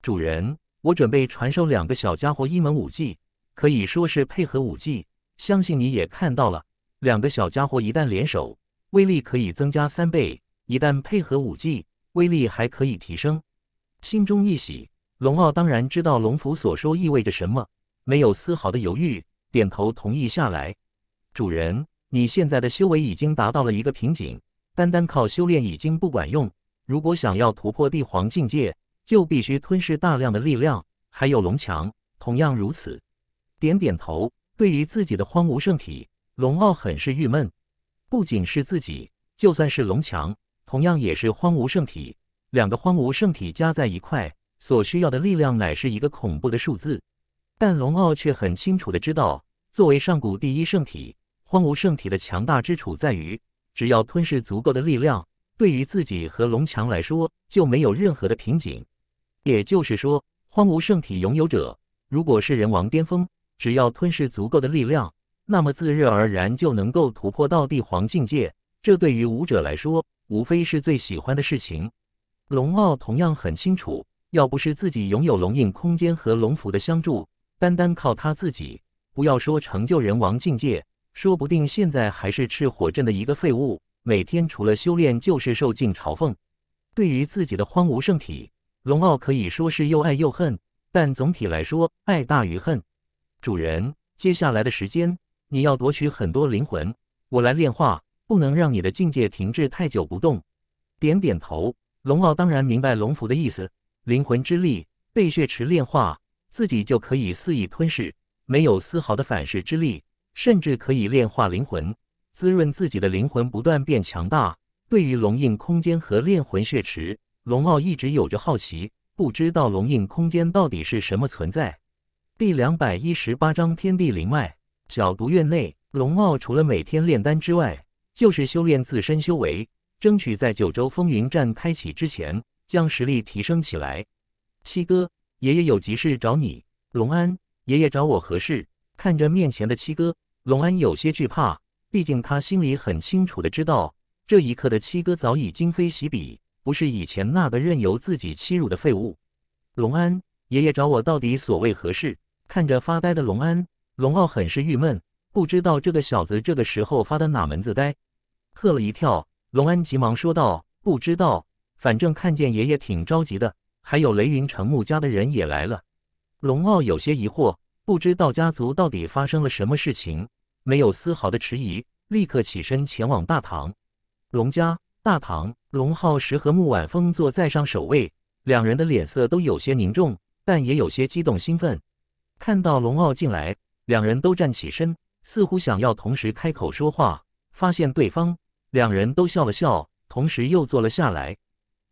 主人，我准备传授两个小家伙一门武技，可以说是配合武技。相信你也看到了，两个小家伙一旦联手，威力可以增加三倍；一旦配合武技，威力还可以提升。”心中一喜，龙傲当然知道龙符所说意味着什么，没有丝毫的犹豫。点头同意下来，主人，你现在的修为已经达到了一个瓶颈，单单靠修炼已经不管用。如果想要突破帝皇境界，就必须吞噬大量的力量。还有龙强，同样如此。点点头，对于自己的荒芜圣体，龙傲很是郁闷。不仅是自己，就算是龙强，同样也是荒芜圣体。两个荒芜圣体加在一块，所需要的力量乃是一个恐怖的数字。但龙傲却很清楚的知道，作为上古第一圣体，荒芜圣体的强大之处在于，只要吞噬足够的力量，对于自己和龙强来说就没有任何的瓶颈。也就是说，荒芜圣体拥有者如果是人王巅峰，只要吞噬足够的力量，那么自热而然就能够突破到帝皇境界。这对于武者来说，无非是最喜欢的事情。龙傲同样很清楚，要不是自己拥有龙印空间和龙符的相助，单单靠他自己，不要说成就人王境界，说不定现在还是赤火镇的一个废物，每天除了修炼就是受尽嘲讽。对于自己的荒芜圣体，龙傲可以说是又爱又恨，但总体来说，爱大于恨。主人，接下来的时间你要夺取很多灵魂，我来炼化，不能让你的境界停滞太久不动。点点头，龙傲当然明白龙符的意思，灵魂之力被血池炼化。自己就可以肆意吞噬，没有丝毫的反噬之力，甚至可以炼化灵魂，滋润自己的灵魂，不断变强大。对于龙印空间和炼魂血池，龙傲一直有着好奇，不知道龙印空间到底是什么存在。第两百一十八章天地灵脉，角毒院内，龙傲除了每天炼丹之外，就是修炼自身修为，争取在九州风云战开启之前将实力提升起来。七哥。爷爷有急事找你，隆安。爷爷找我何事？看着面前的七哥，隆安有些惧怕。毕竟他心里很清楚的知道，这一刻的七哥早已今非昔比，不是以前那个任由自己欺辱的废物。隆安，爷爷找我到底所谓何事？看着发呆的隆安，龙傲很是郁闷，不知道这个小子这个时候发的哪门子呆。吓了一跳，龙安急忙说道：“不知道，反正看见爷爷挺着急的。”还有雷云城穆家的人也来了，龙傲有些疑惑，不知道家族到底发生了什么事情。没有丝毫的迟疑，立刻起身前往大堂。龙家大堂，龙浩石和穆晚风坐在上首位，两人的脸色都有些凝重，但也有些激动兴奋。看到龙傲进来，两人都站起身，似乎想要同时开口说话，发现对方，两人都笑了笑，同时又坐了下来。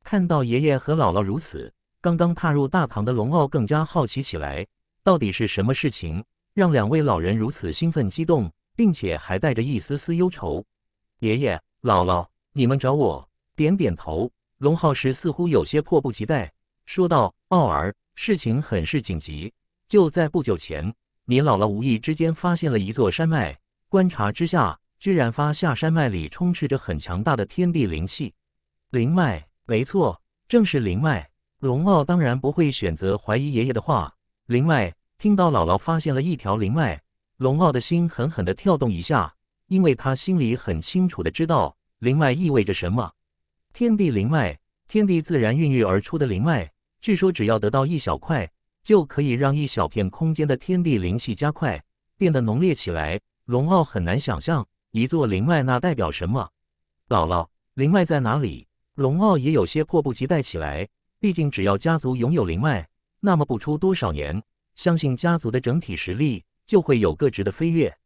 看到爷爷和姥姥如此，刚刚踏入大唐的龙傲更加好奇起来，到底是什么事情让两位老人如此兴奋激动，并且还带着一丝丝忧愁？爷爷、姥姥，你们找我。点点头，龙浩石似乎有些迫不及待，说道：“傲儿，事情很是紧急。就在不久前，你姥姥无意之间发现了一座山脉，观察之下，居然发现山脉里充斥着很强大的天地灵气。灵脉，没错，正是灵脉。”龙傲当然不会选择怀疑爷爷的话。灵脉，听到姥姥发现了一条灵脉，龙傲的心狠狠的跳动一下，因为他心里很清楚的知道，灵脉意味着什么。天地灵脉，天地自然孕育而出的灵脉，据说只要得到一小块，就可以让一小片空间的天地灵气加快，变得浓烈起来。龙傲很难想象，一座灵脉那代表什么。姥姥，灵脉在哪里？龙傲也有些迫不及待起来。毕竟，只要家族拥有灵脉，那么不出多少年，相信家族的整体实力就会有个质的飞跃。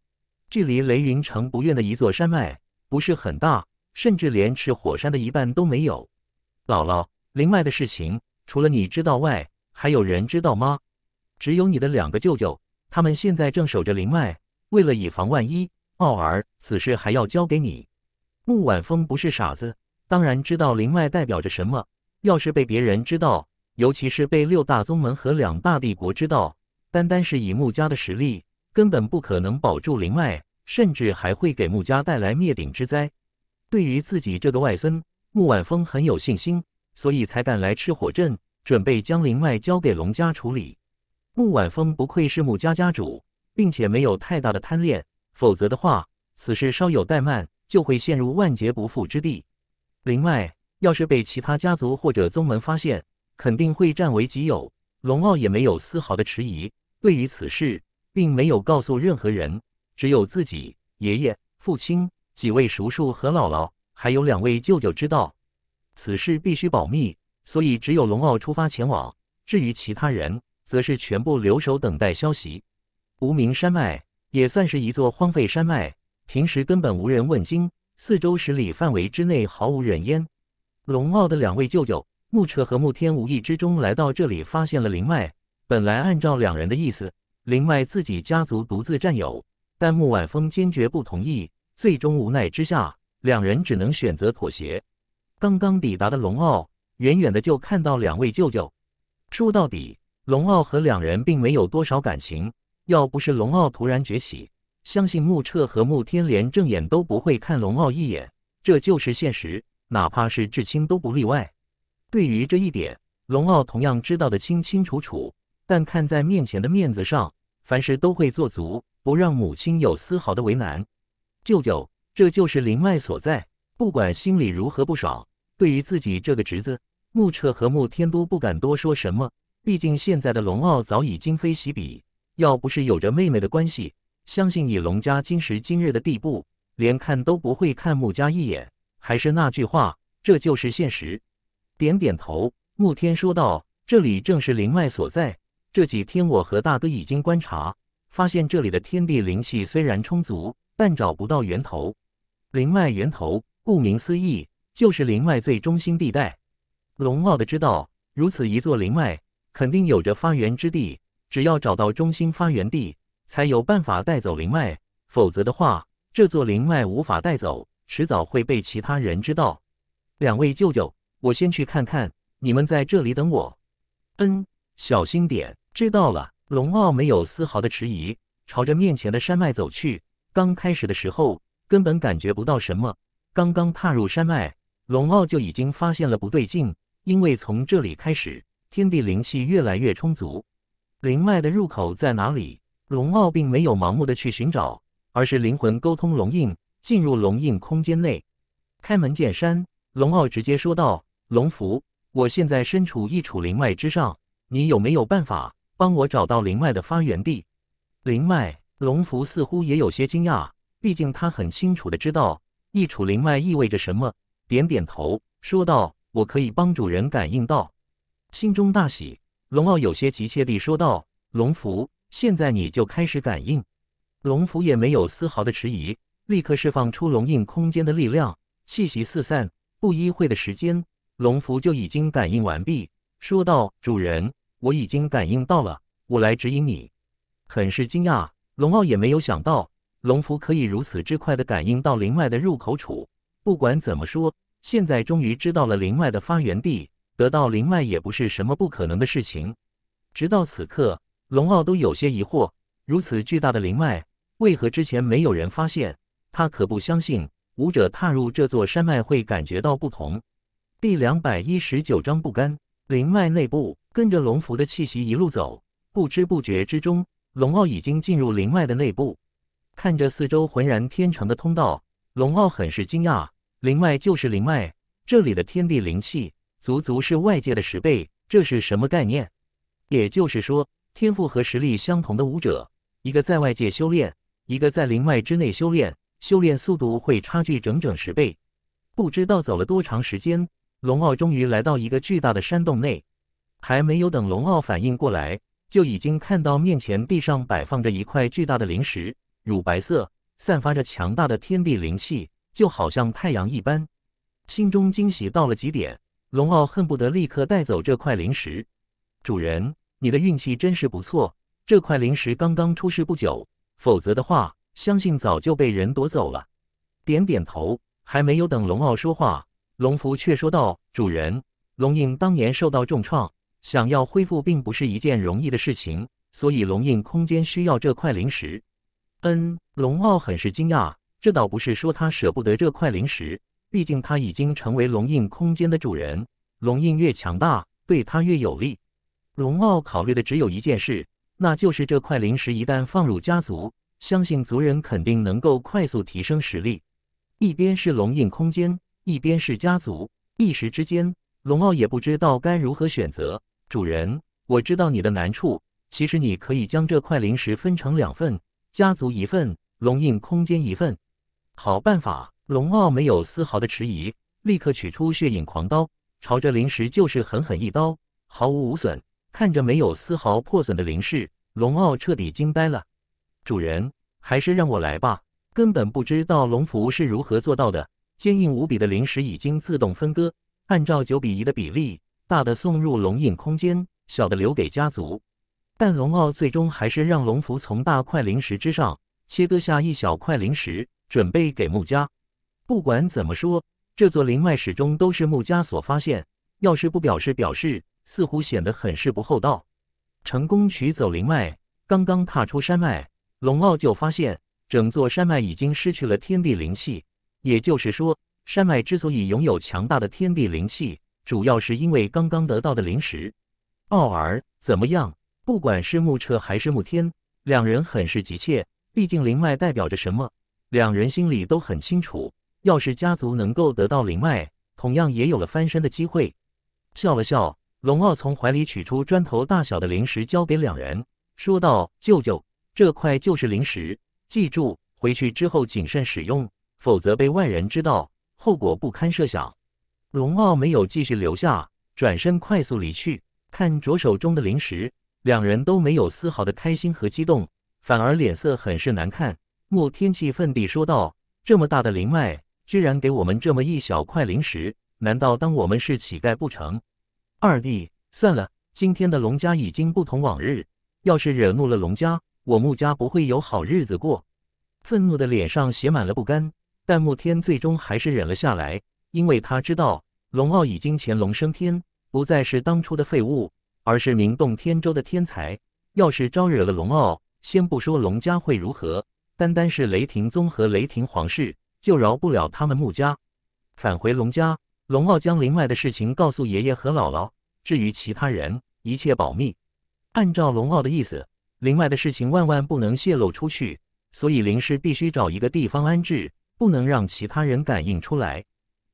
距离雷云城不远的一座山脉，不是很大，甚至连赤火山的一半都没有。姥姥，灵脉的事情除了你知道外，还有人知道吗？只有你的两个舅舅，他们现在正守着灵脉，为了以防万一。奥儿，此事还要交给你。穆晚风不是傻子，当然知道灵脉代表着什么。要是被别人知道，尤其是被六大宗门和两大帝国知道，单单是以穆家的实力，根本不可能保住灵脉，甚至还会给穆家带来灭顶之灾。对于自己这个外孙，穆晚风很有信心，所以才敢来赤火镇，准备将灵脉交给龙家处理。穆晚风不愧是穆家家主，并且没有太大的贪恋，否则的话，此事稍有怠慢，就会陷入万劫不复之地。灵脉。要是被其他家族或者宗门发现，肯定会占为己有。龙傲也没有丝毫的迟疑，对于此事，并没有告诉任何人，只有自己爷爷、父亲、几位叔叔和姥姥，还有两位舅舅知道。此事必须保密，所以只有龙傲出发前往。至于其他人，则是全部留守等待消息。无名山脉也算是一座荒废山脉，平时根本无人问津，四周十里范围之内毫无人烟。龙傲的两位舅舅穆彻和穆天无意之中来到这里，发现了灵脉。本来按照两人的意思，灵脉自己家族独自占有，但穆晚风坚决不同意。最终无奈之下，两人只能选择妥协。刚刚抵达的龙傲，远远的就看到两位舅舅。说到底，龙傲和两人并没有多少感情。要不是龙傲突然崛起，相信穆彻和穆天连正眼都不会看龙傲一眼。这就是现实。哪怕是至亲都不例外。对于这一点，龙傲同样知道的清清楚楚。但看在面前的面子上，凡事都会做足，不让母亲有丝毫的为难。舅舅，这就是灵脉所在。不管心里如何不爽，对于自己这个侄子，穆彻和穆天都不敢多说什么。毕竟现在的龙傲早已今非昔比，要不是有着妹妹的关系，相信以龙家今时今日的地步，连看都不会看穆家一眼。还是那句话，这就是现实。点点头，穆天说道：“这里正是灵脉所在。这几天我和大哥已经观察，发现这里的天地灵气虽然充足，但找不到源头。灵脉源头，顾名思义，就是灵脉最中心地带。龙傲的知道，如此一座灵脉，肯定有着发源之地。只要找到中心发源地，才有办法带走灵脉。否则的话，这座灵脉无法带走。”迟早会被其他人知道。两位舅舅，我先去看看，你们在这里等我。嗯，小心点。知道了。龙傲没有丝毫的迟疑，朝着面前的山脉走去。刚开始的时候，根本感觉不到什么。刚刚踏入山脉，龙傲就已经发现了不对劲，因为从这里开始，天地灵气越来越充足。灵脉的入口在哪里？龙傲并没有盲目的去寻找，而是灵魂沟通龙印。进入龙印空间内，开门见山，龙傲直接说道：“龙符，我现在身处一处灵脉之上，你有没有办法帮我找到灵脉的发源地？”灵脉，龙符似乎也有些惊讶，毕竟他很清楚的知道一处灵脉意味着什么，点点头说道：“我可以帮主人感应到。”心中大喜，龙傲有些急切地说道：“龙符，现在你就开始感应。”龙符也没有丝毫的迟疑。立刻释放出龙印空间的力量，气息四散。不一会的时间，龙符就已经感应完毕，说道：“主人，我已经感应到了，我来指引你。”很是惊讶，龙傲也没有想到龙符可以如此之快的感应到灵脉的入口处。不管怎么说，现在终于知道了灵脉的发源地，得到灵脉也不是什么不可能的事情。直到此刻，龙傲都有些疑惑：如此巨大的灵脉，为何之前没有人发现？他可不相信武者踏入这座山脉会感觉到不同。第两百一十九章不甘。灵脉内部，跟着龙符的气息一路走，不知不觉之中，龙傲已经进入灵脉的内部。看着四周浑然天成的通道，龙傲很是惊讶。灵脉就是灵脉，这里的天地灵气足足是外界的十倍，这是什么概念？也就是说，天赋和实力相同的武者，一个在外界修炼，一个在灵脉之内修炼。修炼速度会差距整整十倍。不知道走了多长时间，龙傲终于来到一个巨大的山洞内。还没有等龙傲反应过来，就已经看到面前地上摆放着一块巨大的灵石，乳白色，散发着强大的天地灵气，就好像太阳一般。心中惊喜到了极点，龙傲恨不得立刻带走这块灵石。主人，你的运气真是不错，这块灵石刚刚出世不久，否则的话。相信早就被人夺走了。点点头，还没有等龙傲说话，龙福却说道：“主人，龙印当年受到重创，想要恢复并不是一件容易的事情，所以龙印空间需要这块灵石。”嗯，龙傲很是惊讶。这倒不是说他舍不得这块灵石，毕竟他已经成为龙印空间的主人。龙印越强大，对他越有利。龙傲考虑的只有一件事，那就是这块灵石一旦放入家族。相信族人肯定能够快速提升实力。一边是龙印空间，一边是家族，一时之间，龙傲也不知道该如何选择。主人，我知道你的难处，其实你可以将这块灵石分成两份，家族一份，龙印空间一份。好办法！龙傲没有丝毫的迟疑，立刻取出血影狂刀，朝着灵石就是狠狠一刀，毫无无损。看着没有丝毫破损的灵石，龙傲彻底惊呆了。主人，还是让我来吧。根本不知道龙符是如何做到的，坚硬无比的灵石已经自动分割，按照九比一的比例，大的送入龙印空间，小的留给家族。但龙傲最终还是让龙符从大块灵石之上切割下一小块灵石，准备给穆家。不管怎么说，这座灵脉始终都是穆家所发现，要是不表示表示，似乎显得很是不厚道。成功取走灵脉，刚刚踏出山脉。龙傲就发现，整座山脉已经失去了天地灵气。也就是说，山脉之所以拥有强大的天地灵气，主要是因为刚刚得到的灵石。奥尔怎么样？不管是木彻还是木天，两人很是急切。毕竟灵脉代表着什么，两人心里都很清楚。要是家族能够得到灵脉，同样也有了翻身的机会。笑了笑，龙傲从怀里取出砖头大小的灵石，交给两人，说道：“舅舅。”这块就是灵石，记住回去之后谨慎使用，否则被外人知道，后果不堪设想。龙傲没有继续留下，转身快速离去，看着手中的灵石，两人都没有丝毫的开心和激动，反而脸色很是难看。莫天气愤地说道：“这么大的灵脉，居然给我们这么一小块灵石，难道当我们是乞丐不成？”二弟，算了，今天的龙家已经不同往日，要是惹怒了龙家。我穆家不会有好日子过，愤怒的脸上写满了不甘，但穆天最终还是忍了下来，因为他知道龙傲已经潜龙升天，不再是当初的废物，而是名动天州的天才。要是招惹了龙傲，先不说龙家会如何，单单是雷霆宗和雷霆皇室就饶不了他们穆家。返回龙家，龙傲将林外的事情告诉爷爷和姥姥，至于其他人，一切保密。按照龙傲的意思。灵外的事情万万不能泄露出去，所以灵师必须找一个地方安置，不能让其他人感应出来。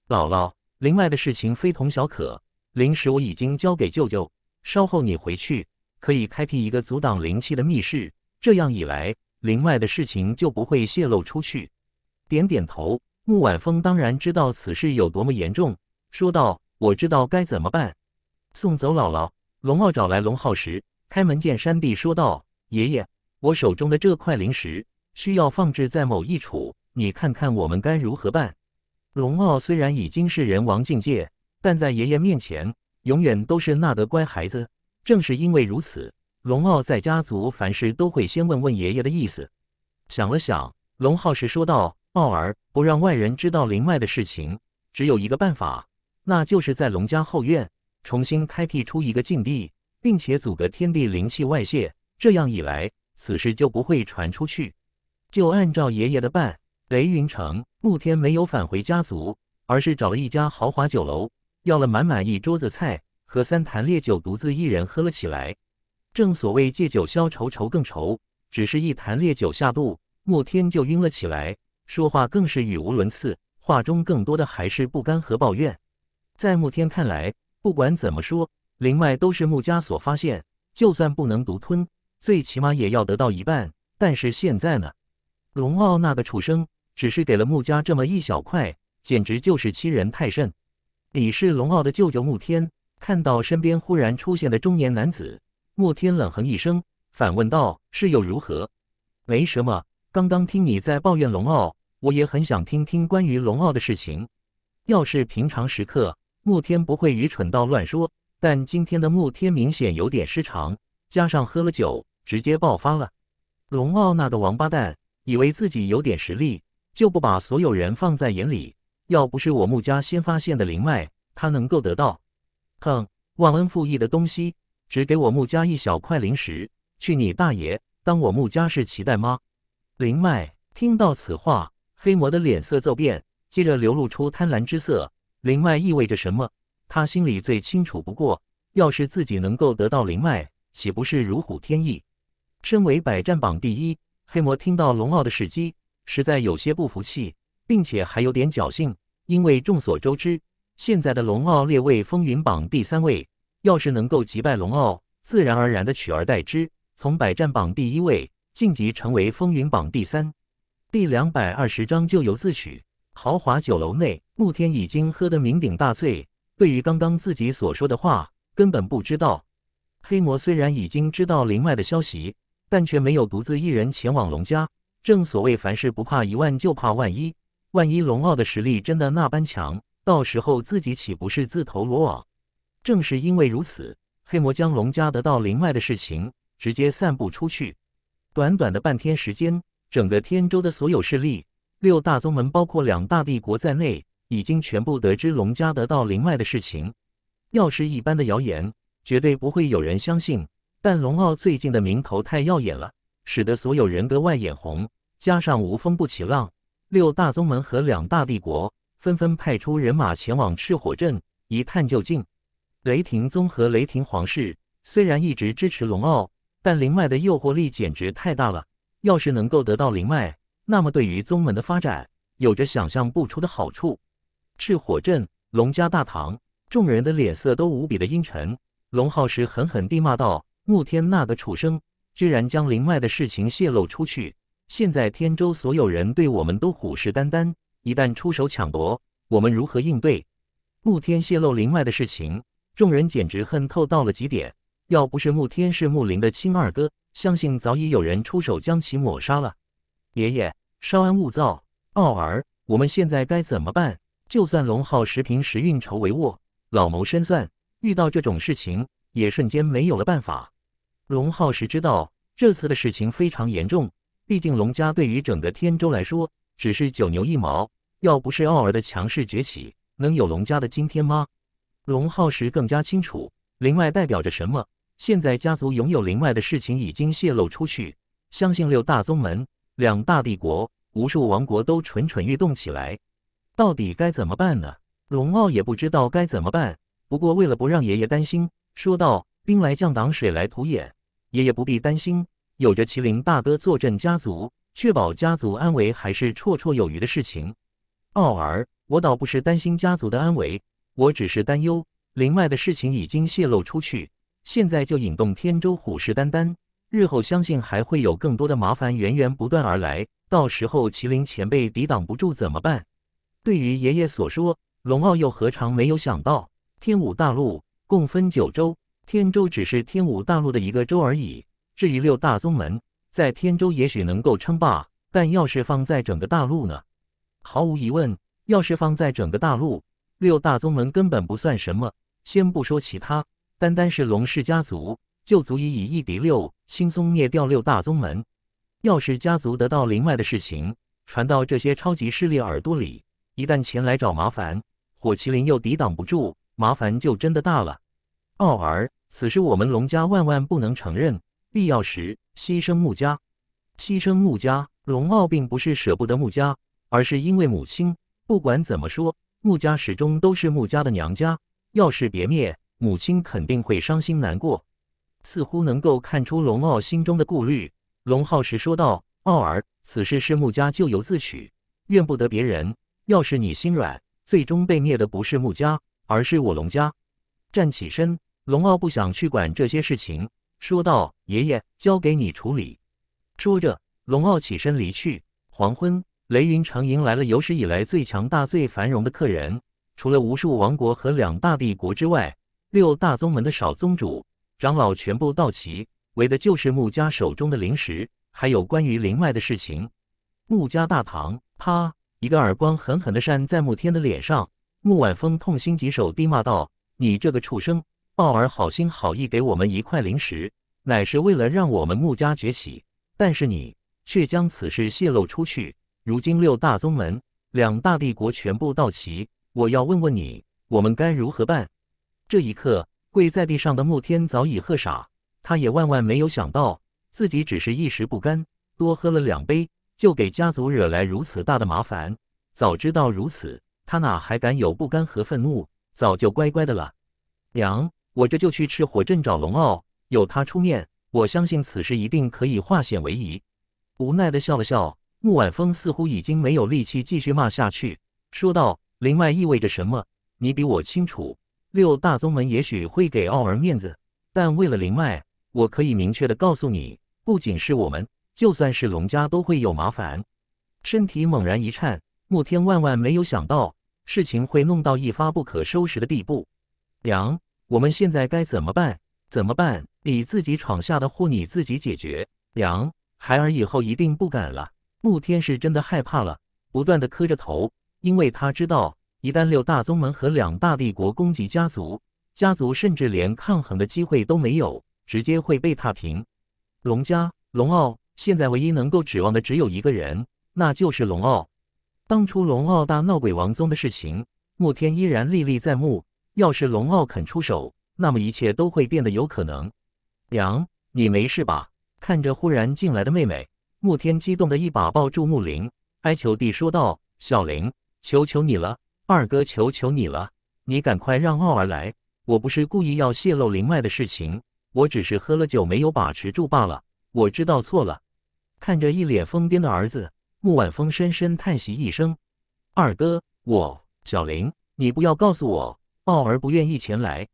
姥姥，灵外的事情非同小可，灵石我已经交给舅舅，稍后你回去可以开辟一个阻挡灵气的密室，这样一来，灵外的事情就不会泄露出去。点点头，穆晚风当然知道此事有多么严重，说道：“我知道该怎么办。”送走姥姥，龙傲找来龙浩时，开门见山地说道。爷爷，我手中的这块灵石需要放置在某一处，你看看我们该如何办？龙傲虽然已经是人王境界，但在爷爷面前永远都是那得乖孩子。正是因为如此，龙傲在家族凡事都会先问问爷爷的意思。想了想，龙浩是说道：“傲儿，不让外人知道灵脉的事情，只有一个办法，那就是在龙家后院重新开辟出一个禁地，并且阻隔天地灵气外泄。”这样一来，此事就不会传出去。就按照爷爷的办。雷云城，慕天没有返回家族，而是找了一家豪华酒楼，要了满满一桌子菜和三坛烈酒，独自一人喝了起来。正所谓借酒消愁，愁更愁。只是一坛烈酒下肚，慕天就晕了起来，说话更是语无伦次，话中更多的还是不甘和抱怨。在慕天看来，不管怎么说，灵脉都是穆家所发现，就算不能独吞。最起码也要得到一半，但是现在呢？龙傲那个畜生只是给了穆家这么一小块，简直就是欺人太甚！你是龙傲的舅舅，穆天看到身边忽然出现的中年男子，穆天冷哼一声，反问道：“是又如何？没什么。刚刚听你在抱怨龙傲，我也很想听听关于龙傲的事情。要是平常时刻，穆天不会愚蠢到乱说，但今天的穆天明显有点失常，加上喝了酒。”直接爆发了！龙傲那个王八蛋，以为自己有点实力就不把所有人放在眼里。要不是我穆家先发现的灵脉，他能够得到？哼，忘恩负义的东西，只给我穆家一小块灵石？去你大爷！当我穆家是乞丐吗？灵脉听到此话，黑魔的脸色骤变，接着流露出贪婪之色。灵脉意味着什么？他心里最清楚不过。要是自己能够得到灵脉，岂不是如虎添翼？身为百战榜第一，黑魔听到龙傲的时机，实在有些不服气，并且还有点侥幸，因为众所周知，现在的龙傲列位风云榜第三位，要是能够击败龙傲，自然而然的取而代之，从百战榜第一位晋级成为风云榜第三。第两百二十章咎由自取。豪华酒楼内，慕天已经喝得酩酊大醉，对于刚刚自己所说的话，根本不知道。黑魔虽然已经知道灵脉的消息。但却没有独自一人前往龙家。正所谓，凡事不怕一万，就怕万一。万一龙傲的实力真的那般强，到时候自己岂不是自投罗网？正是因为如此，黑魔将龙家得到灵脉的事情直接散布出去。短短的半天时间，整个天州的所有势力，六大宗门，包括两大帝国在内，已经全部得知龙家得到灵脉的事情。要是一般的谣言，绝对不会有人相信。但龙傲最近的名头太耀眼了，使得所有人格外眼红。加上无风不起浪，六大宗门和两大帝国纷纷派出人马前往赤火镇一探究竟。雷霆宗和雷霆皇室虽然一直支持龙傲，但灵脉的诱惑力简直太大了。要是能够得到灵脉，那么对于宗门的发展有着想象不出的好处。赤火镇龙家大堂，众人的脸色都无比的阴沉。龙浩石狠狠地骂道。慕天那个畜生，居然将灵脉的事情泄露出去！现在天州所有人对我们都虎视眈眈，一旦出手抢夺，我们如何应对？慕天泄露灵脉的事情，众人简直恨透到了极点。要不是慕天是慕林的亲二哥，相信早已有人出手将其抹杀了。爷爷，稍安勿躁。奥儿，我们现在该怎么办？就算龙浩时平时运筹帷幄、老谋深算，遇到这种事情也瞬间没有了办法。龙浩时知道这次的事情非常严重，毕竟龙家对于整个天州来说只是九牛一毛。要不是奥尔的强势崛起，能有龙家的今天吗？龙浩时更加清楚灵脉代表着什么。现在家族拥有灵脉的事情已经泄露出去，相信六大宗门、两大帝国、无数王国都蠢蠢欲动起来。到底该怎么办呢？龙傲也不知道该怎么办。不过为了不让爷爷担心，说道：“兵来将挡，水来土掩。”爷爷不必担心，有着麒麟大哥坐镇家族，确保家族安危还是绰绰有余的事情。奥儿，我倒不是担心家族的安危，我只是担忧灵脉的事情已经泄露出去，现在就引动天州虎视眈眈，日后相信还会有更多的麻烦源源不断而来，到时候麒麟前辈抵挡不住怎么办？对于爷爷所说，龙傲又何尝没有想到？天武大陆共分九州。天州只是天武大陆的一个州而已。至于六大宗门，在天州也许能够称霸，但要是放在整个大陆呢？毫无疑问，要是放在整个大陆，六大宗门根本不算什么。先不说其他，单单是龙氏家族，就足以以一敌六，轻松灭掉六大宗门。要是家族得到灵脉的事情传到这些超级势力耳朵里，一旦前来找麻烦，火麒麟又抵挡不住，麻烦就真的大了。傲儿，此事我们龙家万万不能承认。必要时牺牲穆家，牺牲穆家。龙傲并不是舍不得穆家，而是因为母亲。不管怎么说，穆家始终都是穆家的娘家。要是别灭，母亲肯定会伤心难过。似乎能够看出龙傲心中的顾虑，龙浩时说道：“傲儿，此事是穆家咎由自取，怨不得别人。要是你心软，最终被灭的不是穆家，而是我龙家。”站起身。龙傲不想去管这些事情，说道：“爷爷交给你处理。”说着，龙傲起身离去。黄昏，雷云城迎来了有史以来最强大、最繁荣的客人。除了无数王国和两大帝国之外，六大宗门的少宗主、长老全部到齐，为的就是穆家手中的灵石，还有关于灵脉的事情。穆家大堂，啪，一个耳光狠狠地扇在穆天的脸上。穆晚风痛心疾首，低骂道：“你这个畜生！”鲍尔好心好意给我们一块灵石，乃是为了让我们穆家崛起，但是你却将此事泄露出去。如今六大宗门、两大帝国全部到齐，我要问问你，我们该如何办？这一刻，跪在地上的穆天早已喝傻，他也万万没有想到，自己只是一时不甘，多喝了两杯，就给家族惹来如此大的麻烦。早知道如此，他哪还敢有不甘和愤怒，早就乖乖的了，娘。我这就去赤火镇找龙傲，有他出面，我相信此事一定可以化险为夷。无奈的笑了笑，穆晚风似乎已经没有力气继续骂下去，说道：“灵脉意味着什么？你比我清楚。六大宗门也许会给傲儿面子，但为了灵脉，我可以明确的告诉你，不仅是我们，就算是龙家都会有麻烦。”身体猛然一颤，穆天万万没有想到事情会弄到一发不可收拾的地步。梁。我们现在该怎么办？怎么办？你自己闯下的祸，你自己解决。娘，孩儿以后一定不敢了。穆天是真的害怕了，不断的磕着头，因为他知道，一旦六大宗门和两大帝国攻击家族，家族甚至连抗衡的机会都没有，直接会被踏平。龙家，龙傲，现在唯一能够指望的只有一个人，那就是龙傲。当初龙傲大闹鬼王宗的事情，穆天依然历历在目。要是龙傲肯出手，那么一切都会变得有可能。娘，你没事吧？看着忽然进来的妹妹，沐天激动的一把抱住沐灵，哀求地说道：“小灵，求求你了，二哥，求求你了，你赶快让傲儿来！我不是故意要泄露灵脉的事情，我只是喝了酒没有把持住罢了，我知道错了。”看着一脸疯癫的儿子，沐晚风深深叹息一声：“二哥，我小玲，你不要告诉我。”傲儿不愿意前来，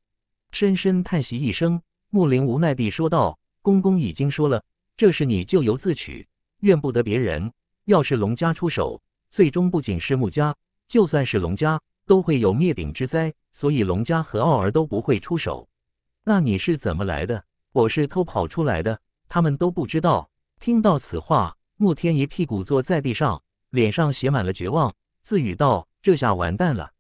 深深叹息一声，木林无奈地说道：“公公已经说了，这是你咎由自取，怨不得别人。要是龙家出手，最终不仅是木家，就算是龙家都会有灭顶之灾。所以龙家和傲儿都不会出手。那你是怎么来的？我是偷跑出来的，他们都不知道。”听到此话，穆天一屁股坐在地上，脸上写满了绝望，自语道：“这下完蛋了。”